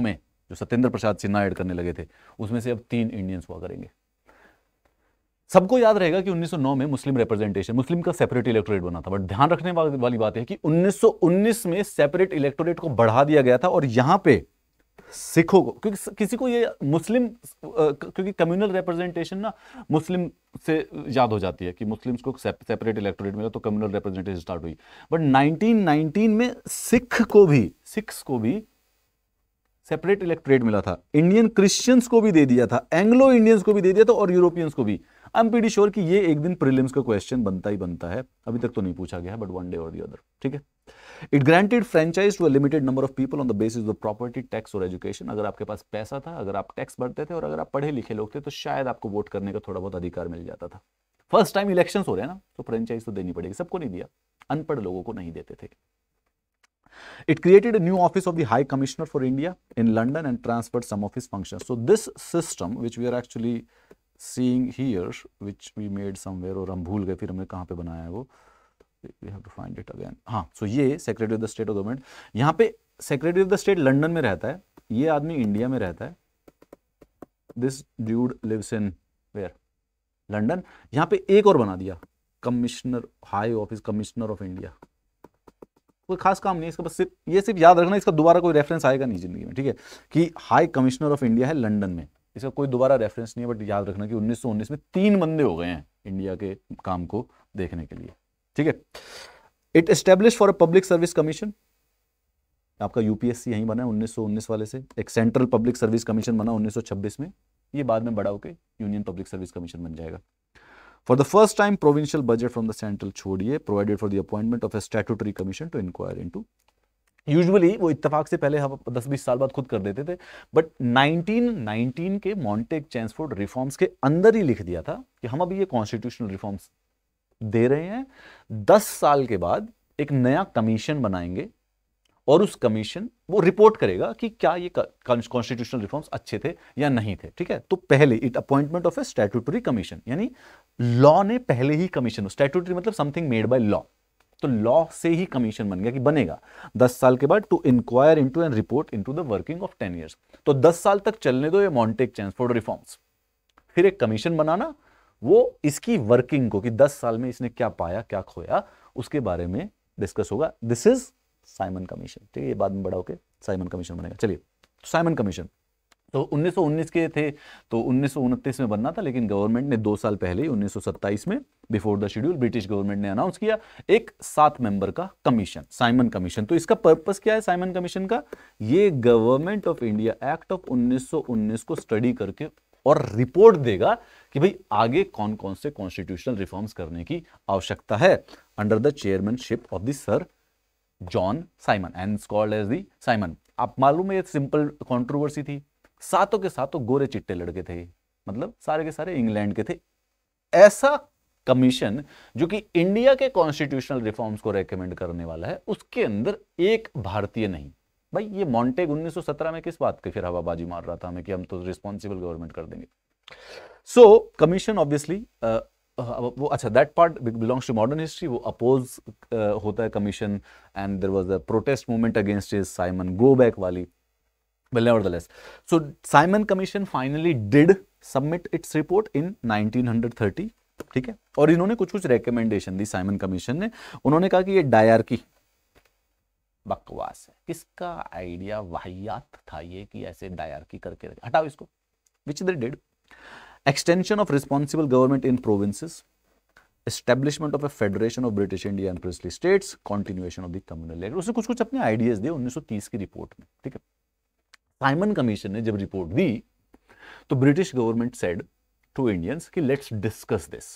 में जो सत्येंद्र प्रसाद सिन्हा ऐड करने लगे थे उसमें से अब तीन इंडियंस हुआ करेंगे सबको याद रहेगा कि 1909 में मुस्लिम रिप्रेजेंटेशन मुस्लिम का सेपरेट इलेक्टोरेट बना था बट ध्यान रखने वाली बात है कि 1919 में सेपरेट इलेक्टोरेट को बढ़ा दिया गया था और यहां पे सिखों को क्योंकि किसी को ये मुस्लिम क्योंकि कम्युनल रिप्रेजेंटेशन ना मुस्लिम से याद हो जाती है कि मुस्लिम्स को सेपरेट इलेक्टोरेट मिला तो कम्युनल रिप्रेजेंटेशन स्टार्ट हुई बट 1919 में सिख को भी सिख्स को भी सेपरेट इलेक्ट्रेट मिला था इंडियन क्रिश्चियंस को भी दे दिया था एंग्लो इंडियंस को भी दे दिया था और यूरोपियंस को भी आई एम पीडी श्योर कि ये एक दिन प्रिलिम्स का क्वेश्चन बनता ही बनता है अभी तक तो नहीं पूछा गया बट वन डे और दी अदर ठीक है it granted franchise to limited number of people on the basis of property tax और एजुकेशन अगर आपके पास पैसा था अगर आप टैक्स भरते थे और अगर आप पढ़े लिखे लोग थे तो शायद आपको वोट करने का थोड़ा बहुत अधिकार मिल जाता था फर्स्ट टाइम इलेक्शन हो रहे हैं ना तो फ्रेंचाइज तो देनी पड़ेगी सबको नहीं दिया अनपढ़ लोगों को नहीं देते थे It created a new office of the High Commissioner for India in London and transferred some of his functions. So this system which we are actually seeing here which we made somewhere और हम भूल गए फिर हमने कहाँ पे बनाया है वो we have to find it again हाँ so ye secretary of the state of government यहाँ pe secretary of the state london mein rehta hai ye aadmi india mein rehta hai this dude lives in where london यहाँ pe ek और bana diya commissioner high office commissioner of india कोई खास काम नहीं इसका बस सिर्फ ये सिर्फ याद रखना इसका दोबारा कोई रेफरेंस आएगा नहीं जिंदगी में ठीक है कि हाई कमिश्नर ऑफ इंडिया है लंदन में इसका कोई दोबारा रेफरेंस नहीं है बट याद रखना कि 1919 में तीन बंदे हो गए हैं इंडिया के काम को देखने के लिए ठीक है it establish for a public service commission आपका यूपीएससी यहीं बना है उन्नीस वाले से एक सेंट्रल पब्लिक सर्विस कमीशन बना उन्नीस में ये बाद में बड़ा होकर यूनियन पब्लिक सर्विस कमीशन बन जाएगा for the first time provincial budget from the central छोड़िए provided for the appointment of a statutory commission to inquire in usually वो इतफाक से पहले हम दस बीस साल बाद खुद कर देते थे बट 1919 के मॉन्टेक चैंसफोर्ड रिफॉर्म्स के अंदर ही लिख दिया था कि हम अभी ये कॉन्स्टिट्यूशनल रिफॉर्म्स दे रहे हैं दस साल के बाद एक नया कमीशन बनाएंगे और उस कमीशन वो रिपोर्ट करेगा कि क्या ये कॉन्स्टिट्यूशनल रिफॉर्म्स अच्छे थे या नहीं थे ठीक है तो पहले it appointment of a statutory commission यानी लॉ ने पहले ही कमीशन स्टैट्यूटरी मतलब समथिंग मेड बाय लॉ तो लॉ से ही कमीशन बन गया कि बनेगा दस साल के बाद to inquire into and report in the working of ten years तो दस साल तक चलने दो ये मॉन्टेक चैंसफोर्ड रिफॉर्म्स फिर एक कमीशन बनाना वो इसकी वर्किंग को कि दस साल में इसने क्या पाया क्या खोया उसके बारे में डिस्कस होगा दिस इज साइमन कमीशन ठीक है ये बाद में बड़ा होकर साइमन कमीशन बनेगा चलिए तो साइमन कमीशन तो 1919 के थे तो उन्नीस में बनना था लेकिन गवर्नमेंट ने दो साल पहले ही 1927 में before the schedule British government ने अनाउंस किया एक सात मेंबर का कमीशन साइमन कमीशन तो इसका पर्पस क्या है साइमन कमीशन का ये government of India act of 1919 को स्टडी करके और रिपोर्ट देगा कि भाई आगे कौन कौन से कॉन्स्टिट्यूशनल रिफॉर्म्स करने की आवश्यकता है under the chairmanship of the sir John Simon and called as the Simon आप मालूम है सिंपल कॉन्ट्रोवर्सी थी सातों के सातों गोरे चिट्टे लड़के थे मतलब सारे के सारे इंग्लैंड के थे ऐसा कमीशन जो कि इंडिया के कॉन्स्टिट्यूशनल रिफॉर्म्स को रेकमेंड करने वाला है उसके अंदर एक भारतीय नहीं भाई ये मॉन्टेग 1917 में किस बात की फिर हवाबाजी मार रहा था हमें कि हम तो रिस्पॉन्सिबल गवर्नमेंट कर देंगे सो कमीशन ऑब्वियसली हाँ, वो अच्छा that part belongs to modern history वो अपोज uh, होता है commission and there was a protest movement against is Simon go back वाली well nevertheless so simon commission finally did submit its report in 1930 ठीक है और इन्होंने कुछ कुछ रिकमेंडेशन दी साइमन कमीशन ने उन्होंने कहा कि ये डायर की बकवास है किसका आइडिया वाहियात था ये कि ऐसे डायर की करके हटाओ इसको which they did extension of responsible government in provinces, establishment of a federation of British India and princely states, continuation of the communal layer उसने कुछ कुछ अपने आइडियाज दिए 1930 की रिपोर्ट में ठीक है साइमन कमीशन ने जब रिपोर्ट दी तो British government said to Indians कि लेट्स डिस्कस दिस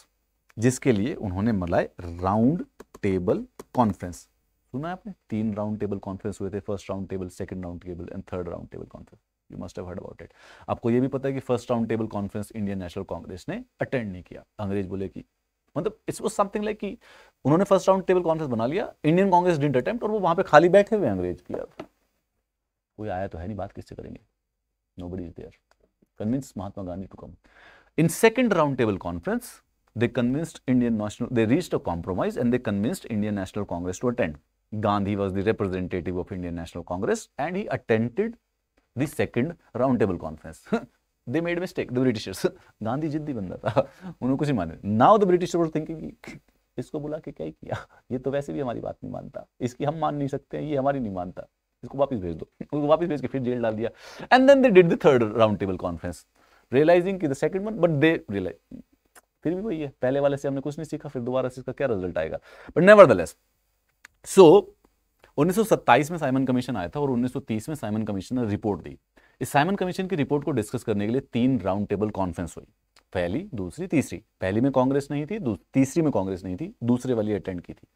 जिसके लिए उन्होंने मनाए राउंड टेबल कॉन्फ्रेंस सुना है आपने तीन राउंड टेबल कॉन्फ्रेंस हुए थे first round table second round table and third round table conference you must have heard about it आपको ये भी पता है कि first round table conference Indian National Congress ने अटेंड नहीं किया अंग्रेज बोले कि मतलब इट्स वॉज समथिंग लाइक कि उन्होंने फर्स्ट राउंड टेबल कॉन्फ्रेंस बना लिया इंडियन कांग्रेस डिंट अटेम्प्ट और वो वहां पे खाली बैठे हुए अंग्रेज की अब कोई आया तो है नहीं बात किससे करेंगे nobody is there convince Mahatma Gandhi to come in second round table conference they convinced Indian national they reached a compromise and they convinced Indian National Congress to attend Gandhi was the representative of Indian National Congress and he attended the second round table conference they made mistake the britishers gandhi जिद्दी बंदा था उन्होंने कुछ ही माने now the britishers were thinking इसको बुला के क्या ही किया ये तो वैसे भी हमारी बात नहीं मानता इसकी हम मान नहीं सकते ये हमारी नहीं मानता इसको वापस भेज दो उसको वापस भेज के फिर जेल डाल दिया and then they did the third round table conference realising कि the second one but they realise फिर भी वही है पहले वाले से हमने कुछ नहीं सीखा फिर दोबारा से इसका क्या रिजल्ट आएगा but nevertheless so 1927 में साइमन कमीशन आया था और 1930 में साइमन कमीशन ने रिपोर्ट दी इस साइमन कमीशन की रिपोर्ट को डिस्कस करने के लिए तीन राउंड टेबल कॉन्फ्रेंस हुई पहली दूसरी तीसरी पहली में कांग्रेस नहीं थी तीसरी में कांग्रेस नहीं थी दूसरे वाली अटेंड की थी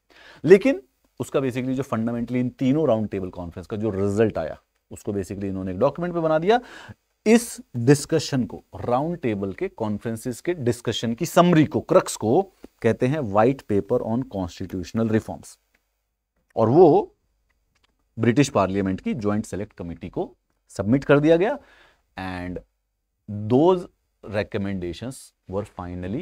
लेकिन उसका बेसिकली जो फंडामेंटली इन तीनों राउंड टेबल कॉन्फ्रेंस का जो रिजल्ट आया उसको बेसिकली इन्होंने एक डॉक्यूमेंट पे बना दिया इस डिस्कशन को राउंड टेबल के कॉन्फ्रेंसिस के डिस्कशन की समरी को क्रक्स को कहते हैं white paper on constitutional reforms और वो ब्रिटिश पार्लियामेंट की ज्वाइंट सेलेक्ट कमेटी को सबमिट कर दिया गया and those recommendations were finally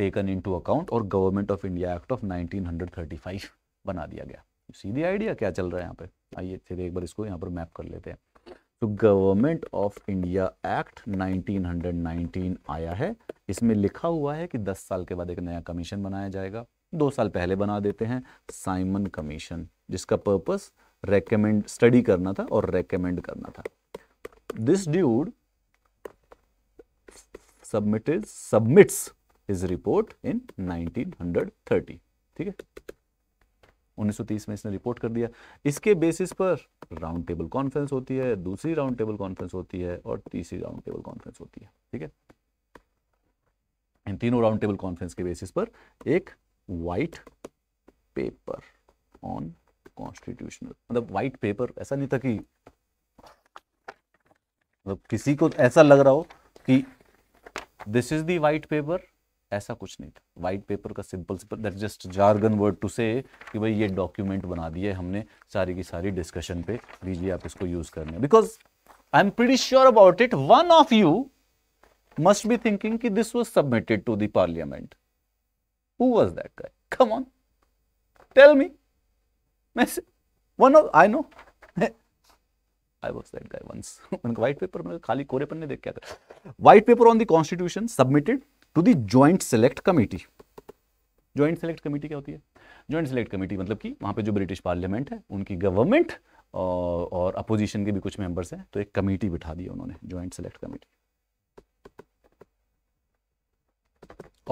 taken into account और Government ऑफ India Act of 1935 बना दिया गया सीधी आइडिया क्या चल रहा है यहाँ पे आइए फिर एक बार इसको यहाँ पर मैप कर लेते हैं तो गवर्नमेंट ऑफ इंडिया एक्ट 1919 आया है इसमें लिखा हुआ है कि 10 साल के बाद एक नया कमीशन बनाया जाएगा दो साल पहले बना देते हैं साइमन कमीशन जिसका पर्पस रेकमेंड स्टडी करना था और रेकमेंड करना था this dude submitted submits is report in 1930 ठीक है 1930 में इसने रिपोर्ट कर दिया इसके बेसिस पर राउंड टेबल कॉन्फ्रेंस होती है दूसरी राउंड टेबल कॉन्फ्रेंस होती है और तीसरी राउंड टेबल कॉन्फ्रेंस होती है ठीक है इन तीनों राउंड टेबल कॉन्फ्रेंस के बेसिस पर एक वाइट पेपर ऑन कॉन्स्टिट्यूशनल मतलब वाइट पेपर ऐसा नहीं था कि मतलब किसी को ऐसा लग रहा हो कि this is the white paper ऐसा कुछ नहीं था वाइट पेपर का simple simple that just jargon word to say कि भाई ये डॉक्यूमेंट बना दिए हमने सारी की सारी डिस्कशन पे लीजिए आप इसको यूज करने because I am pretty sure about it one of you must be thinking कि this was submitted to parliament who who that guy come on tell me one of I know I was that guy once white paper मैंने खाली कोरेपन ने देख क्या कर white paper on the constitution submitted to the joint select committee joint select committee क्या होती है ज्वाइंट सेलेक्ट कमेटी मतलब कि वहां पे जो ब्रिटिश पार्लियामेंट है उनकी गवर्नमेंट और, अपोजिशन के भी कुछ मेंबर्स हैं तो एक कमेटी बिठा दी उन्होंने joint select committee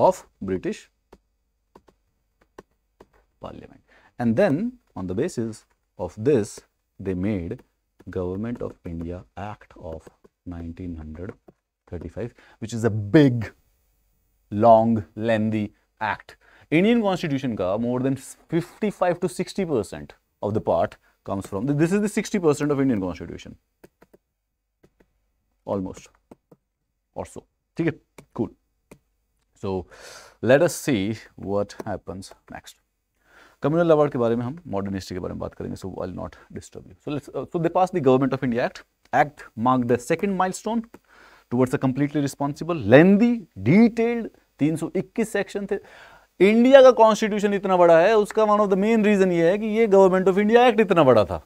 of British parliament and then On the basis of this, they made Government of India Act of 1935, which is a big, long, lengthy act. Indian constitution ka more than 55 to 60 percent of the part comes from, this is the 60 percent of Indian constitution, almost or so. Okay, cool. So let us see what happens next. Communal award के बारे में हम modern history के बारे में बात करेंगे so I not disturb you so they pass the government of India act act mark the second milestone towards a completely responsible lengthy detailed 321 section थे इंडिया का कॉन्स्टिट्यूशन इतना बड़ा है उसका one of the main reason ये है कि ये गवर्नमेंट ऑफ इंडिया एक्ट इतना बड़ा था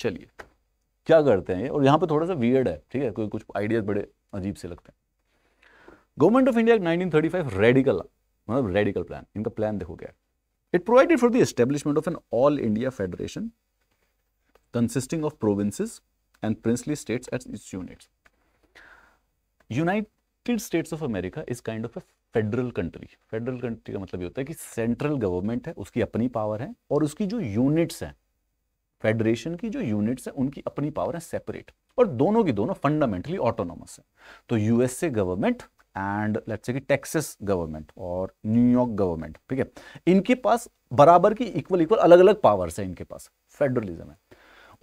चलिए क्या करते हैं और यहां पर थोड़ा सा वियर्ड है ठीक है कोई कुछ आइडियाज बड़े अजीब से लगते हैं government of India nineteen thirty five radical मतलब रेडिकल प्लान इनका प्लान देखो क्या it provided for the establishment of an all India federation consisting of provinces and princely states at its units United States of America is kind of a federal country federal country का मतलब ये होता है कि central government है उसकी अपनी power है और उसकी जो यूनिट्स हैं फेडरेशन की जो यूनिट्स हैं उनकी अपनी पावर है सेपरेट और दोनों की दोनों फंडामेंटली ऑटोनोमस है तो USA government and let's say कि टेक्सास गवर्नमेंट और न्यूयॉर्क गवर्नमेंट ठीक है इनके पास बराबर की इक्वल इक्वल अलग अलग पावर्स है इनके पास फेडरलिज्म है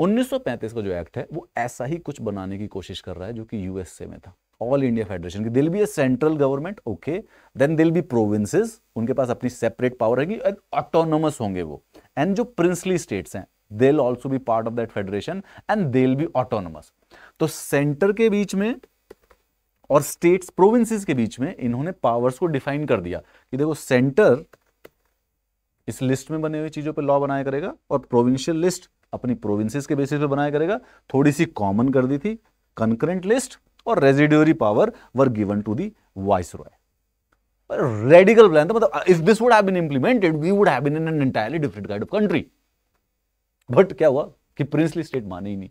1935 का जो एक्ट है वो ऐसा ही कुछ बनाने की कोशिश कर रहा है जो कि यूएसए में था ऑल इंडिया फेडरेशन की there'll be a central government okay then there'll be provinces उनके पास अपनी सेपरेट पावर रहेगी ऑटोनोमस होंगे वो एंड जो प्रिंसली स्टेट्स हैं they also be part of that federation and they be autonomous तो सेंटर के बीच में और स्टेट्स प्रोविंसेस के बीच में इन्होंने पावर्स को डिफाइन कर दिया कि देखो सेंटर इस लिस्ट में बने हुई चीजों पर लॉ बनाया करेगा और प्रोविंशियल लिस्ट अपनी प्रोविंसेस के बेसिस पर बनाया करेगा थोड़ी सी कॉमन कर दी थी कंकरेंट लिस्ट और residuary power were given to the viceroy radical plan था मतलब if this would have been implemented we would have been in an entirely different kind of country but क्या हुआ कि princely state माने ही नहीं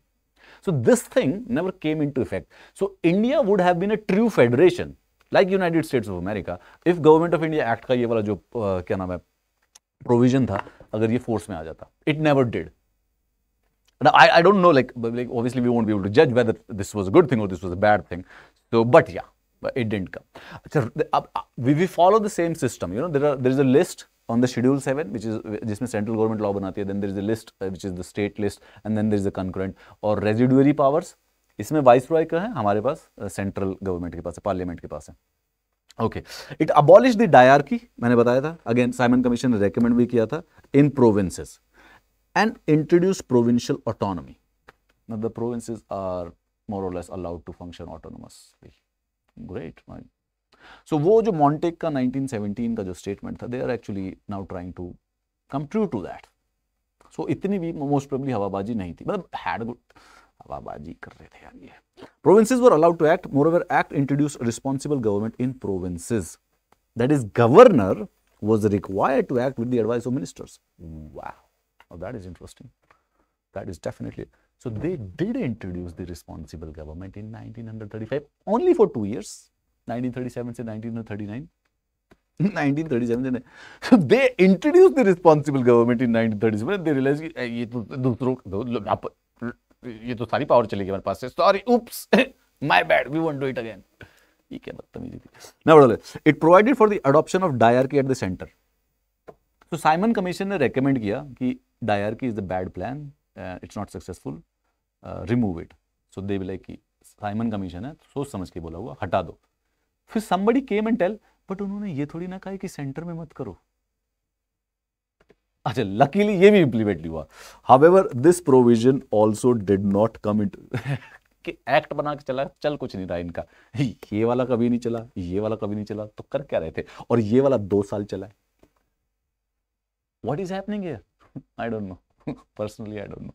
So this thing never came into effect. So India would have been a true federation like United States of America if Government of India Act का ये वाला जो uh, क्या नाम है प्रोविजन था अगर ये फोर्स में आ जाता It never did. Now, I, I don't know, like, like, obviously we won't be able to judge whether this was a good thing or this was a bad thing. So, but yeah, it didn't come. So, we, we follow the same system. You know, there, are, there is a list on the schedule 7 which is जिसमें central government law बनाती है then there is a list which is the state list and then there is a concurrent और residuary powers इसमें viceroy का है हमारे पास central uh, government के पास है पार्लियामेंट के पास है okay it abolish the dyarchy मैंने बताया था अगेन साइमन कमीशन ने रेकमेंड भी किया था in provinces and introduce provincial autonomy the provinces are more or less allowed to function autonomously great so so, वो जो मॉन्टेक का 1917 का जो स्टेटमेंट था they are actually now trying to come true to that so इतनी भी most probably हवाबाजी नहीं थी मतलब हैड गुड हवाबाजी कर रहे थे यार ये provinces were allowed to act moreover act introduce responsible government in that is governor was required to act with the advice of ministers. Wow, that is interesting. That is definitely. So they did introduce the responsible government in 1935 only for two years. 1937 से 1939 1937 से they introduce the responsible government in 1937 they realize कि ये तो दूसरों ये तो सारी power चली गई हमारे पास से sorry oops my bad we won't do it again ये क्या बदतमीजी थी बोलो it provided for the adoption of dyarchy at the center तो साइमन कमीशन ने रेकमेंड किया कि dyarchy is the bad plan it's not successful remove it so they will like Simon commission है सोच समझ के बोला हुआ हटा दो फिर समबड़ी केम एंड बट उन्होंने ये थोड़ी ना कहा कि सेंटर में मत करो अच्छा लकीली ये भी इंप्लीमेंट नहीं हुआ ever this provision also did not come in कि एक्ट बना के चला चल कुछ नहीं रहा इनका ये वाला कभी नहीं चला ये वाला कभी नहीं चला तो कर क्या रहे थे और ये वाला दो साल चला है what is happening I don't know personally I don't know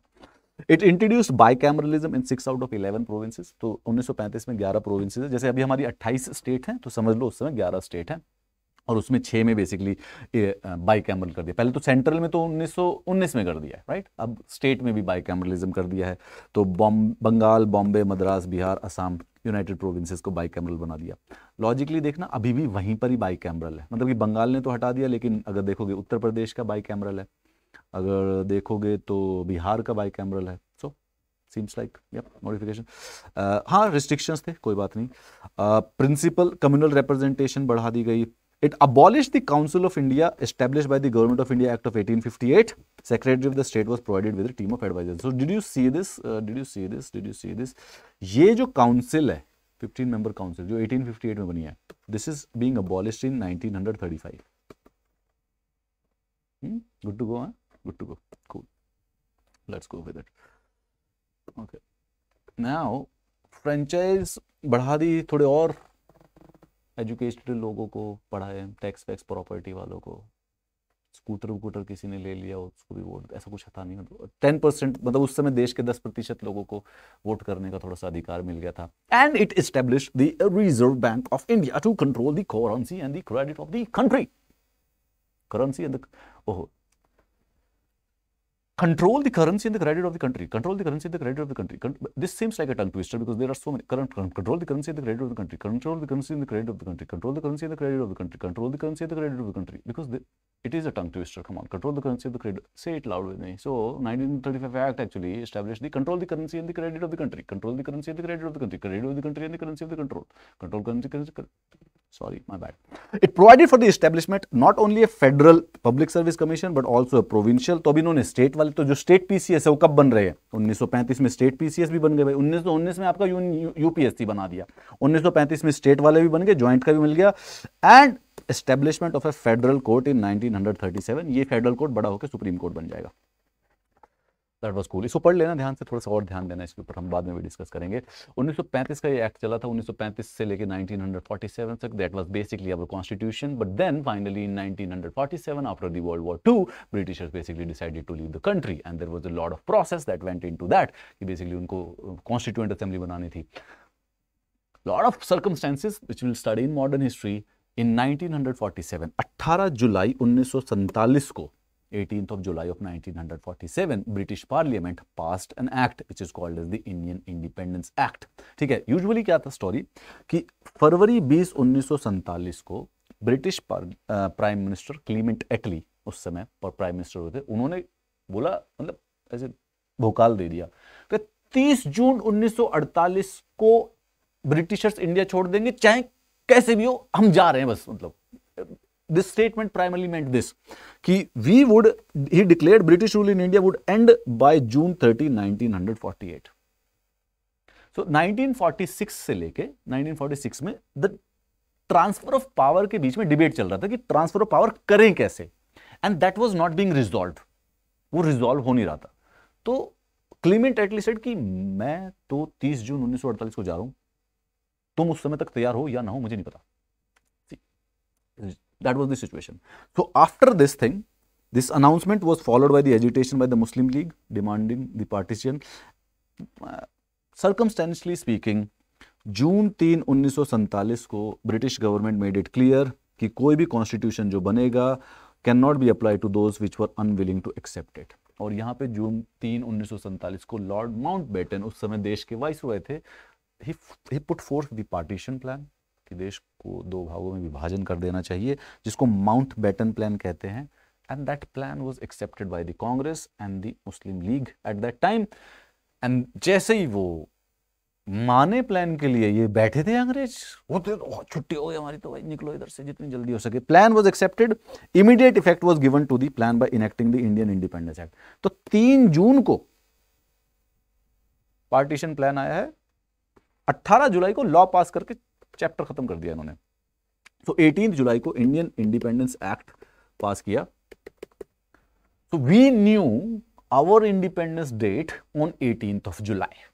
it introduced bicameralism in six out of eleven provinces तो 1935 में 11 प्रोविंसेस है जैसे अभी हमारी 28 स्टेट हैं तो समझ लो उस समय 11 स्टेट हैं और उसमें छः में बेसिकली बाइकैमरल कर दिया पहले तो सेंट्रल में तो 1919 में कर दिया है राइट अब स्टेट में भी बाइकैमरलिज्म कर दिया है तो बॉम बंगाल बॉम्बे मद्रास बिहार असम यूनाइटेड प्रोविंसेस को बाइकैमरल बना दिया लॉजिकली देखना अभी भी वहीं पर ही बाइकैमरल है मतलब कि बंगाल ने तो हटा दिया लेकिन अगर देखोगे उत्तर प्रदेश का बाइकैमरल है अगर देखोगे तो बिहार का बाई कैमरल है सो सीम्स लाइक मॉडिफिकेशन हाँ रिस्ट्रिक्शंस थे कोई बात नहीं प्रिंसिपल कम्युनल रिप्रेजेंटेशन बढ़ा दी गई it abolish the council of India establish by the government of India act of eighteen secretary of the state was provided with team of adviser so did you see this did you see this did you see this ये जो council है fifteen member council जो eighteen में बनी है this is being abolish in nineteen good to go है good to go cool let's go with it okay now franchise बढ़ा दी थोड़े और एजुकेटेड लोगों को पढ़ाए टैक्स वैक्स प्रॉपर्टी वालों को स्कूटर वकूटर किसी ने ले लिया उसको भी वोट ऐसा कुछ हता नहीं मतलब टेन परसेंट मतलब उस समय देश के दस प्रतिशत लोगों को वोट करने का थोड़ा सा अधिकार मिल गया था and it establish the Reserve Bank of India to control the currency and the credit of the country currency and ओहो control the currency and the credit of the country. Control the currency and the credit of the country. this seems like a tongue twister because there are so many. Current, control the currency and the credit of the country. Control the currency and the credit of the country. Control the currency and the credit of the country. Control the currency and the credit of the country. Because the, it is a tongue twister. Come on, control the currency and the credit. Say it loud with me. So, 1935 Act actually established the control the currency and the credit of the country. Control the currency and the credit of the country. Credit of the country and the currency of the control. Control currency. currency sorry my bad it provided for the establishment not only a federal public service commission but also a provincial तो अभी इन्होंने state वाले तो जो state PCS है वो कब बन रहे हैं 1935 में स्टेट पीसीएस भी बन गए भाई 1919 में आपका यूपीएससी बना दिया 1935 में स्टेट वाले भी बन गए ज्वाइंट का भी मिल गया and establishment of a federal court in 1937 ये फेडरल कोर्ट बड़ा होकर सुप्रीम कोर्ट बन जाएगा दैट वाज कूल इसको पढ़ लेना ध्यान से थोड़ा सा और ध्यान देना इसके ऊपर हम बाद में भी डिस्कस करेंगे 1935 का ये एक्ट चला था 1935 से लेके 1947 तक that was basically our constitution but then finally in 1947 after the world war two Britishers basically decided to leave the country and there was a lot of process that went into that कि basically उनको constituent uh, assembly बनानी थी lot of circumstances which will study in modern history in 1947 18 जुलाई 1947 को 18th of July of 1947, British Parliament passed an act which is called as the Indian Independence Act. ठीक है usually क्या था story कि फरवरी 20 1947 को British Prime Minister Clement Attlee उस समय पर Prime Minister हुए थे उन्होंने बोला मतलब ऐसे भोकाल दे दिया कि 30 जून 1948 को ब्रिटिशर्स इंडिया छोड़ देंगे चाहे कैसे भी हो हम जा रहे हैं बस मतलब this statement primarily meant this ki we would he declared British rule in India would end by June 30 1948 so 1946 se leke 1946 में द ट्रांसफर ऑफ पावर के बीच में डिबेट चल रहा था कि ट्रांसफर ऑफ पावर करें कैसे and that was not being resolve वो रिजॉल्व हो नहीं रहा था तो क्लीमेंट एटली सेड कि मैं तो 30 जून 1948 को जा रहा हूं तुम उस समय तक तैयार हो या ना हो मुझे नहीं पता That was the situation. So after this thing, this announcement was followed by the agitation by the Muslim League demanding the partition. Uh, circumstantially speaking, जून तीन उन्नीस को British government made it clear कि कोई भी कॉन्स्टिट्यूशन जो बनेगा can not be apply to those which were unwilling to accept it और यहाँ पे जून तीन उन्नीस को लॉर्ड माउंट बेटन उस समय देश के वाइस हुए थे he put forth the partition plan कि देश को दो भागों में विभाजन कर देना चाहिए जिसको माउंट बैटन प्लान कहते हैं and that plan was accepted by the Congress and the Muslim League at that time and जैसे ही वो माने प्लान के लिए ये बैठे थे अंग्रेज वो तो छुट्टी हो गई हमारी तो भाई निकलो इधर से जितनी जल्दी हो सके plan was accepted immediate effect was given to the plan by enacting the Indian independence act तो तीन जून को पार्टीशन प्लान आया है 18 जुलाई को लॉ पास करके चैप्टर खत्म कर दिया इन्होंने तो एटीन जुलाई को इंडियन इंडिपेंडेंस एक्ट पास किया तो we new our independence date on eighteen of July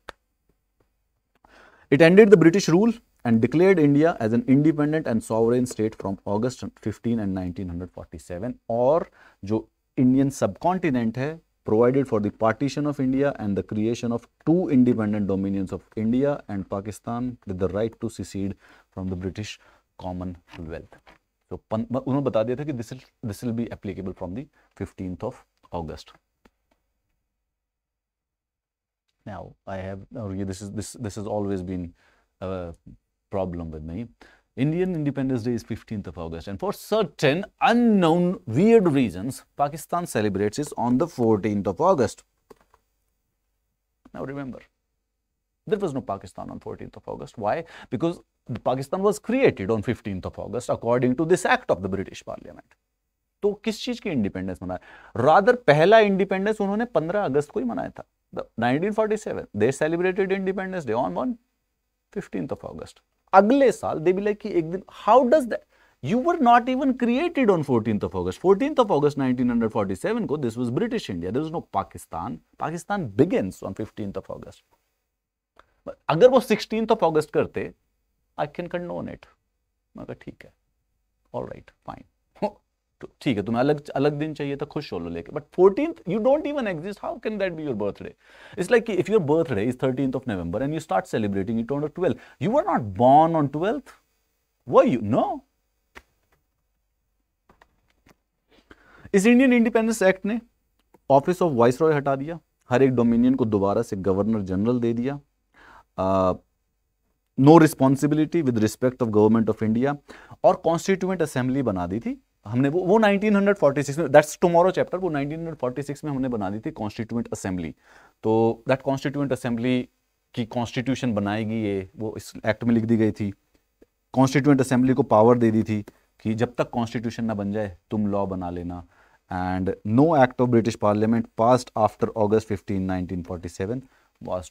it ended the British rule and declare India as an independent and sovereign state from August fifteen and nineteen hundred forty seven और जो Indian subcontinent है provided for the partition of India and the creation of two independent dominions of India and Pakistan with the right to secede from the British Commonwealth. So, this will this will be applicable from the 15th of August. Now I have this is this this has always been a problem with me. Indian Independence Day is 15th of August and for certain unknown weird reasons, Pakistan celebrates it on the 14th of August. Now remember, there was no Pakistan on 14th of August. Why? Because Pakistan was created on 15th of August according to this act of the British Parliament. तो किस चीज की independence मनाया rather पहला independence उन्होंने 15 अगस्त को ही मनाया था 1947 they celebrated independence day on one 15th of August. अगले साल दे बी लाइक कि एक दिन how does that you were not even created on fourteen of August fourteen of August 1947 को this was British India this no Pakistan Pakistan begins on fifteen of August अगर वो sixteen of August करते I can condone it मगर ठीक है all right fine तो ठीक है तुम्हें अलग अलग दिन चाहिए था खुश हो लो लेके but fourteen you don't even exist how can that be your birthday it's like if your birthday is thirteen of November and you start celebrating it on twelfth you are not born on twelfth वो you know इस Indian independence act ने office of viceroy हटा दिया हर एक dominion को दोबारा से governor general दे दिया no responsibility with respect of government of India और कॉन्स्टिट्यूएंट असेंबली बना दी थी हमने वो वो 1946 में दैट्स टुमारो चैप्टर वो 1946 में हमने बना दी थी कॉन्स्टिट्यूंट असेंबली तो दैट कॉन्स्टिट्यूंट असेंबली की कॉन्स्टिट्यूशन बनाएगी ये वो इस एक्ट में लिख दी गई थी कॉन्स्टिट्यूंट असेंबली को पावर दे दी थी कि जब तक कॉन्स्टिट्यूशन ना बन जाए तुम लॉ बना लेना and no act of British parliament passed after August fifteen nineteen forty seven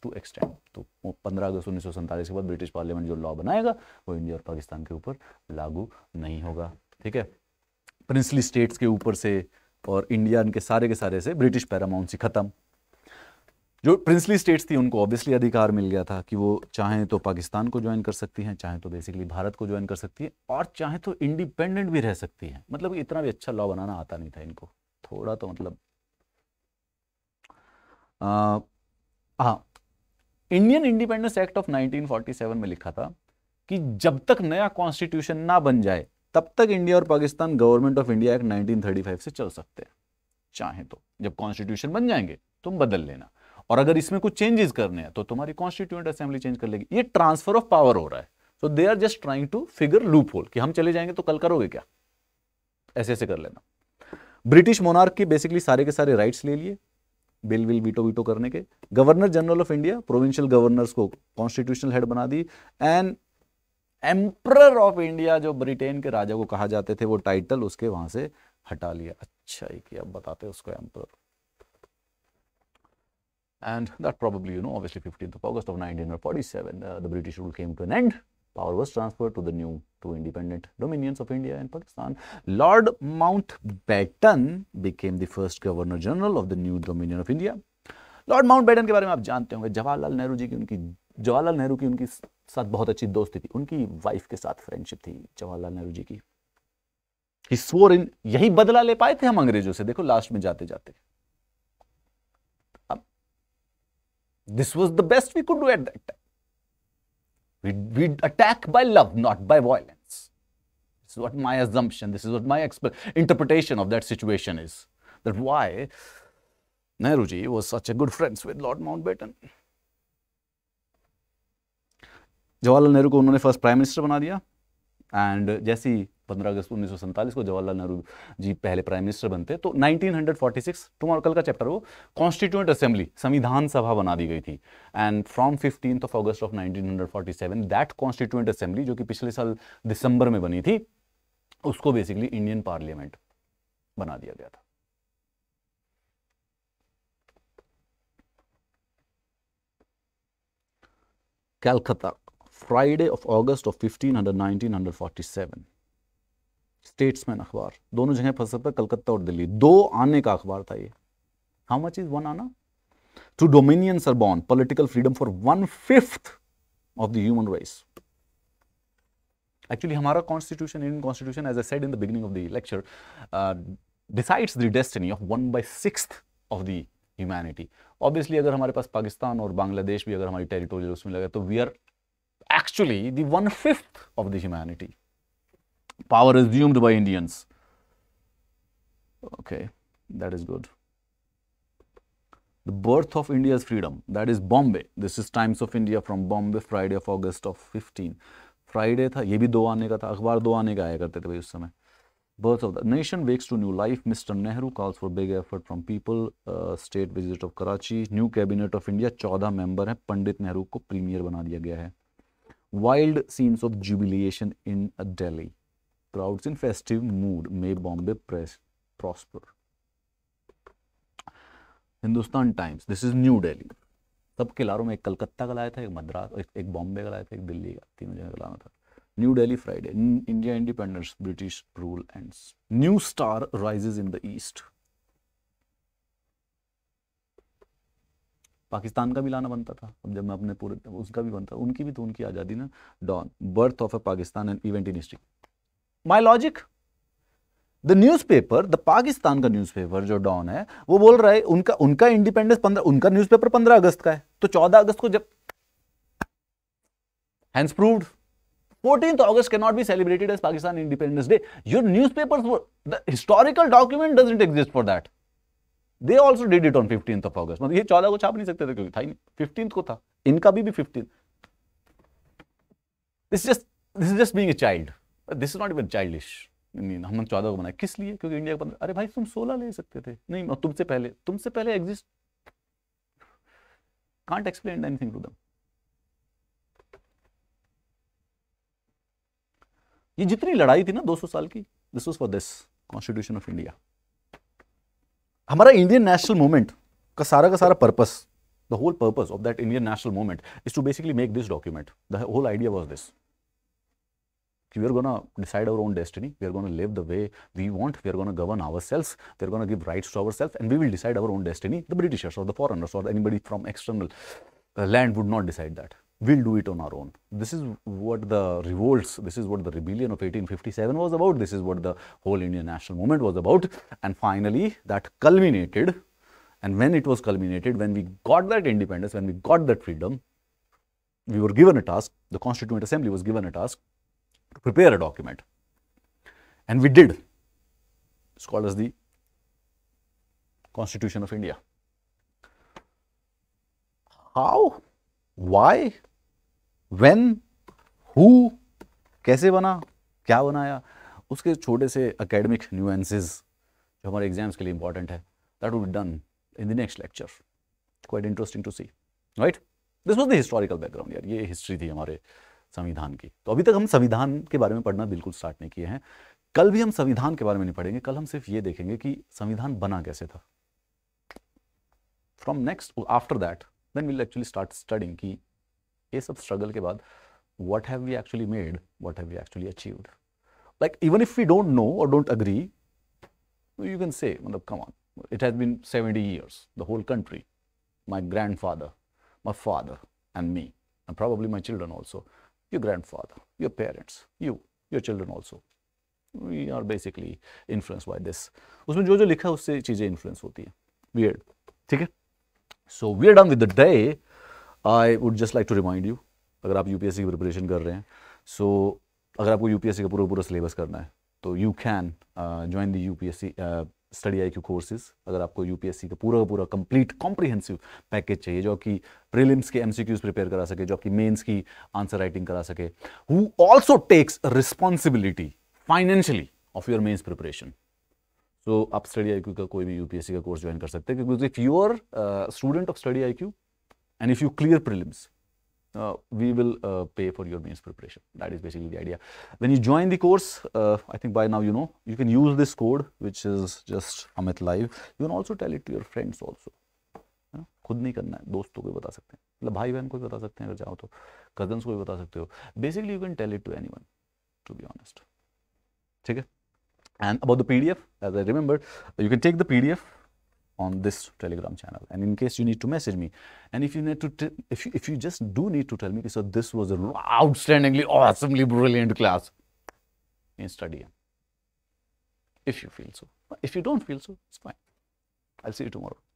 to extend तो पंद्रह अगस्त उन्नीस सौ सैंतालीस के बाद ब्रिटिश पार्लियामेंट जो लॉ बनाएगा वो इंडिया और पाकिस्तान के ऊपर लागू नहीं होगा ठीक है प्रिंसली स्टेट्स के ऊपर से और इंडिया के सारे के सारे से ब्रिटिश से ख़त्म जो प्रिंसली स्टेट्स थी उनको ऑब्वियसली अधिकार मिल गया था कि वो चाहें तो पाकिस्तान को ज्वाइन कर सकती हैं चाहे तो बेसिकली भारत को ज्वाइन कर सकती है और चाहे तो इंडिपेंडेंट भी रह सकती हैं मतलब इतना भी अच्छा लॉ बनाना आता नहीं था इनको थोड़ा तो मतलब हाँ इंडियन इंडिपेंडेंस एक्ट ऑफ 1947 में लिखा था कि जब तक नया कॉन्स्टिट्यूशन ना बन जाए तब तक इंडिया और Pakistan government of India act nineteen से चल सकते हैं चाहे तो जब कॉन्स्टिट्यूशन बन जाएंगे तुम बदल लेना और अगर इसमें कुछ चेंजेस करने हैं तो तुम्हारी कॉन्स्टिट्यूंट असेंबली चेंज कर लेगी ये ट्रांसफर ऑफ पावर हो रहा है so they are just trying to figure loophole कि हम चले जाएंगे तो कल करोगे क्या ऐसे ऐसे कर लेना ब्रिटिश मोनार्क के बेसिकली सारे के सारे राइट्स ले लिए बिल विल वीटो वीटो करने के governor general of India provincial governors को कॉन्स्टिट्यूशनल हेड बना दी एंड एम्प्रर ऑफ इंडिया जो ब्रिटेन के राजा को कहा जाते थे वो टाइटल उसके वहां से हटा लिया अच्छा ही किया बताते उसको emperor and that probably you know obviously 15th of august of 1947 uh, the british rule came to an end power was transferred to the new two independent dominions of india and pakistan lord mountbatten became the first governor general of the new dominion of india Lord Mountbatten ke bare mein aap jante honge jawaharlal nehru ji ki unki Jawaharlal Nehru की उनकी साथ बहुत अच्छी दोस्ती थी उनकी wife के साथ फ्रेंडशिप थी जवाहरलाल नेहरू जी की ही स्वोर इन यही बदला ले पाए थे हम अंग्रेजों से देखो लास्ट में जाते जाते this was the best we could do at that time we attack by love not by violence this what my assumption this is what my interpretation of that situation is that why Nehru ji was such a good friends with Lord Mountbatten Jawaharlal Nehru को उन्होंने first prime minister बना दिया and जैसे ही पंद्रह अगस्त उन्नीस को जवाहरलाल नेहरू जी पहले prime minister बनते तो 1946 टुमारो कल का चैप्टर वो कॉन्स्टिट्यूंट असेंबली संविधान सभा बना दी गई थी and from fifteen of August of 1947 that constituent assembly जो कि पिछले साल दिसंबर में बनी थी उसको बेसिकली इंडियन पार्लियामेंट बना दिया गया था Calcutta Friday of August of fifteen 1500 1947 Statesman अखबार दोनों जगह फंसे पर कलकत्ता और दिल्ली दो आने का अखबार था ये how much is one anna two dominion sir born political freedom for one fifth of the human right actually हमारा constitution Indian constitution as I said in the beginning of the lecture decides the destiny of one by six of the humanity obviously अगर हमारे पास पाकिस्तान और बांग्लादेश भी अगर हमारी territorial उसमें लगे तो we are actually the one fifth of the humanity. Power assumed by Indians. Okay, that is good. The birth of India's freedom, that is Bombay. This is Times of India from Bombay, Friday of August of 15. Friday, था ये भी दो आने का था अखबार दो आने का आया करते थे भाई उस समय birth of the nation wakes to new life mr nehru calls for big effort from people uh, state visit of karachi new cabinet of india 14 member हैं Pandit Nehru को premier बना दिया गया है Wild scenes of jubilation in Delhi. Crowds in festive mood may Bombay press prosper. Hindustan Times this is New Delhi सब किलारों में एक कलकत्ता का लाया था एक मद्रास एक, एक बॉम्बे का लाया था एक दिल्ली का तीनों जगह लाना था New Delhi Friday India independence British rule and new star rises in the east Pakistan का भी लाना बनता था अब जब मैं अपने पूरे उसका भी बनता उनकी भी तो उनकी आज़ादी ना Dawn birth of a Pakistan and event in history my logic the paper the Pakistan का न्यूज पेपर जो डॉन है वो बोल रहा है उनका उनका इंडिपेंडेंस पंद्रह उनका पेपर पंद्रह अगस्त का है तो चौदह अगस्त को जब hence proved 14th August cannot not celebrated celebrated Pakistan Pakistan independence day your newspaper historical document doesn't exist for that they also did it on fifteenth of August मतलब ये चौदह को छाप नहीं सकते थे क्योंकि था ही नहीं फिफ्टींथ को था इनका भी fifteen this just this is just being a child this is not even childish हमने चौदह को बनाया किस लिए क्योंकि इंडिया का अरे भाई तुम सोलह ले सकते थे नहीं और तुमसे पहले तुमसे पहले exist can't explain anything to them ये जितनी लड़ाई थी ना 200 साल की this was for this constitution of India हमारा Indian National मूवमेंट का सारा का सारा purpose the whole purpose of that Indian national movement is to basically make this document the whole idea we are going to decide our own destiny we are going to live the way we want we are going to govern ourselves we are going to give rights to ourselves and we will decide our own destiny the britishers or the foreigners or anybody from external uh, land would not decide that we'll do it on our own. This is what the revolts, this is what the rebellion of 1857 was about, this is what the whole Indian national movement was about. And finally, that culminated. And when it was culminated, when we got that independence, when we got that freedom, we were given a task, the Constituent Assembly was given a task to prepare a document. And we did. It's called as the Constitution of India. How? Why? When who कैसे बना क्या बनाया उसके छोटे से academic nuances जो हमारे exams के लिए इंपॉर्टेंट है that would done in the next lecture quite interesting to see right this was the historical background यार ये हिस्ट्री थी हमारे संविधान की तो अभी तक हम संविधान के बारे में पढ़ना बिल्कुल स्टार्ट नहीं किए हैं कल भी हम संविधान के बारे में नहीं पढ़ेंगे कल हम सिर्फ ये देखेंगे कि संविधान बना कैसे था from next after that then will actually start studying की ये सब स्ट्रगल के बाद what have we actually made what have we actually achieved like even if we don't know or don't agree you can say come on it has been 70 years the whole country my grandfather my father and me and probably my children also your grandfather your parents you your children also we are basically influenced by this उसमें जो जो लिखा है उससे चीजें influence होती है weird ठीक है so we are done with the day I would just like to remind you अगर आप यू की प्रिपरेशन कर रहे हैं सो so, अगर आपको यू का पूरा पूरा सिलेबस करना है तो you can join the you study I Q courses अगर आपको यू का पूरा पूरा कंप्लीट कॉम्प्रिहेंसिव पैकेज चाहिए जो कि प्रीलिम्स के एम प्रिपेयर करा सके जो आपकी मेन्स की आंसर राइटिंग करा सके who also takes responsibility financially of your mains preparation so आप स्टडी आई क्यू का कोई भी यूपीएससी का कोर्स ज्वाइन कर सकते हैं क्योंकि if you are student of study I And if you clear prelims, uh, we will uh, pay for your mains preparation. That is basically the idea. When you join the course, uh, I think by now you know, you can use this code, which is just Amit Live. You can also tell it to your friends also. खुद नहीं करना है दोस्तों को भी बता सकते हैं मतलब भाई बहन को भी बता सकते हैं अगर चाहो तो कजन्स को भी बता सकते हो basically you can tell it to anyone to be honest ठीक है and about the P D F as I remember you can take the P D F on this telegram channel and in case you need to message me and if you need to if you, if you just do need to tell me so this was an outstandingly awesomely brilliant class in study if you feel so if you don't feel so it's fine i'll see you tomorrow